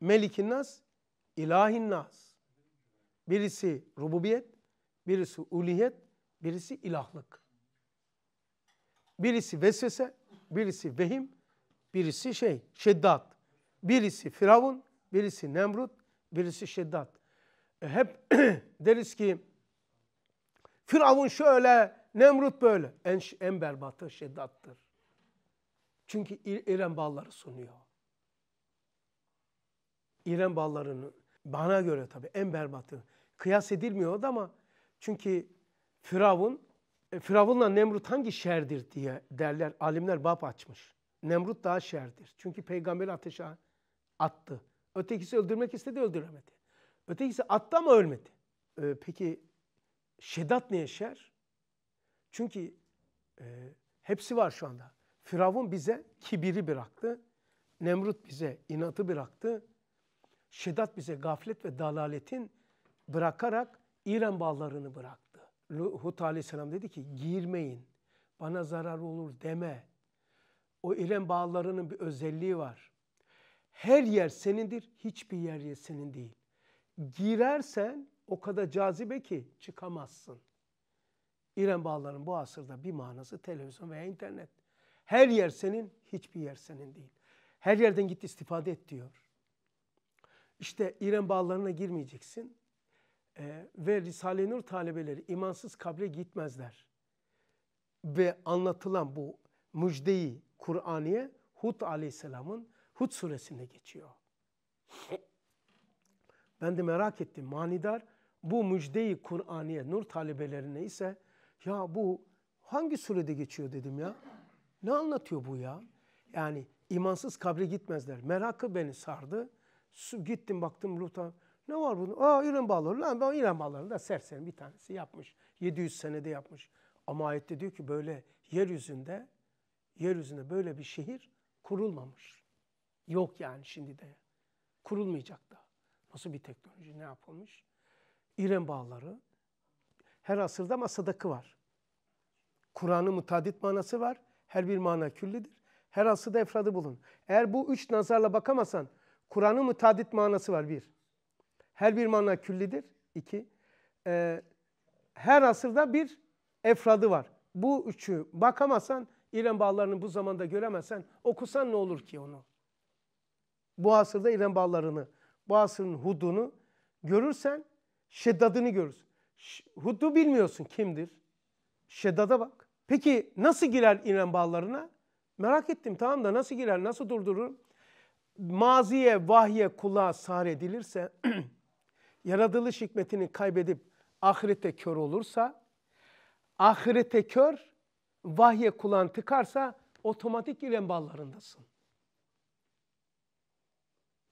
Melikin nas, İlahin nas. Birisi rububiyet, birisi uliyet, birisi ilahlık. Birisi vesvese, birisi vehim, birisi şey, şiddat. Birisi firavun, birisi nemrut, birisi şiddat. E hep deriz ki firavun şöyle, nemrut böyle. En, en berbatı şiddattır. Çünkü İrem bağları sunuyor. İrem bağlarının bana göre tabii en berbatı. Kıyas edilmiyordu ama çünkü Firavun, e, Firavun'la Nemrut hangi şerdir diye derler. Alimler bab açmış. Nemrut daha şerdir. Çünkü peygamberi ateşe attı. Ötekisi öldürmek istedi öldüremedi. Ötekisi attı ama ölmedi. Ee, peki Şedat niye şer? Çünkü e, hepsi var şu anda. Firavun bize kibiri bıraktı. Nemrut bize inatı bıraktı şiddet bize gaflet ve dalaletin bırakarak İran bağlarını bıraktı. Hud aleyhisselam dedi ki girmeyin, bana zarar olur deme. O İran bağlarının bir özelliği var. Her yer senindir, hiçbir yer senin değil. Girersen o kadar cazibe ki çıkamazsın. İrem bağlarının bu asırda bir manası televizyon veya internet. Her yer senin, hiçbir yer senin değil. Her yerden git istifade et diyor. İşte İrem bağlarına girmeyeceksin. E, ve Risale-i Nur talebeleri imansız kabre gitmezler. Ve anlatılan bu müjdeyi Kur'aniye Hud aleyhisselamın Hud suresinde geçiyor. Ben de merak ettim. Manidar bu müjdeyi Kur'aniye nur talebelerine ise ya bu hangi surede geçiyor dedim ya. Ne anlatıyor bu ya? Yani imansız kabre gitmezler. Merakı beni sardı gittim baktım Luta. Ne var bunun? Aa İrem Bağları. Lan ben İrem Bağları'nı da serserim bir tanesi yapmış. 700 senede yapmış. Ama ayette diyor ki böyle yeryüzünde yeryüzünde böyle bir şehir kurulmamış. Yok yani şimdi de. Kurulmayacak da. Nasıl bir teknoloji ne yapılmış? İrem Bağları her asırda masadakı var. Kur'an'ın mutadit manası var. Her bir mana küllidir. Her asırda efradı bulun. Eğer bu üç nazarla bakamasan Kur'an'ın mütadit manası var bir. Her bir mana küllidir. İki, e, her asırda bir efradı var. Bu üçü bakamazsan, İrem bağlarını bu zamanda göremezsen okusan ne olur ki onu? Bu asırda İrem bağlarını, bu asırın hudunu görürsen şeddadını görürsün. Hudu bilmiyorsun kimdir? Şeddada bak. Peki nasıl girer İrem bağlarına? Merak ettim tamam da nasıl girer, nasıl durdururum? maziye, vahye kulağa sar edilirse, yaratılış hikmetini kaybedip ahirete kör olursa, ahirete kör, vahye kulağın tıkarsa otomatik İrem bağlarındasın.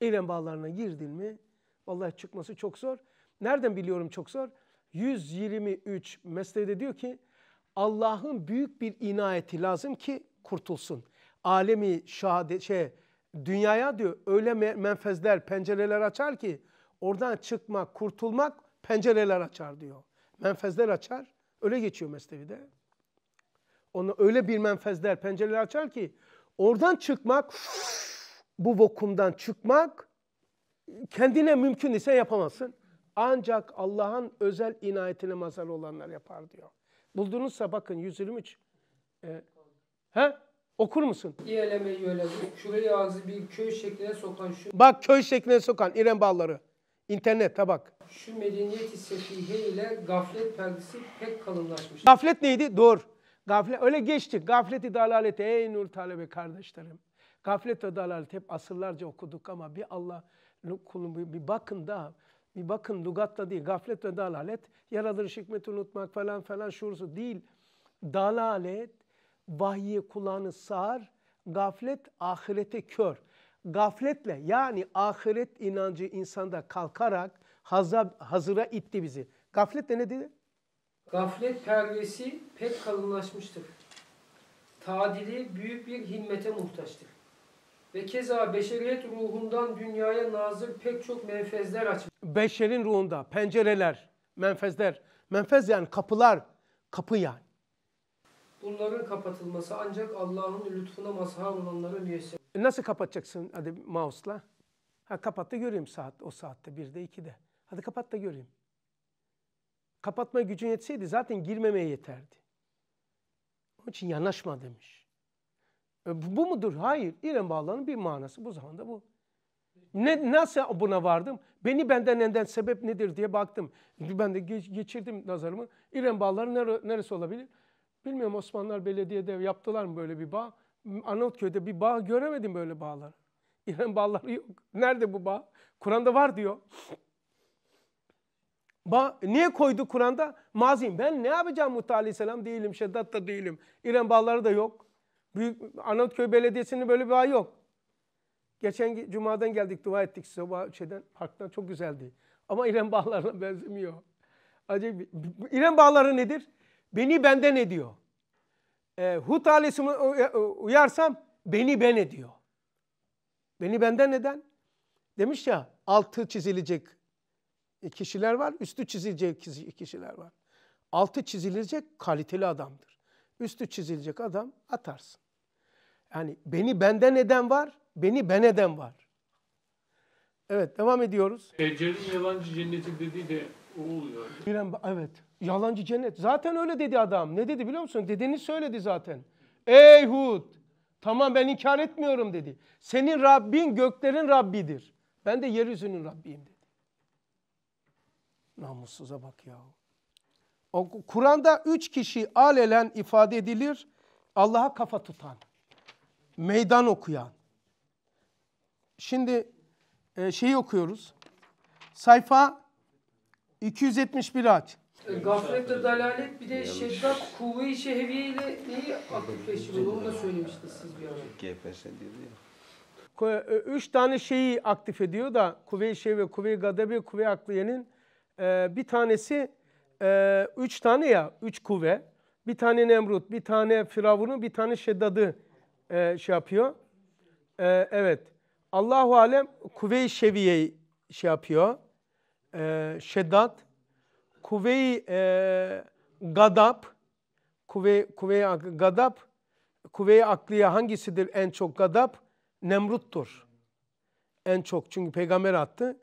İrem bağlarına girdin mi, vallahi çıkması çok zor. Nereden biliyorum çok zor? 123 mesleğde diyor ki, Allah'ın büyük bir inayeti lazım ki kurtulsun. Alemi şahade, şey, dünyaya diyor öyle menfezler, pencereler açar ki oradan çıkmak, kurtulmak pencereler açar diyor. Menfezler açar. Öyle geçiyor Mesnevi'de. Onu öyle bir menfezler, pencereler açar ki oradan çıkmak, bu vokumdan çıkmak kendine mümkün ise yapamazsın. Ancak Allah'ın özel inayetine mazhar olanlar yapar diyor. Buldunuzsa bakın 123. E, he? Okur musun? İyeleme yöleme. Şurayı ağzı bir köy şekline sokan şu... Bak köy şekline sokan İrem Bağları. İnternet tabak. Şu medeniyet sefihe ile gaflet perdesi pek kalınlaşmış. Gaflet neydi? Doğru. Gaflet, öyle geçtik. Gafleti dalalete ey nur talebe kardeşlerim. Gaflet ve dalalet hep asırlarca okuduk ama bir Allah kulun bir bakın da bir bakın lugatta değil. Gaflet ve dalalet yaratılış hikmeti unutmak falan falan şuursu değil. Dalalet vahye kulağını sağar, gaflet ahirete kör. Gafletle yani ahiret inancı insanda kalkarak hazab, hazıra itti bizi. Gaflet de ne dedi? Gaflet perdesi pek kalınlaşmıştır. Tadili büyük bir himmete muhtaçtır. Ve keza beşeriyet ruhundan dünyaya nazır pek çok menfezler açmış. Beşerin ruhunda pencereler, menfezler. Menfez yani kapılar, kapı yani. Bunların kapatılması ancak Allah'ın lütfuna mazhar olanlara müyesser. E, nasıl kapatacaksın hadi mouse'la? Ha kapat da göreyim saat o saatte bir de iki de. Hadi kapat da göreyim. Kapatma gücün yetseydi zaten girmemeye yeterdi. Onun için yanaşma demiş. E, bu mudur? Hayır. İrem bağlarının bir manası bu zamanda bu. Ne, nasıl buna vardım? Beni benden neden sebep nedir diye baktım. Ben de geç, geçirdim nazarımı. İrem bağları nere, neresi olabilir? Bilmiyorum Osmanlılar belediyede yaptılar mı böyle bir bağ? Arnavutköy'de bir bağ göremedim böyle bağları. İran bağları yok. Nerede bu bağ? Kur'an'da var diyor. Ba niye koydu Kur'an'da? Mazim. Ben ne yapacağım Muta Aleyhisselam değilim, Şeddat da değilim. İrem bağları da yok. Büyük Arnavutköy Belediyesi'nin böyle bir bağ yok. Geçen cumadan geldik, dua ettik size şeyden, parktan çok güzeldi. Ama İrem bağlarına benzemiyor. Acayip. İrem bağları nedir? Beni benden ediyor. Ee, e, Hud ailesine uyarsam beni ben ediyor. Beni benden neden? Demiş ya altı çizilecek kişiler var, üstü çizilecek kişiler var. Altı çizilecek kaliteli adamdır. Üstü çizilecek adam atarsın. Yani beni benden eden var, beni ben eden var. Evet devam ediyoruz. E, yabancı cenneti dediği de oluyor. evet. Yalancı cennet. Zaten öyle dedi adam. Ne dedi biliyor musun? Dedeni söyledi zaten. Ey Hud. Tamam ben inkar etmiyorum dedi. Senin Rabbin göklerin Rabbidir. Ben de yeryüzünün Rabbiyim dedi. Namussuza bak ya. Kur'an'da üç kişi alelen ifade edilir. Allah'a kafa tutan, meydan okuyan. Şimdi e, şeyi okuyoruz. Sayfa 271 aç. Gaflet ve dalalet bir de şeddat kuvve-i şehviye ile neyi aktifleştiriyor? Onu da söylemiştiniz siz bir ara. GFS diyor e, Üç tane şeyi aktif ediyor da kuvve-i şehviye, kuvve-i gadabe, kuvve-i akliyenin e, bir tanesi e, üç tane ya, üç kuvve. Bir tane Nemrut, bir tane Firavun'u, bir tane Şeddad'ı e, şey yapıyor. E, evet. Allahu Alem kuvve-i şeviyeyi şey yapıyor e, şeddat, kuvve-i e, gadap, kuvve, kuvve gadap, kuvve-i akliye hangisidir en çok gadap? Nemrut'tur. En çok çünkü peygamber attı.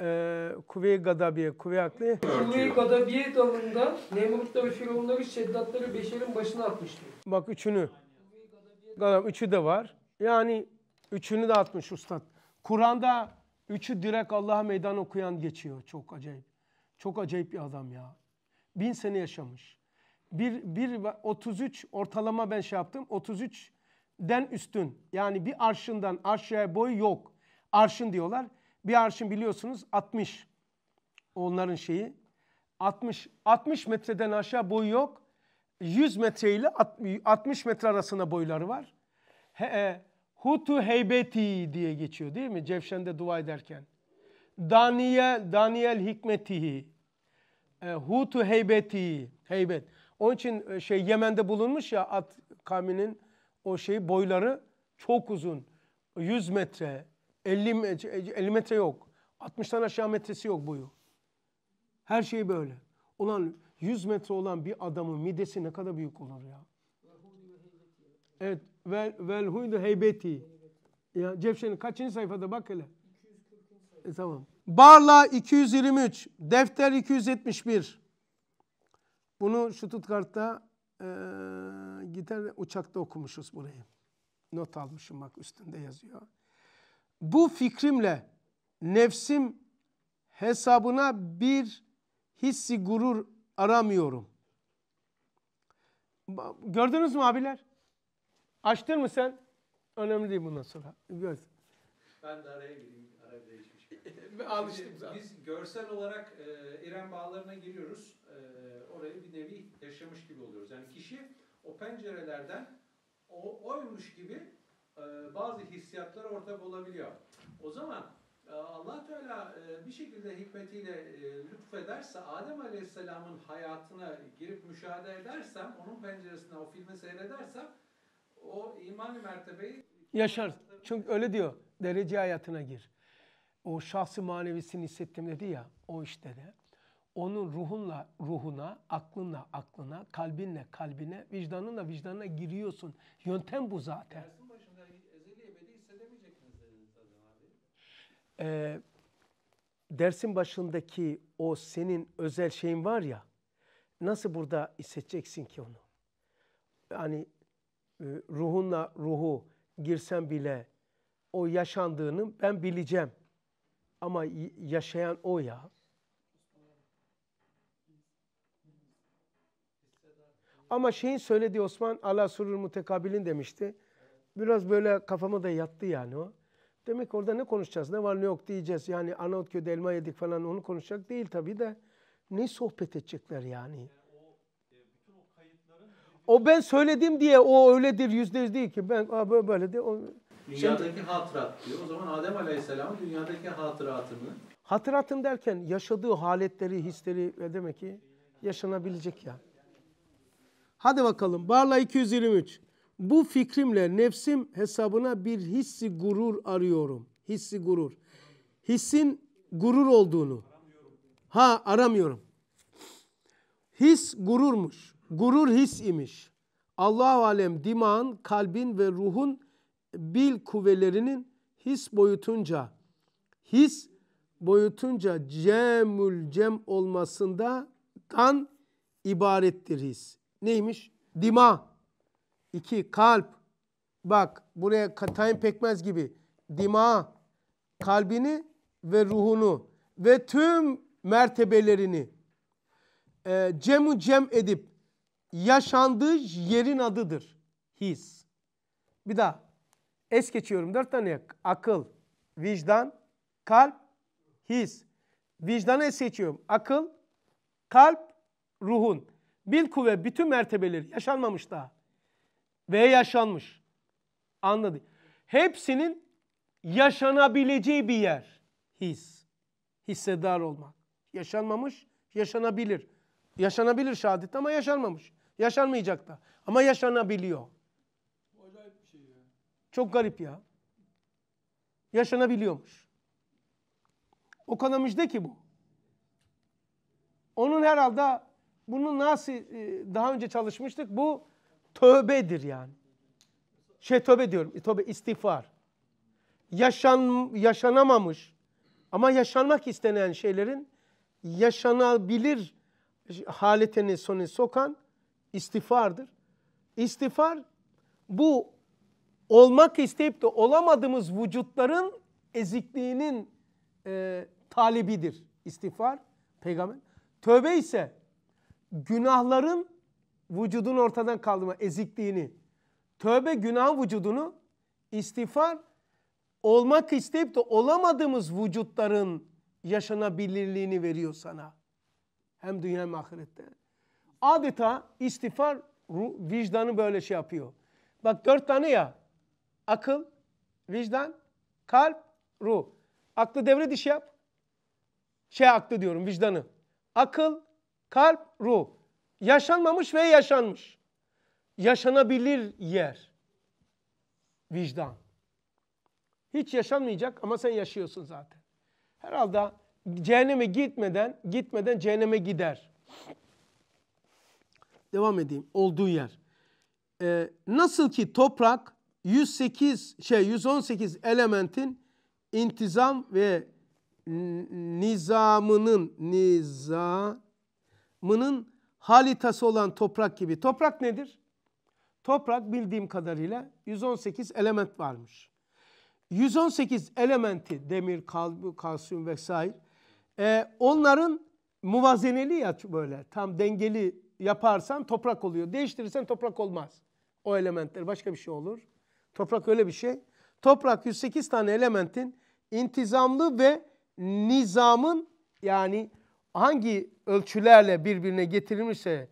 Ee, kuvve-i gadabiye, kuvve-i akliye. Kuvve-i gadabiye dalında Nemrut'ta ve Firavunları, Şeddatları Beşer'in başına atmıştı. Bak üçünü. Gadab, üçü de var. Yani üçünü de atmış ustad. Kur'an'da Üçü direkt Allah'a meydan okuyan geçiyor. Çok acayip. Çok acayip bir adam ya. Bin sene yaşamış. Bir, bir 33 ortalama ben şey yaptım. 33 den üstün. Yani bir arşından aşağıya boy yok. Arşın diyorlar. Bir arşın biliyorsunuz 60. Onların şeyi. 60 60 metreden aşağı boy yok. 100 metre ile 60 metre arasında boyları var. He, e, Hutu heybeti diye geçiyor değil mi? Cevşen'de dua ederken. Daniel, Daniel hikmetihi. E, Hutu heybeti. Heybet. Onun için e, şey Yemen'de bulunmuş ya at kavminin o şey boyları çok uzun. 100 metre, 50, 50 metre yok. 60'tan aşağı metresi yok boyu. Her şey böyle. Ulan 100 metre olan bir adamın midesi ne kadar büyük olur ya. Evet vel, vel huydu heybeti. Ya Cevşen'in kaçıncı sayfada bak hele. E, tamam. Barla 223, defter 271. Bunu Stuttgart'ta e, gider uçakta okumuşuz burayı. Not almışım bak üstünde yazıyor. Bu fikrimle nefsim hesabına bir hissi gurur aramıyorum. Gördünüz mü abiler? Açtın mı sen? Önemli değil bundan sonra. Göz. Ben de araya gireyim. Araya değişmiş. ben alıştım zaten. Biz görsel olarak e, İrem bağlarına giriyoruz. E, orayı bir nevi yaşamış gibi oluyoruz. Yani kişi o pencerelerden o, oymuş gibi e, bazı hissiyatlar ortak olabiliyor. O zaman e, allah Teala e, bir şekilde hikmetiyle e, lütfederse Adem Aleyhisselam'ın hayatına girip müşahede edersem, onun penceresinden o filmi seyredersem o imani mertebeyi yaşar. Çünkü öyle diyor. Derece hayatına gir. O şahsı manevisini hissettim dedi ya o işte de. Onun ruhunla ruhuna, aklınla aklına, kalbinle kalbine, vicdanınla vicdanına giriyorsun. Yöntem bu zaten. Dersin Ee, dersin başındaki o senin özel şeyin var ya, nasıl burada hissedeceksin ki onu? Yani e, ruhunla ruhu girsem bile o yaşandığını ben bileceğim. Ama yaşayan o ya. Ama şeyin söylediği Osman Allah surur mutekabilin demişti. Biraz böyle kafama da yattı yani o. Demek orada ne konuşacağız? Ne var ne yok diyeceğiz. Yani Arnavutköy'de elma yedik falan onu konuşacak değil tabii de. Ne sohbet edecekler yani? O ben söyledim diye o öyledir yüzde yüz değil ki. Ben abi böyle diye. O... Dünyadaki Şimdi, hatırat diyor. O zaman Adem Aleyhisselam dünyadaki hatıratını. Hatıratın derken yaşadığı haletleri, hisleri ve demek ki yaşanabilecek ya. Hadi bakalım. Barla 223. Bu fikrimle nefsim hesabına bir hissi gurur arıyorum. Hissi gurur. Hissin gurur olduğunu. Ha aramıyorum. His gururmuş gurur his imiş. Allah alem dimağın, kalbin ve ruhun bil kuvvelerinin his boyutunca his boyutunca cemül cem olmasından ibarettir his. Neymiş? Dima. iki kalp. Bak buraya katayın pekmez gibi. Dima. Kalbini ve ruhunu ve tüm mertebelerini e, cemu cem edip yaşandığı yerin adıdır. His. Bir daha. Es geçiyorum. Dört tane yak: akıl, vicdan, kalp, his. Vicdanı es geçiyorum. Akıl, kalp, ruhun. Bil kuvve bütün mertebeleri yaşanmamış daha. Ve yaşanmış. Anladın. Hepsinin yaşanabileceği bir yer. His. Hissedar olmak. Yaşanmamış, yaşanabilir. Yaşanabilir şehadet ama yaşanmamış. Yaşanmayacak da. Ama yaşanabiliyor. Bu acayip bir şey ya. Çok garip ya. Yaşanabiliyormuş. O kadar müjde ki bu. Onun herhalde bunu nasıl e, daha önce çalışmıştık? Bu tövbedir yani. Şey tövbe diyorum. E, tövbe istiğfar. Yaşan, yaşanamamış ama yaşanmak istenen şeylerin yaşanabilir haletini sonu sokan İstiğfardır. İstifar, bu olmak isteyip de olamadığımız vücutların ezikliğinin e, talibidir. İstiğfar peygamber. Tövbe ise günahların vücudun ortadan kaldırma ezikliğini. Tövbe günah vücudunu istiğfar olmak isteyip de olamadığımız vücutların yaşanabilirliğini veriyor sana. Hem dünya hem ahirette adeta istiğfar vicdanı böyle şey yapıyor. Bak dört tane ya. Akıl, vicdan, kalp, ruh. Aklı devre dışı yap. Şey aklı diyorum vicdanı. Akıl, kalp, ruh. Yaşanmamış ve yaşanmış. Yaşanabilir yer. Vicdan. Hiç yaşanmayacak ama sen yaşıyorsun zaten. Herhalde cehenneme gitmeden, gitmeden cehenneme gider devam edeyim olduğu yer. Ee, nasıl ki toprak 108 şey 118 elementin intizam ve nizamının nizamının halitası olan toprak gibi. Toprak nedir? Toprak bildiğim kadarıyla 118 element varmış. 118 elementi demir, kalsiyum vesaire. E, onların muvazeneli ya böyle tam dengeli yaparsan toprak oluyor. Değiştirirsen toprak olmaz. O elementler başka bir şey olur. Toprak öyle bir şey. Toprak 108 tane elementin intizamlı ve nizamın yani hangi ölçülerle birbirine getirilmişse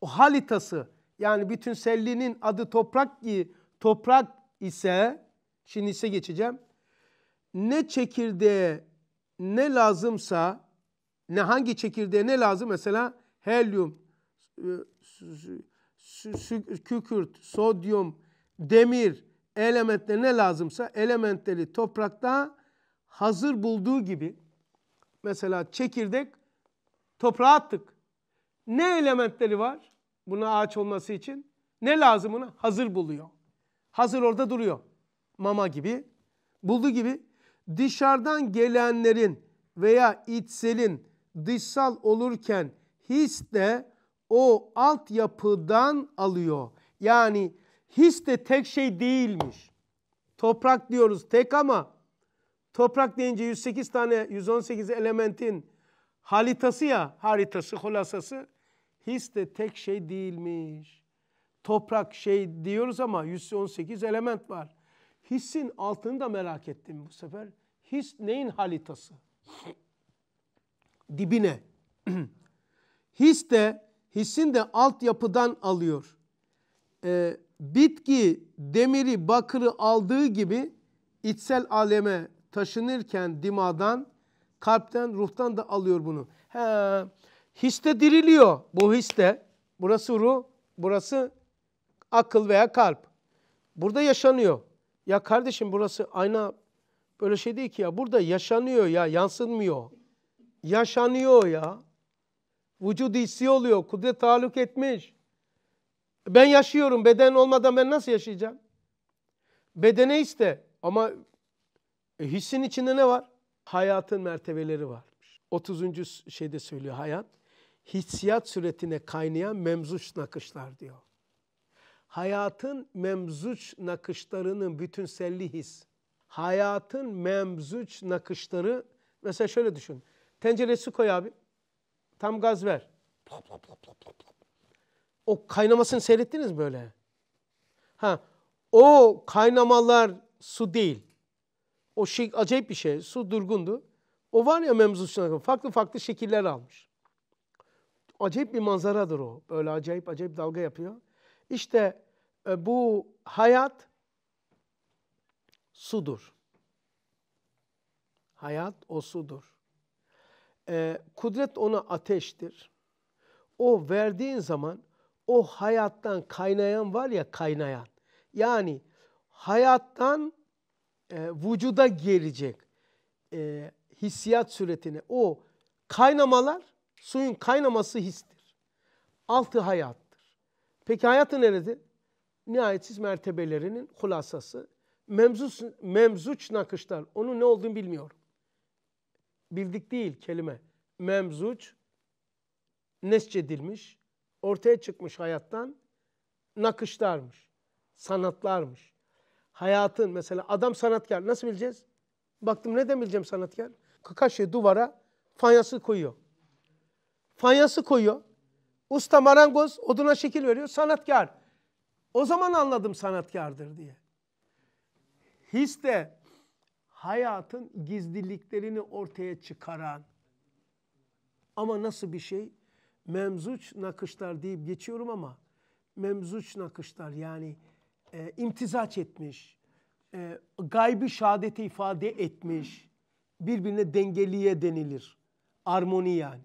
o halitası yani bütünsellinin adı toprak ki toprak ise şimdi ise geçeceğim. Ne çekirdeğe ne lazımsa ne hangi çekirdeğe ne lazım mesela helyum, kükürt, sodyum, demir elementler ne lazımsa elementleri toprakta hazır bulduğu gibi mesela çekirdek toprağa attık. Ne elementleri var buna ağaç olması için? Ne lazım buna? Hazır buluyor. Hazır orada duruyor. Mama gibi. Bulduğu gibi dışarıdan gelenlerin veya içselin dışsal olurken his de o altyapıdan alıyor. Yani his de tek şey değilmiş. Toprak diyoruz tek ama toprak deyince 108 tane 118 elementin halitası ya haritası hulasası his de tek şey değilmiş. Toprak şey diyoruz ama 118 element var. Hissin altını da merak ettim bu sefer. His neyin halitası? Dibine. his de hissin de altyapıdan alıyor. Ee, bitki demiri, bakırı aldığı gibi içsel aleme taşınırken dimadan, kalpten, ruhtan da alıyor bunu. He, histe diriliyor bu histe. Burası ruh, burası akıl veya kalp. Burada yaşanıyor. Ya kardeşim burası ayna böyle şey değil ki ya. Burada yaşanıyor ya, yansınmıyor. Yaşanıyor ya. Vücud hissi oluyor. Kudret taluk etmiş. Ben yaşıyorum. Beden olmadan ben nasıl yaşayacağım? Bedene iste. Ama e, hissin içinde ne var? Hayatın mertebeleri varmış. 30. şeyde söylüyor hayat. Hissiyat suretine kaynayan memzuç nakışlar diyor. Hayatın memzuç nakışlarının bütünselliği his. Hayatın memzuç nakışları mesela şöyle düşün. Tencereye su koy abi. Tam gaz ver. O kaynamasını seyrettiniz böyle. Ha, o kaynamalar su değil. O şey acayip bir şey. Su durgundu. O var ya memzusuna farklı farklı şekiller almış. Acayip bir manzaradır o. Böyle acayip acayip dalga yapıyor. İşte e, bu hayat sudur. Hayat o sudur e, kudret ona ateştir. O verdiğin zaman o hayattan kaynayan var ya kaynayan. Yani hayattan e, vücuda gelecek e, hissiyat suretine o kaynamalar suyun kaynaması histir. Altı hayattır. Peki hayatı nerede? Nihayetsiz mertebelerinin kulasası, Memzuç, memzuç nakışlar. Onun ne olduğunu bilmiyorum bildik değil kelime. Memzuç, nesçedilmiş, ortaya çıkmış hayattan nakışlarmış, sanatlarmış. Hayatın mesela adam sanatkar nasıl bileceğiz? Baktım ne bileceğim sanatkar? Kaşı duvara fanyası koyuyor. Fanyası koyuyor. Usta marangoz oduna şekil veriyor sanatkar. O zaman anladım sanatkardır diye. His de hayatın gizliliklerini ortaya çıkaran ama nasıl bir şey? Memzuç nakışlar deyip geçiyorum ama memzuç nakışlar yani e, imtizaç etmiş, e, gaybi şehadete ifade etmiş, birbirine dengeliye denilir. Armoni yani.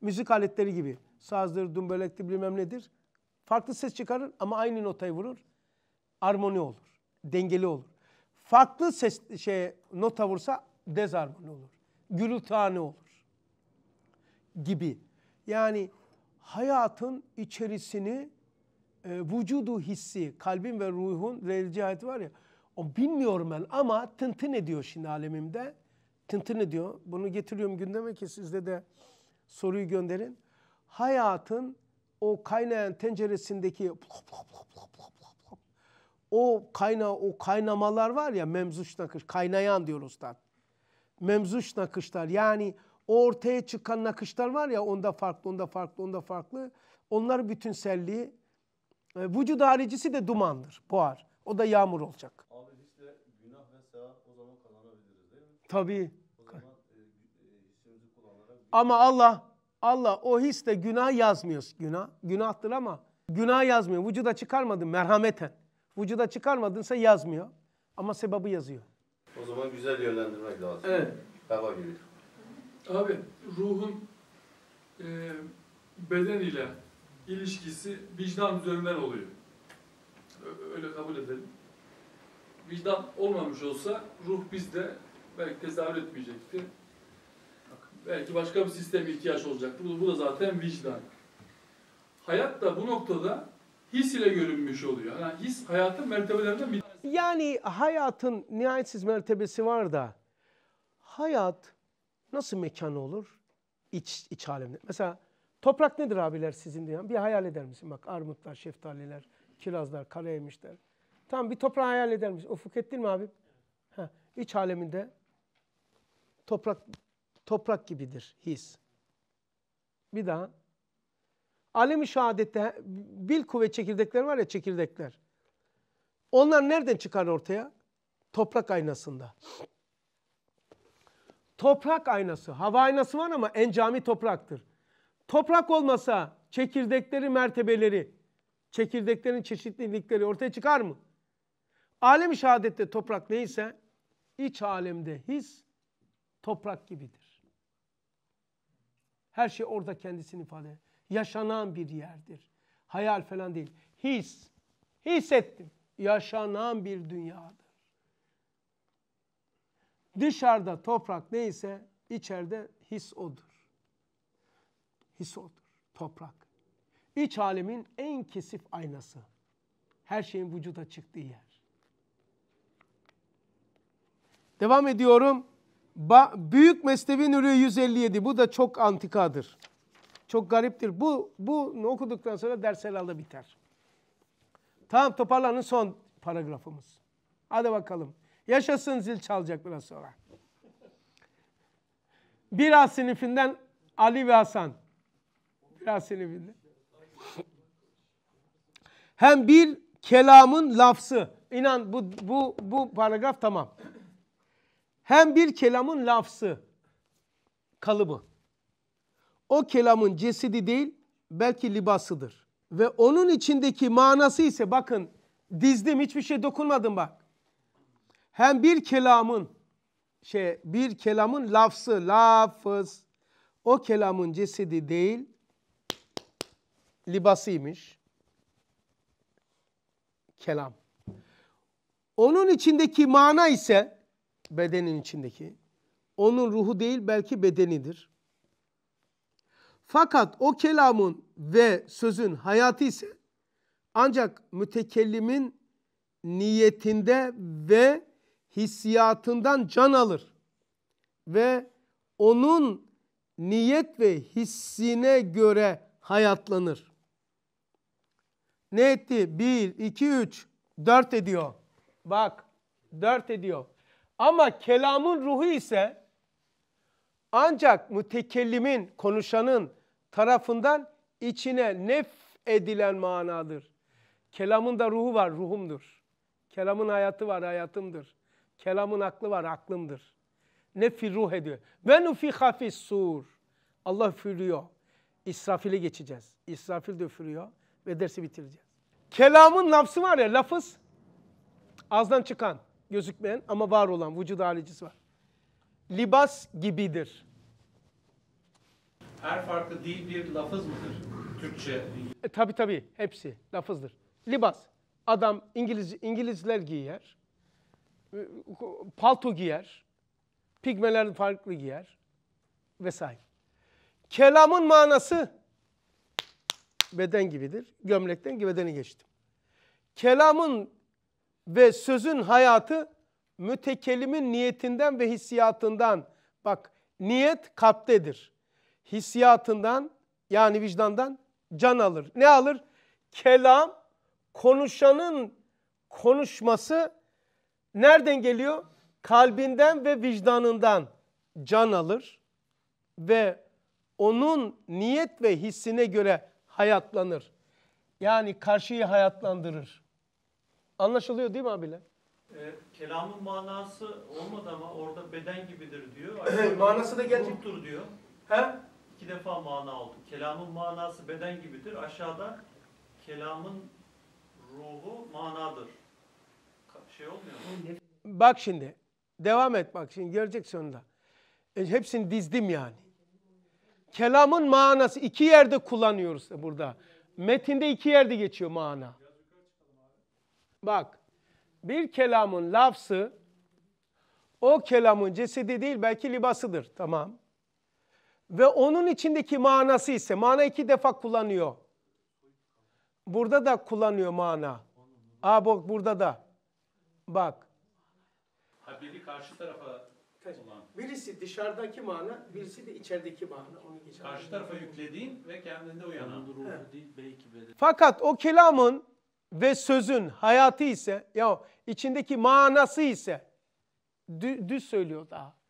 Müzik aletleri gibi. Sazdır, dümbelektir bilmem nedir. Farklı ses çıkarır ama aynı notayı vurur. Armoni olur, dengeli olur farklı ses, şey nota vursa dezarmoni olur. Gürültühane olur. Gibi. Yani hayatın içerisini e, vücudu hissi, kalbin ve ruhun ricayeti var ya. O bilmiyorum ben ama tıntın ediyor şimdi alemimde. Tıntın ediyor. Bunu getiriyorum gündeme ki sizde de soruyu gönderin. Hayatın o kaynayan tenceresindeki plop plop plop o kayna o kaynamalar var ya memzuş nakış kaynayan diyor usta. Memzuş nakışlar yani ortaya çıkan nakışlar var ya onda farklı onda farklı onda farklı. Onlar bütünselliği e, vücud haricisi de dumandır buhar. O da yağmur olacak. Abi işte günah ve sevap o zaman kazanabiliriz değil mi? Tabii. O zaman, e, e, kullanarak... Ama Allah Allah o hisle günah yazmıyor. Günah günahtır ama günah yazmıyor. Vücuda çıkarmadı merhameten. Vücuda çıkarmadınsa yazmıyor. Ama sebabı yazıyor. O zaman güzel yönlendirmek lazım. Evet. Hava gibi. Abi ruhun e, beden ile ilişkisi vicdan üzerinden oluyor. Öyle kabul edelim. Vicdan olmamış olsa ruh bizde belki tezahür etmeyecekti. Belki başka bir sisteme ihtiyaç olacaktı. Bu, bu da zaten vicdan. Hayat da bu noktada his ile görünmüş oluyor. Yani his hayatın mertebelerinden bir tanesi. Yani hayatın nihayetsiz mertebesi var da hayat nasıl mekan olur? İç, iç alemde. Mesela toprak nedir abiler sizin diye? Bir hayal eder misin? Bak armutlar, şeftaliler, kirazlar, karayemişler. Tamam bir toprağı hayal eder misin? Ufuk ettin mi abi? Ha, iç aleminde toprak toprak gibidir his. Bir daha Alemi şehadette bil kuvvet çekirdekler var ya çekirdekler. Onlar nereden çıkar ortaya? Toprak aynasında. Toprak aynası, hava aynası var ama en cami topraktır. Toprak olmasa çekirdekleri, mertebeleri, çekirdeklerin çeşitlilikleri ortaya çıkar mı? Alem-i şehadette toprak neyse iç alemde his toprak gibidir. Her şey orada kendisini ifade eder yaşanan bir yerdir. Hayal falan değil. His. Hissettim. Yaşanan bir dünyadır. Dışarıda toprak neyse içeride his odur. His odur. Toprak. İç alemin en kesif aynası. Her şeyin vücuda çıktığı yer. Devam ediyorum. Ba Büyük Mesnevi Nuri 157. Bu da çok antikadır. Çok gariptir. Bu bunu okuduktan sonra ders herhalde biter. Tamam toparlanın son paragrafımız. Hadi bakalım. Yaşasın zil çalacak biraz sonra. Bir Biraz sınıfından Ali ve Hasan. Bir Biraz sinifinden. Hem bir kelamın lafzı. İnan bu, bu, bu paragraf tamam. Hem bir kelamın lafzı. Kalıbı o kelamın cesedi değil belki libasıdır. Ve onun içindeki manası ise bakın dizdim hiçbir şey dokunmadım bak. Hem bir kelamın şey bir kelamın lafzı lafız o kelamın cesedi değil libasıymış. Kelam. Onun içindeki mana ise bedenin içindeki onun ruhu değil belki bedenidir. Fakat o kelamın ve sözün hayatı ise ancak mütekellimin niyetinde ve hissiyatından can alır. Ve onun niyet ve hissine göre hayatlanır. Ne etti? Bir, iki, üç, dört ediyor. Bak dört ediyor. Ama kelamın ruhu ise ancak mütekellimin, konuşanın tarafından içine nef edilen manadır. Kelamın da ruhu var, ruhumdur. Kelamın hayatı var, hayatımdır. Kelamın aklı var, aklımdır. Nefi ruh ediyor. Ve nufiha fis sur. Allah üfürüyor. İsrafil'e geçeceğiz. İsrafil de üfürüyor ve dersi bitireceğiz. Kelamın lafzı var ya, lafız. Ağızdan çıkan, gözükmeyen ama var olan vücud halicisi var. Libas gibidir her farklı dil bir lafız mıdır? Türkçe. E, tabii tabii hepsi lafızdır. Libas. Adam İngiliz İngilizler giyer. E, palto giyer. Pigmeler farklı giyer vesaire. Kelamın manası beden gibidir. Gömlekten ki geçtim. Kelamın ve sözün hayatı mütekelimin niyetinden ve hissiyatından. Bak niyet kalptedir hissiyatından yani vicdandan can alır. Ne alır? Kelam konuşanın konuşması nereden geliyor? Kalbinden ve vicdanından can alır ve onun niyet ve hissine göre hayatlanır. Yani karşıyı hayatlandırır. Anlaşılıyor değil mi abiler? E, kelamın manası olmadı ama orada beden gibidir diyor. manası da gerçektir diyor. He? iki defa mana oldu. Kelamın manası beden gibidir. Aşağıda kelamın ruhu manadır. Şey olmuyor mu? Bak şimdi. Devam et bak şimdi görecek sonunda. E, hepsini dizdim yani. Kelamın manası iki yerde kullanıyoruz burada. Metinde iki yerde geçiyor mana. Bak bir kelamın lafzı o kelamın cesedi değil belki libasıdır. Tamam ve onun içindeki manası ise mana iki defa kullanıyor. Burada da kullanıyor mana. Aa bak burada da. Bak. Ha karşı tarafa olan. Birisi dışarıdaki mana, birisi de içerideki mana. Onu geçer. Karşı tarafa yüklediğin ve kendinde uyanan. değil, belki Fakat o kelamın ve sözün hayatı ise, ya içindeki manası ise düz, düz söylüyor daha.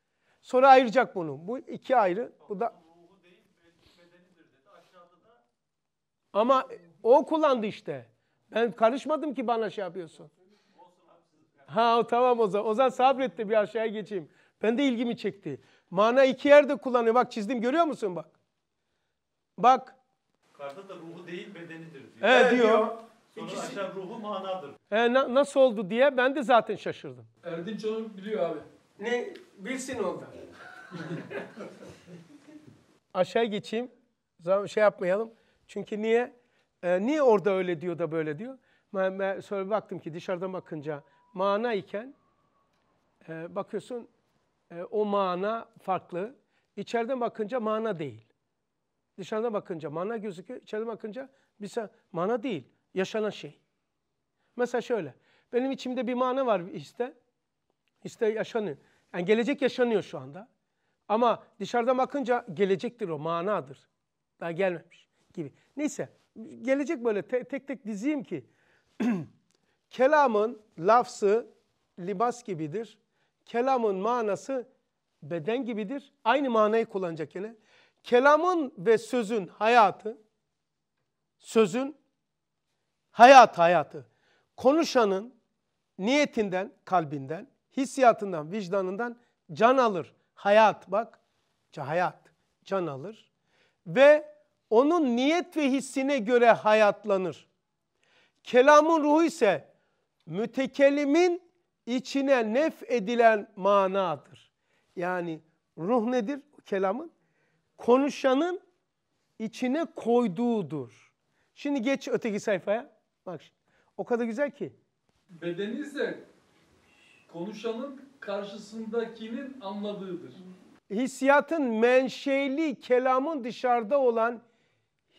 Sonra ayıracak bunu. Bu iki ayrı. Bu da Ama o kullandı işte. Ben karışmadım ki bana şey yapıyorsun. Ha tamam o zaman. O zaman sabretti bir aşağıya geçeyim. Ben de ilgimi çekti. Mana iki yerde kullanıyor. Bak çizdim görüyor musun bak. Bak. Karda da ruhu değil bedenidir diyor. Evet, evet diyor. Sonra İkisi... aşağı ruhu manadır. E, na nasıl oldu diye ben de zaten şaşırdım. Erdinç onu biliyor abi ne bilsin ondan. Aşağı geçeyim. Zaman şey yapmayalım. Çünkü niye? Ee, niye orada öyle diyor da böyle diyor? Ben, ben sonra baktım ki dışarıdan bakınca mana iken e, bakıyorsun e, o mana farklı. İçeriden bakınca mana değil. Dışarıdan bakınca mana gözüküyor. İçeriden bakınca bir mana değil. Yaşanan şey. Mesela şöyle. Benim içimde bir mana var işte, Histe yaşanıyor. Yani gelecek yaşanıyor şu anda. Ama dışarıdan bakınca gelecektir o, manadır. Daha gelmemiş gibi. Neyse, gelecek böyle te, tek tek diziyim ki. Kelamın lafzı libas gibidir. Kelamın manası beden gibidir. Aynı manayı kullanacak yine. Kelamın ve sözün hayatı, sözün hayat hayatı. Konuşanın niyetinden, kalbinden, hissiyatından, vicdanından can alır. Hayat bak, hayat can alır ve onun niyet ve hissine göre hayatlanır. Kelamın ruhu ise mütekelimin içine nef edilen manadır. Yani ruh nedir kelamın? Konuşanın içine koyduğudur. Şimdi geç öteki sayfaya. Bak şimdi. o kadar güzel ki. Bedeniniz konuşanın karşısındakinin anladığıdır. Hissiyatın menşeli kelamın dışarıda olan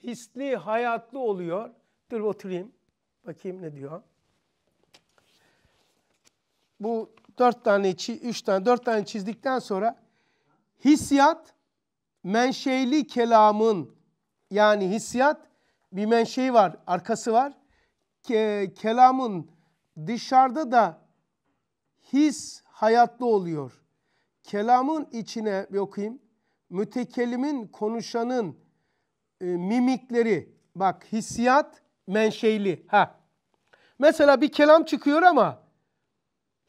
hisli hayatlı oluyor. Dur oturayım. Bakayım ne diyor. Bu dört tane, üç tane, dört tane çizdikten sonra hissiyat menşeli kelamın yani hissiyat bir menşei var, arkası var. Ke, kelamın dışarıda da his hayatlı oluyor. Kelamın içine bir okuyayım. Mütekelimin, konuşanın e, mimikleri. Bak hissiyat menşeili. Ha. Mesela bir kelam çıkıyor ama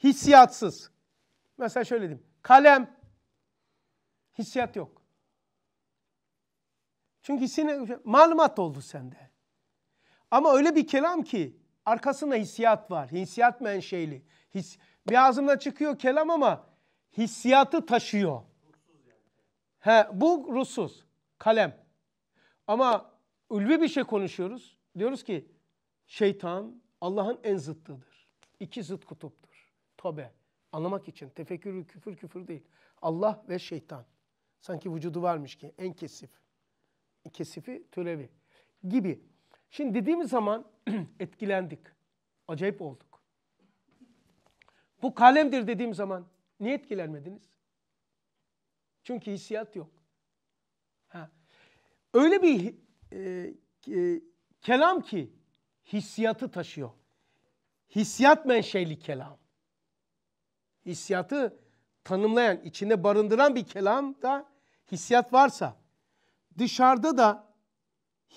hissiyatsız. Mesela şöyle diyeyim. Kalem. Hissiyat yok. Çünkü sine, malumat oldu sende. Ama öyle bir kelam ki arkasında hissiyat var. Hissiyat menşeli. His, bir ağzımdan çıkıyor kelam ama hissiyatı taşıyor. He, bu ruhsuz. Kalem. Ama ülvi bir şey konuşuyoruz. Diyoruz ki şeytan Allah'ın en zıttıdır. İki zıt kutuptur. Tobe. Anlamak için. Tefekkür küfür küfür değil. Allah ve şeytan. Sanki vücudu varmış ki en kesif. Kesifi türevi gibi. Şimdi dediğimiz zaman etkilendik. Acayip olduk. Bu kalemdir dediğim zaman niye etkilenmediniz? Çünkü hissiyat yok. Ha. Öyle bir e, e, kelam ki hissiyatı taşıyor. Hissiyat menşeli kelam. Hissiyatı tanımlayan, içinde barındıran bir kelam da hissiyat varsa dışarıda da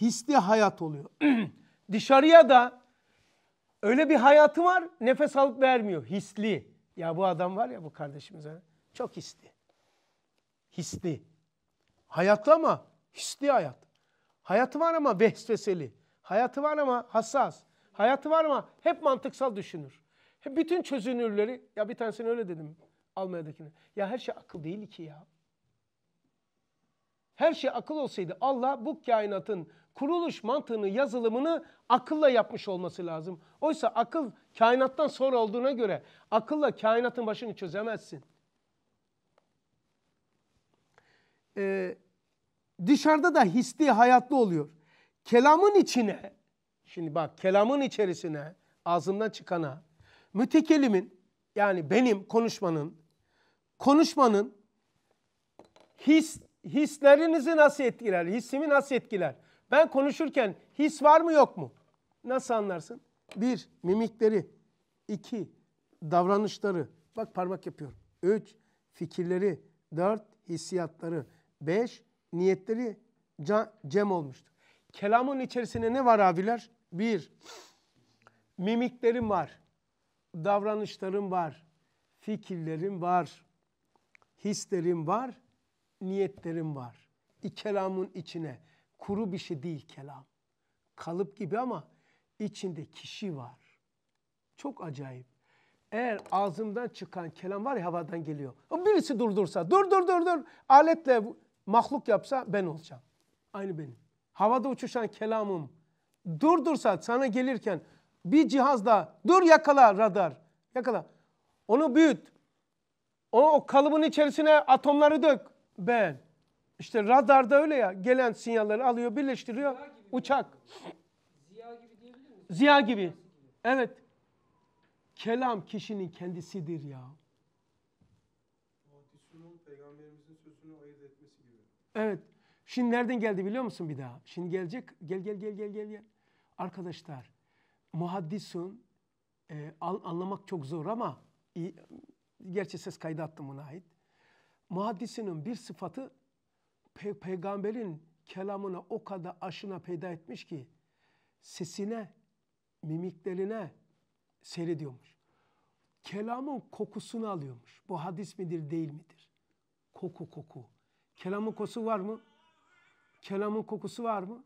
hisli hayat oluyor. Dışarıya da Öyle bir hayatı var nefes alıp vermiyor. Hisli. Ya bu adam var ya bu kardeşimiz. He? Çok hisli. Hisli. Hayatlı ama hisli hayat. Hayatı var ama vesveseli. Hayatı var ama hassas. Hayatı var ama hep mantıksal düşünür. Hep Bütün çözünürleri, ya bir tanesini öyle dedim Almanya'dakine. Ya her şey akıl değil ki ya. Her şey akıl olsaydı Allah bu kainatın kuruluş mantığını, yazılımını akılla yapmış olması lazım. Oysa akıl kainattan sonra olduğuna göre akılla kainatın başını çözemezsin. Ee, dışarıda da hisli hayatlı oluyor. Kelamın içine, şimdi bak kelamın içerisine, ağzından çıkana, mütekelimin yani benim konuşmanın, konuşmanın his, hislerinizi nasıl etkiler, hissimi nasıl etkiler? Ben konuşurken his var mı yok mu? Nasıl anlarsın? Bir, mimikleri. iki davranışları. Bak parmak yapıyorum. Üç, fikirleri. Dört, hissiyatları. Beş, niyetleri cem olmuştu. Kelamın içerisinde ne var abiler? Bir, mimiklerim var. Davranışlarım var. Fikirlerim var. Hislerim var. Niyetlerim var. İ kelamın içine Kuru bir şey değil kelam. Kalıp gibi ama içinde kişi var. Çok acayip. Eğer ağzımdan çıkan kelam var ya havadan geliyor. Birisi durdursa, dur dur dur dur aletle mahluk yapsa ben olacağım. Aynı benim. Havada uçuşan kelamım durdursa sana gelirken bir cihazla dur yakala radar. Yakala. Onu büyüt. Onu o kalıbın içerisine atomları dök. Ben. İşte radar da öyle ya gelen sinyalleri alıyor birleştiriyor Ziya uçak. Ziya gibi diyebilir miyiz? Ziya gibi. Evet. Kelam kişinin kendisidir ya. Evet. Şimdi nereden geldi biliyor musun bir daha? Şimdi gelecek. Gel gel gel gel gel. gel. Arkadaşlar muhaddisun e, anlamak çok zor ama gerçi ses kaydı attım buna ait. Muhaddisinin bir sıfatı pe peygamberin kelamına o kadar aşına peda etmiş ki sesine, mimiklerine seyrediyormuş. Kelamın kokusunu alıyormuş. Bu hadis midir değil midir? Koku koku. Kelamın kokusu var mı? Kelamın kokusu var mı?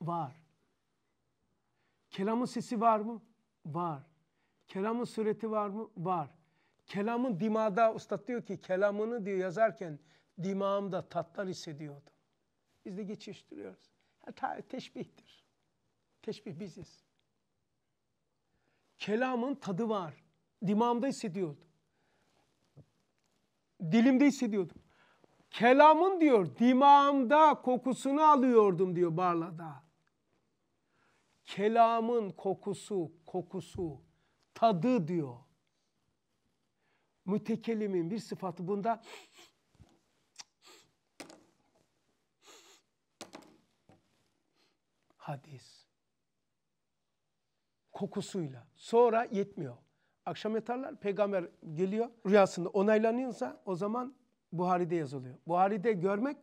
Var. Kelamın sesi var mı? Var. Kelamın sureti var mı? Var. Kelamın dimada, ustat diyor ki kelamını diyor yazarken dimağımda tatlar hissediyordum. Biz de geçiştiriyoruz. Hata teşbihtir. Teşbih biziz. Kelamın tadı var. Dimağımda hissediyordum. Dilimde hissediyordum. Kelamın diyor dimağımda kokusunu alıyordum diyor Barla'da. Kelamın kokusu, kokusu, tadı diyor. Mütekelimin bir sıfatı bunda hadis. Kokusuyla. Sonra yetmiyor. Akşam yatarlar peygamber geliyor rüyasında onaylanıyorsa o zaman Buhari'de yazılıyor. Buhari'de görmek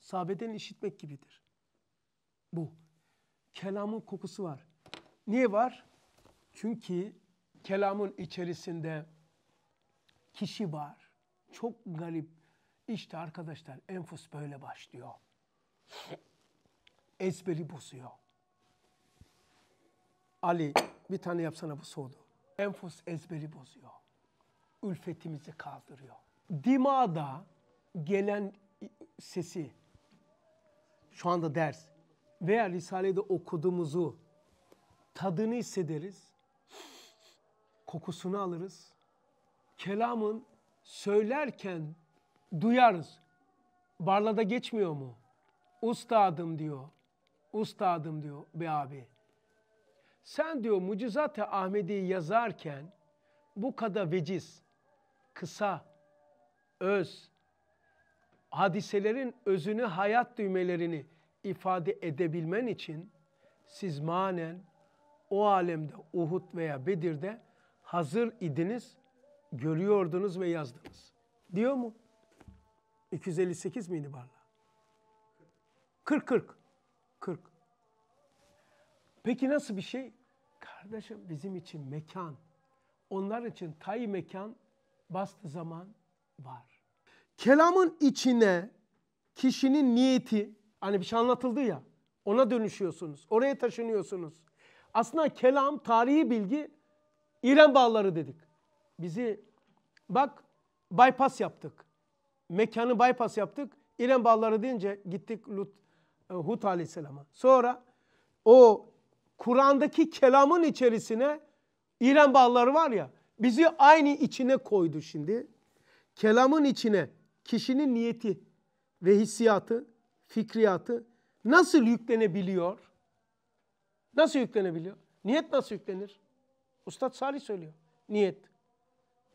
sahabeden işitmek gibidir. Bu. Kelamın kokusu var. Niye var? Çünkü kelamın içerisinde kişi var. Çok garip. İşte arkadaşlar enfus böyle başlıyor ezberi bozuyor. Ali bir tane yapsana bu soğudu. Enfus ezberi bozuyor. Ülfetimizi kaldırıyor. Dimada gelen sesi şu anda ders veya Risale'de okuduğumuzu tadını hissederiz. Kokusunu alırız. Kelamın söylerken duyarız. Barlada geçmiyor mu? Ustadım diyor. Ustadım diyor be abi. Sen diyor mucizat Ahmedi yazarken bu kadar veciz, kısa, öz, hadiselerin özünü, hayat düğmelerini ifade edebilmen için siz manen o alemde Uhud veya Bedir'de hazır idiniz, görüyordunuz ve yazdınız. Diyor mu? 258 miydi barla? 40-40. 40. Peki nasıl bir şey? Kardeşim bizim için mekan. Onlar için tay mekan bastı zaman var. Kelamın içine kişinin niyeti, hani bir şey anlatıldı ya, ona dönüşüyorsunuz, oraya taşınıyorsunuz. Aslında kelam, tarihi bilgi, İran bağları dedik. Bizi bak bypass yaptık. Mekanı bypass yaptık. İran bağları deyince gittik Lut e, Hud aleyhisselama. Sonra o Kur'an'daki kelamın içerisine İrem bağları var ya bizi aynı içine koydu şimdi. Kelamın içine kişinin niyeti ve hissiyatı, fikriyatı nasıl yüklenebiliyor? Nasıl yüklenebiliyor? Niyet nasıl yüklenir? Ustad Salih söylüyor. Niyet.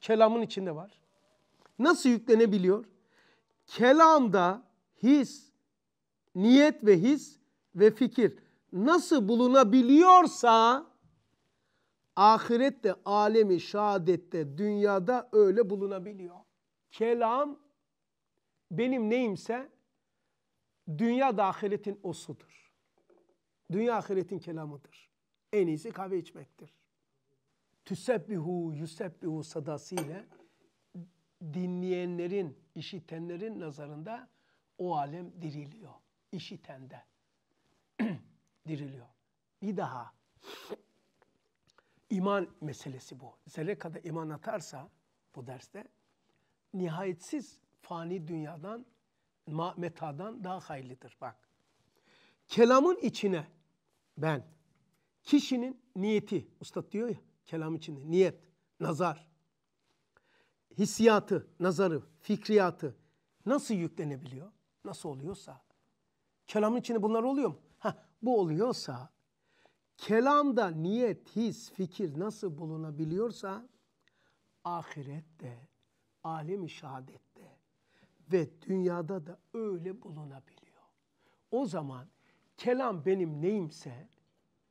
Kelamın içinde var. Nasıl yüklenebiliyor? Kelamda his, niyet ve his ve fikir nasıl bulunabiliyorsa ahirette, alemi, şehadette, dünyada öyle bulunabiliyor. Kelam benim neyimse dünya da ahiretin osudur. Dünya ahiretin kelamıdır. En iyisi kahve içmektir. Tüsebbihu, yusebbihu sadasıyla dinleyenlerin, işitenlerin nazarında o alem diriliyor işitende diriliyor. Bir daha iman meselesi bu. Zeleka'da iman atarsa bu derste nihayetsiz fani dünyadan metadan daha hayırlıdır bak. Kelamın içine ben kişinin niyeti usta diyor ya kelam içinde niyet, nazar, hissiyatı, nazarı, fikriyatı nasıl yüklenebiliyor? Nasıl oluyorsa Kelamın içinde bunlar oluyor mu? Ha, bu oluyorsa kelamda niyet, his, fikir nasıl bulunabiliyorsa ahirette, alim-i şehadette ve dünyada da öyle bulunabiliyor. O zaman kelam benim neyimse,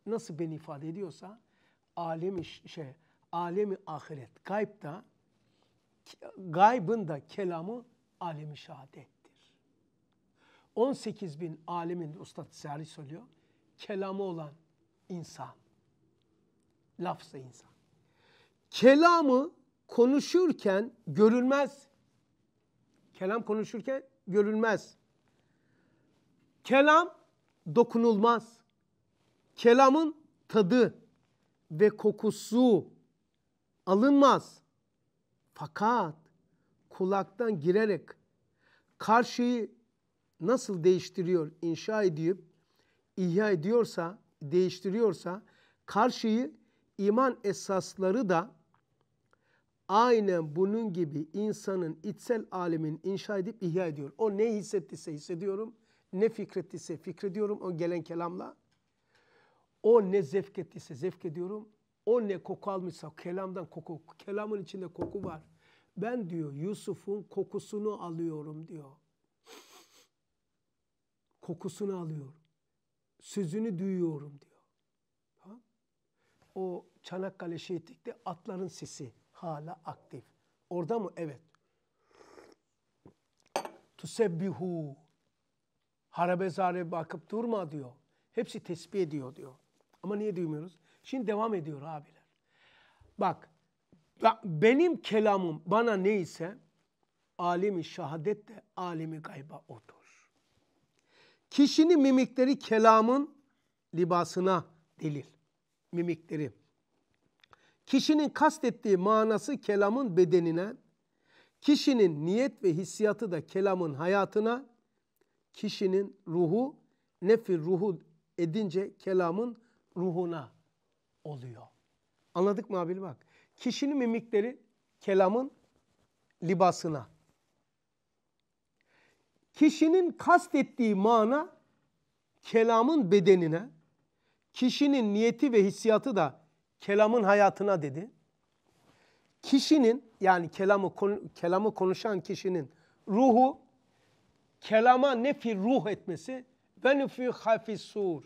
nasıl beni ifade ediyorsa alemi şey, alemi ahiret, gayb da gaybın da kelamı alemi şehadet. 18 bin alimin, Usta Sari söylüyor, kelamı olan insan. Lafza insan. Kelamı konuşurken görülmez. Kelam konuşurken görülmez. Kelam dokunulmaz. Kelamın tadı ve kokusu alınmaz. Fakat kulaktan girerek karşıyı nasıl değiştiriyor, inşa edip ihya ediyorsa, değiştiriyorsa karşıyı iman esasları da aynen bunun gibi insanın içsel alemin inşa edip ihya ediyor. O ne hissettiyse hissediyorum, ne fikrettiyse fikrediyorum o gelen kelamla. O ne zevk ettiyse zevk ediyorum. O ne koku almışsa kelamdan koku, kelamın içinde koku var. Ben diyor Yusuf'un kokusunu alıyorum diyor kokusunu alıyor. Sözünü duyuyorum diyor. Ha? O Çanakkale şehitlikte atların sesi hala aktif. Orada mı? Evet. Tusebbihu. Harabe zare bakıp durma diyor. Hepsi tesbih ediyor diyor. Ama niye duymuyoruz? Şimdi devam ediyor abiler. Bak benim kelamım bana neyse alimi şehadet de alimi gayba otur. Kişinin mimikleri kelamın libasına delil. Mimikleri. Kişinin kastettiği manası kelamın bedenine, kişinin niyet ve hissiyatı da kelamın hayatına, kişinin ruhu, nefir ruhu edince kelamın ruhuna oluyor. Anladık mı abi bak. Kişinin mimikleri kelamın libasına. Kişinin kastettiği mana kelamın bedenine, kişinin niyeti ve hissiyatı da kelamın hayatına dedi. Kişinin yani kelamı kelamı konuşan kişinin ruhu kelama nefi ruh etmesi ve nüfü hafiz sur.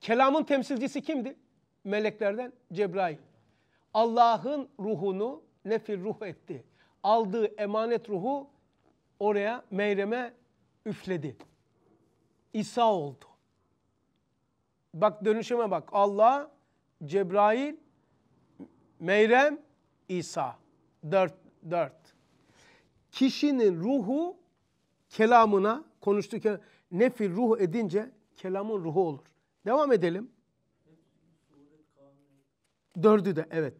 Kelamın temsilcisi kimdi? Meleklerden Cebrail. Allah'ın ruhunu nefi ruh etti. Aldığı emanet ruhu oraya meyreme üfledi. İsa oldu. Bak dönüşüme bak. Allah, Cebrail, Meyrem, İsa. Dört, dört. Kişinin ruhu kelamına, konuştuğu kelam, nefil ruhu edince kelamın ruhu olur. Devam edelim. Dördü de evet.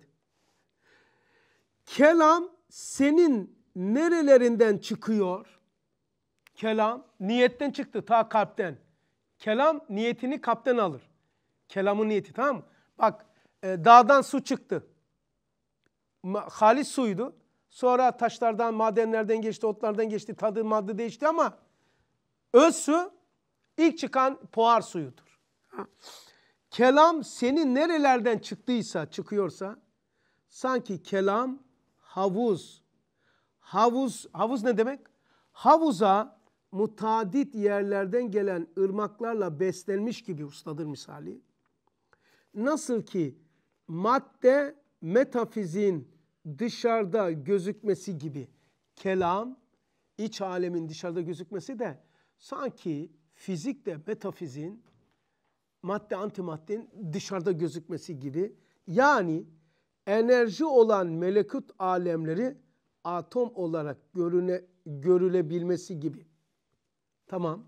Kelam senin nerelerinden çıkıyor? Kelam niyetten çıktı ta kalpten. Kelam niyetini kalpten alır. Kelamın niyeti tamam mı? Bak e, dağdan su çıktı. Ma, halis suydu. Sonra taşlardan, madenlerden geçti, otlardan geçti, tadı madde değişti ama öz su ilk çıkan poğar suyudur. Kelam senin nerelerden çıktıysa, çıkıyorsa sanki kelam havuz. Havuz, havuz ne demek? Havuza mutadit yerlerden gelen ırmaklarla beslenmiş gibi ustadır misali. Nasıl ki madde metafizin dışarıda gözükmesi gibi kelam iç alemin dışarıda gözükmesi de sanki fizik de metafizin madde antimaddenin dışarıda gözükmesi gibi yani enerji olan melekut alemleri atom olarak görüne, görülebilmesi gibi. Tamam.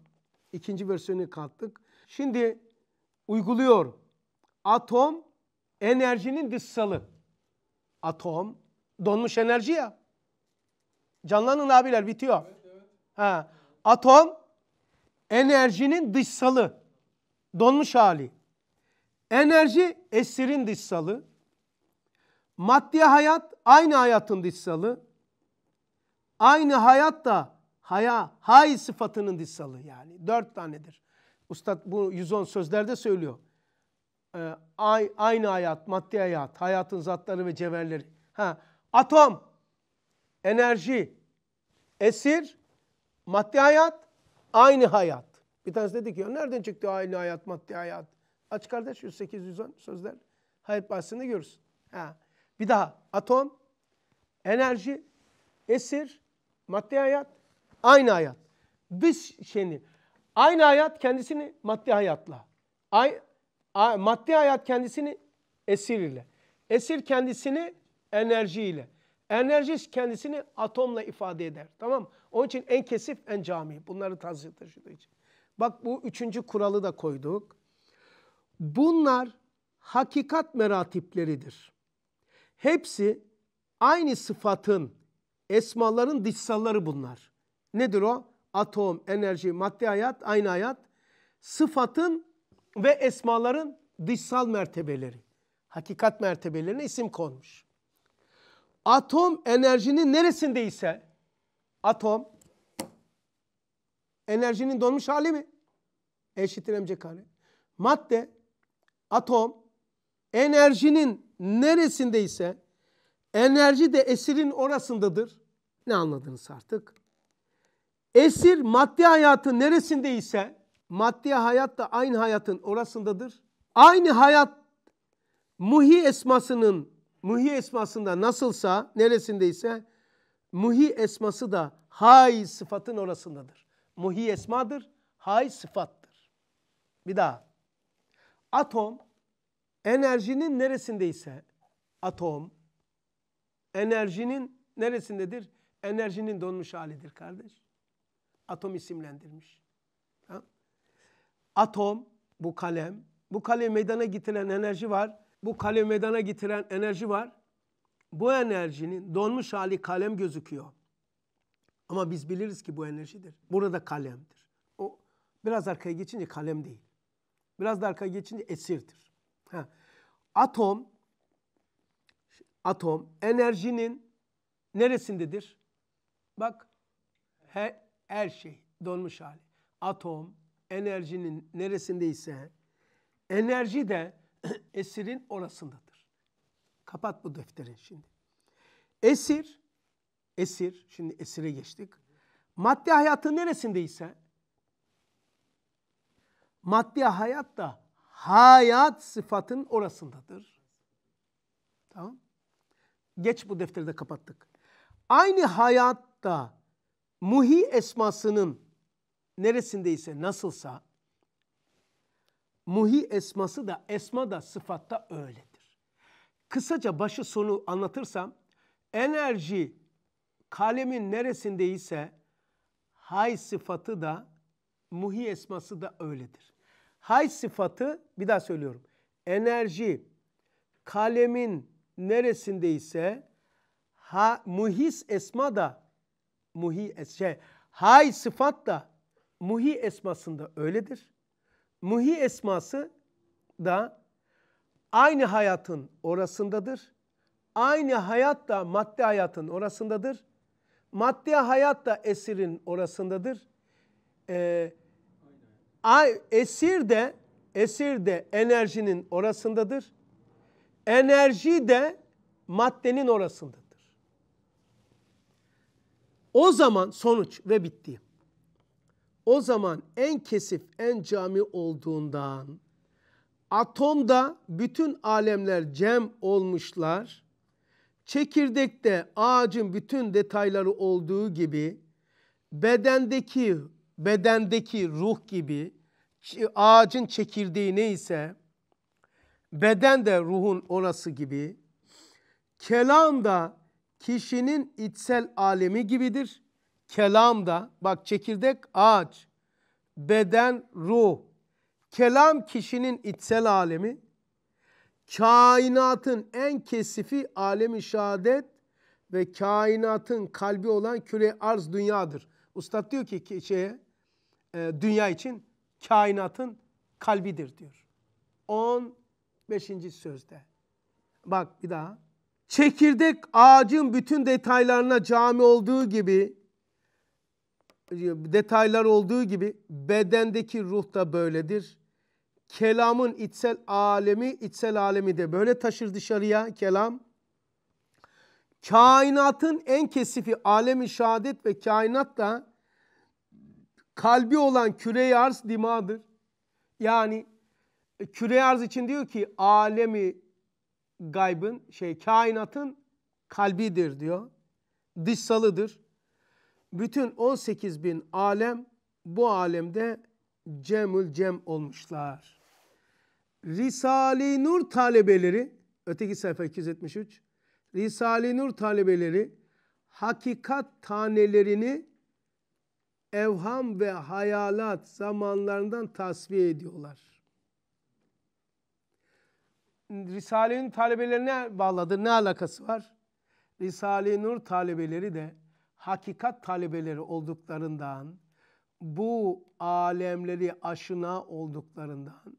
İkinci versiyonu kattık. Şimdi uyguluyor. Atom enerjinin dışsalı. Atom donmuş enerji ya. Canlanın abiler bitiyor. Evet, evet. Ha. Atom enerjinin dışsalı. Donmuş hali. Enerji esirin dışsalı. Maddi hayat aynı hayatın dışsalı. Aynı hayat da haya, hay sıfatının dissalı yani. Dört tanedir. Ustad bu 110 sözlerde söylüyor. Ee, aynı hayat, maddi hayat, hayatın zatları ve cevherleri. Ha, atom, enerji, esir, maddi hayat, aynı hayat. Bir tanesi dedi ki ya nereden çıktı aynı hayat, maddi hayat? Aç kardeş 108-110 sözler. Hayat bahsinde görürsün. Ha. Bir daha atom, enerji, esir, maddi hayat, Aynı hayat. Dış şeyini. Aynı hayat kendisini maddi hayatla. Ay, a, maddi hayat kendisini esir ile. Esir kendisini enerji ile. Enerji kendisini atomla ifade eder. Tamam mı? Onun için en kesif en cami. Bunları tazir taşıdığı için. Bak bu üçüncü kuralı da koyduk. Bunlar hakikat meratipleridir. Hepsi aynı sıfatın, esmaların dışsalları bunlar. Nedir o? Atom, enerji, maddi hayat, aynı hayat. Sıfatın ve esmaların dışsal mertebeleri. Hakikat mertebelerine isim konmuş. Atom enerjinin neresindeyse, atom enerjinin donmuş hali mi? Eşittir emcek hali. Madde, atom enerjinin neresindeyse enerji de esirin orasındadır. Ne anladınız artık? Esir maddi hayatın neresindeyse maddi hayat da aynı hayatın orasındadır. Aynı hayat muhi esmasının muhi esmasında nasılsa neresindeyse muhi esması da hay sıfatın orasındadır. Muhi esmadır, hay sıfattır. Bir daha. Atom enerjinin neresindeyse atom enerjinin neresindedir? Enerjinin donmuş halidir kardeş. Atom isimlendirmiş. Ha? Atom bu kalem. Bu kalem meydana getiren enerji var. Bu kalem meydana getiren enerji var. Bu enerjinin donmuş hali kalem gözüküyor. Ama biz biliriz ki bu enerjidir. Burada kalemdir. O biraz arkaya geçince kalem değil. Biraz da arkaya geçince esirdir. Ha. Atom atom enerjinin neresindedir? Bak he, her şey donmuş hali. Atom enerjinin neresindeyse enerji de esirin orasındadır. Kapat bu defterin şimdi. Esir, esir, şimdi esire geçtik. Maddi hayatın neresindeyse maddi hayat da hayat sıfatın orasındadır. Tamam. Geç bu defteri de kapattık. Aynı hayatta muhi esmasının neresindeyse nasılsa muhi esması da esma da sıfatta öyledir. Kısaca başı sonu anlatırsam enerji kalemin neresindeyse hay sıfatı da muhi esması da öyledir. Hay sıfatı bir daha söylüyorum. Enerji kalemin neresindeyse ha, muhis esma da muhi şey hay sıfat da muhi esmasında öyledir. Muhi esması da aynı hayatın orasındadır. Aynı hayat da madde hayatın orasındadır. Maddi hayat da esirin orasındadır. Ee, esir de esir de enerjinin orasındadır. Enerji de maddenin orasındadır. O zaman sonuç ve bitti. O zaman en kesif, en cami olduğundan atomda bütün alemler cem olmuşlar. Çekirdekte ağacın bütün detayları olduğu gibi bedendeki bedendeki ruh gibi ağacın çekirdeği neyse beden de ruhun orası gibi kelam da kişinin içsel alemi gibidir. Kelam da bak çekirdek ağaç, beden ruh. Kelam kişinin içsel alemi. Kainatın en kesifi alemi şehadet ve kainatın kalbi olan küre arz dünyadır. Ustad diyor ki şeye, e, dünya için kainatın kalbidir diyor. 15. sözde. Bak bir daha. Çekirdek ağacın bütün detaylarına cami olduğu gibi detaylar olduğu gibi bedendeki ruh da böyledir. Kelamın içsel alemi, içsel alemi de böyle taşır dışarıya kelam. Kainatın en kesifi alemi şehadet ve kainat da kalbi olan küre-i arz dimadır. Yani e, küre-i arz için diyor ki alemi gaybın şey kainatın kalbidir diyor. Dışsalıdır. Bütün 18 bin alem bu alemde cemül cem olmuşlar. Risale-i Nur talebeleri, öteki sayfa 273, Risale-i Nur talebeleri hakikat tanelerini evham ve hayalat zamanlarından tasfiye ediyorlar. Risale'nin talebelerine bağladı. Ne alakası var? Risale-i Nur talebeleri de hakikat talebeleri olduklarından, bu alemleri aşına olduklarından,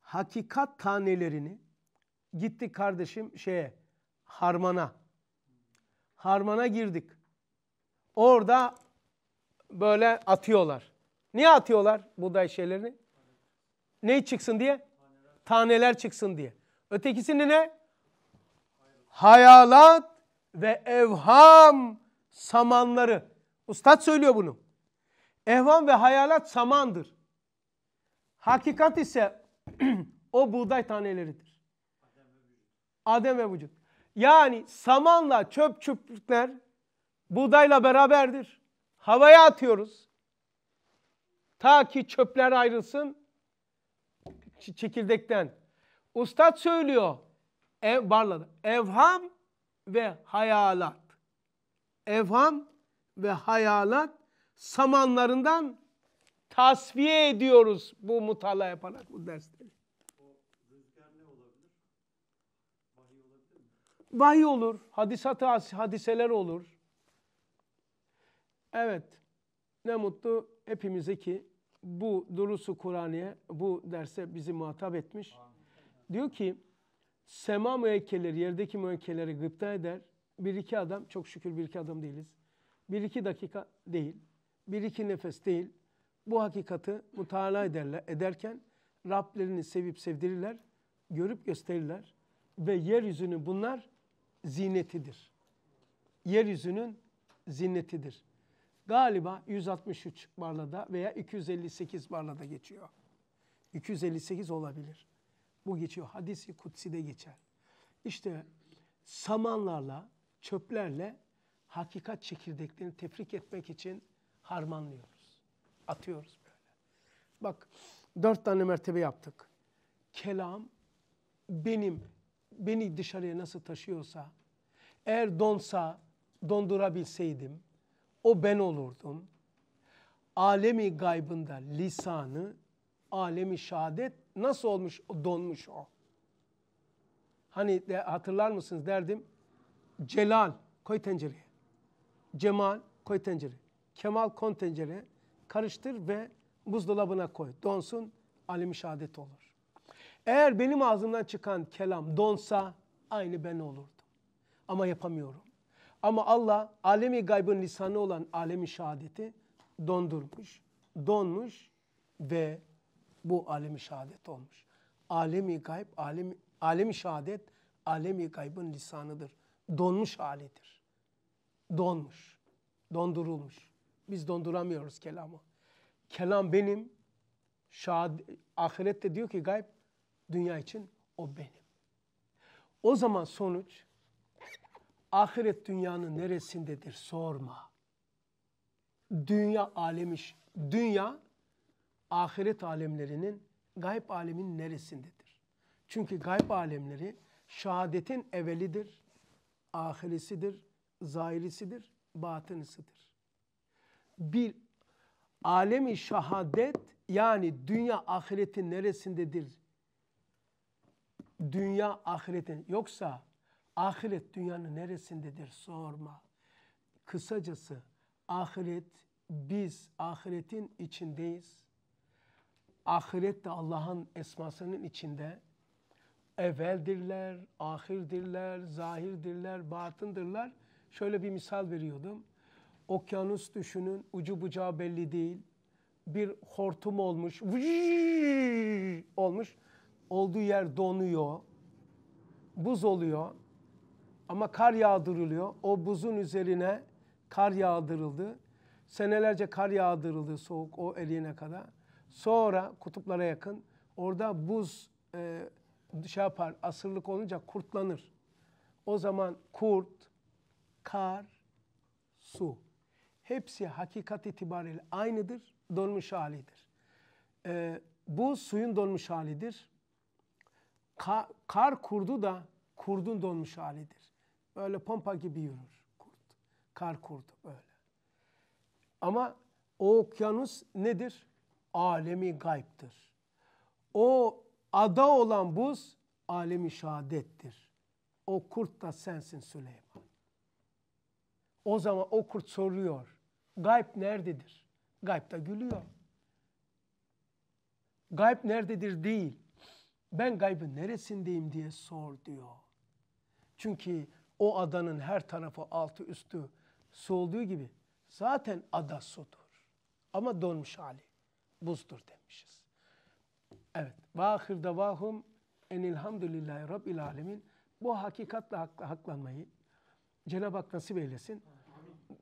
hakikat tanelerini gitti kardeşim şeye, harmana. Harmana girdik. Orada böyle atıyorlar. Niye atıyorlar bu da şeylerini? Ne çıksın diye? Taneler çıksın diye. Ötekisini ne? Hayalat ve evham samanları. Ustad söylüyor bunu. Evham ve hayalat samandır. Hakikat ise o buğday taneleridir. Adem ve vücut. Yani samanla çöp çöplükler buğdayla beraberdir. Havaya atıyoruz. Ta ki çöpler ayrılsın çekirdekten. Ustad söylüyor. Ev, Barla'da. Evham ve hayalat. Evham ve hayalat samanlarından tasfiye ediyoruz bu mutala yaparak bu dersleri. Vahiy olur, hadisat hadiseler olur. Evet, ne mutlu hepimize ki bu durusu Kur'an'ya, bu derse bizi muhatap etmiş. Amin. Diyor ki sema müekkeleri, yerdeki müekkeleri gıpta eder. Bir iki adam, çok şükür bir iki adam değiliz. Bir iki dakika değil, bir iki nefes değil. Bu hakikati mutala ederler, ederken Rablerini sevip sevdirirler, görüp gösterirler. Ve yeryüzünü bunlar zinetidir. Yeryüzünün zinetidir Galiba 163 barlada veya 258 barlada geçiyor. 258 olabilir bu geçiyor. Hadisi kutsi de geçer. İşte samanlarla, çöplerle hakikat çekirdeklerini tefrik etmek için harmanlıyoruz. Atıyoruz böyle. Bak dört tane mertebe yaptık. Kelam benim, beni dışarıya nasıl taşıyorsa, eğer donsa dondurabilseydim, o ben olurdum. Alemi gaybında lisanı, alemi şahadet Nasıl olmuş donmuş o? Hani de hatırlar mısınız derdim. Celal koy tencereye. Cemal koy tencereye. Kemal kon tencereye. Karıştır ve buzdolabına koy. Donsun alim şehadet olur. Eğer benim ağzımdan çıkan kelam donsa aynı ben olurdum. Ama yapamıyorum. Ama Allah alemi gaybın lisanı olan alemi şehadeti dondurmuş, donmuş ve bu alemi şehadet olmuş. Alemi gayb, alemi, alemi şehadet, alemi gaybın lisanıdır. Donmuş halidir. Donmuş. Dondurulmuş. Biz donduramıyoruz kelamı. Kelam benim. Şahad, ahirette diyor ki gayb dünya için o benim. O zaman sonuç ahiret dünyanın neresindedir sorma. Dünya alemiş. Dünya ahiret alemlerinin gayb alemin neresindedir? Çünkü gayb alemleri şehadetin evvelidir, ahirisidir, zahirisidir, batınısıdır. Bir alemi şahadet yani dünya ahiretin neresindedir? Dünya ahiretin yoksa ahiret dünyanın neresindedir sorma. Kısacası ahiret biz ahiretin içindeyiz ahiret de Allah'ın esmasının içinde evveldirler, ahirdirler, zahirdirler, batındırlar. Şöyle bir misal veriyordum. Okyanus düşünün, ucu bucağı belli değil. Bir hortum olmuş, olmuş. Olduğu yer donuyor, buz oluyor ama kar yağdırılıyor. O buzun üzerine kar yağdırıldı. Senelerce kar yağdırıldı soğuk o eriyene kadar. Sonra kutuplara yakın orada buz e, şey yapar asırlık olunca kurtlanır. O zaman kurt, kar, su hepsi hakikat itibariyle aynıdır, donmuş halidir. E, bu suyun donmuş halidir. Ka, kar kurdu da kurdun donmuş halidir. Böyle pompa gibi yürür kurt. Kar kurdu öyle. Ama o okyanus nedir? alemi gayptır. O ada olan buz alemi şehadettir. O kurt da sensin Süleyman. O zaman o kurt soruyor. Gayb nerededir? Gayb da gülüyor. Gayb nerededir değil. Ben gaybın neresindeyim diye sor diyor. Çünkü o adanın her tarafı altı üstü su olduğu gibi zaten ada sudur. Ama donmuş hali buzdur demişiz. Evet. Vahir davahum enilhamdülillahi rabbil alemin. Bu hakikatle haklanmayı Cenab-ı Hak nasip eylesin.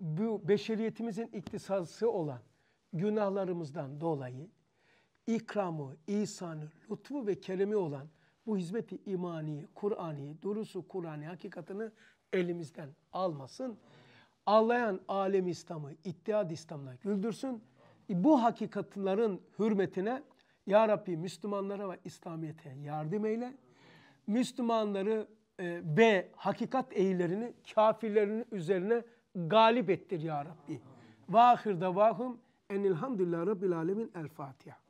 Bu beşeriyetimizin iktisası olan günahlarımızdan dolayı ikramı, ihsanı, lütfu ve keremi olan bu hizmeti imani, Kur'an'i, durusu Kur'an'i hakikatını elimizden almasın. Ağlayan alem İslam'ı, ittihad İslam'la güldürsün bu hakikatların hürmetine Ya Rabbi Müslümanlara ve İslamiyet'e yardım eyle. Müslümanları e, ve hakikat eğilerini kafirlerin üzerine galip ettir Ya Rabbi. Vahir davahum enilhamdülillah Rabbil alemin. El Fatiha.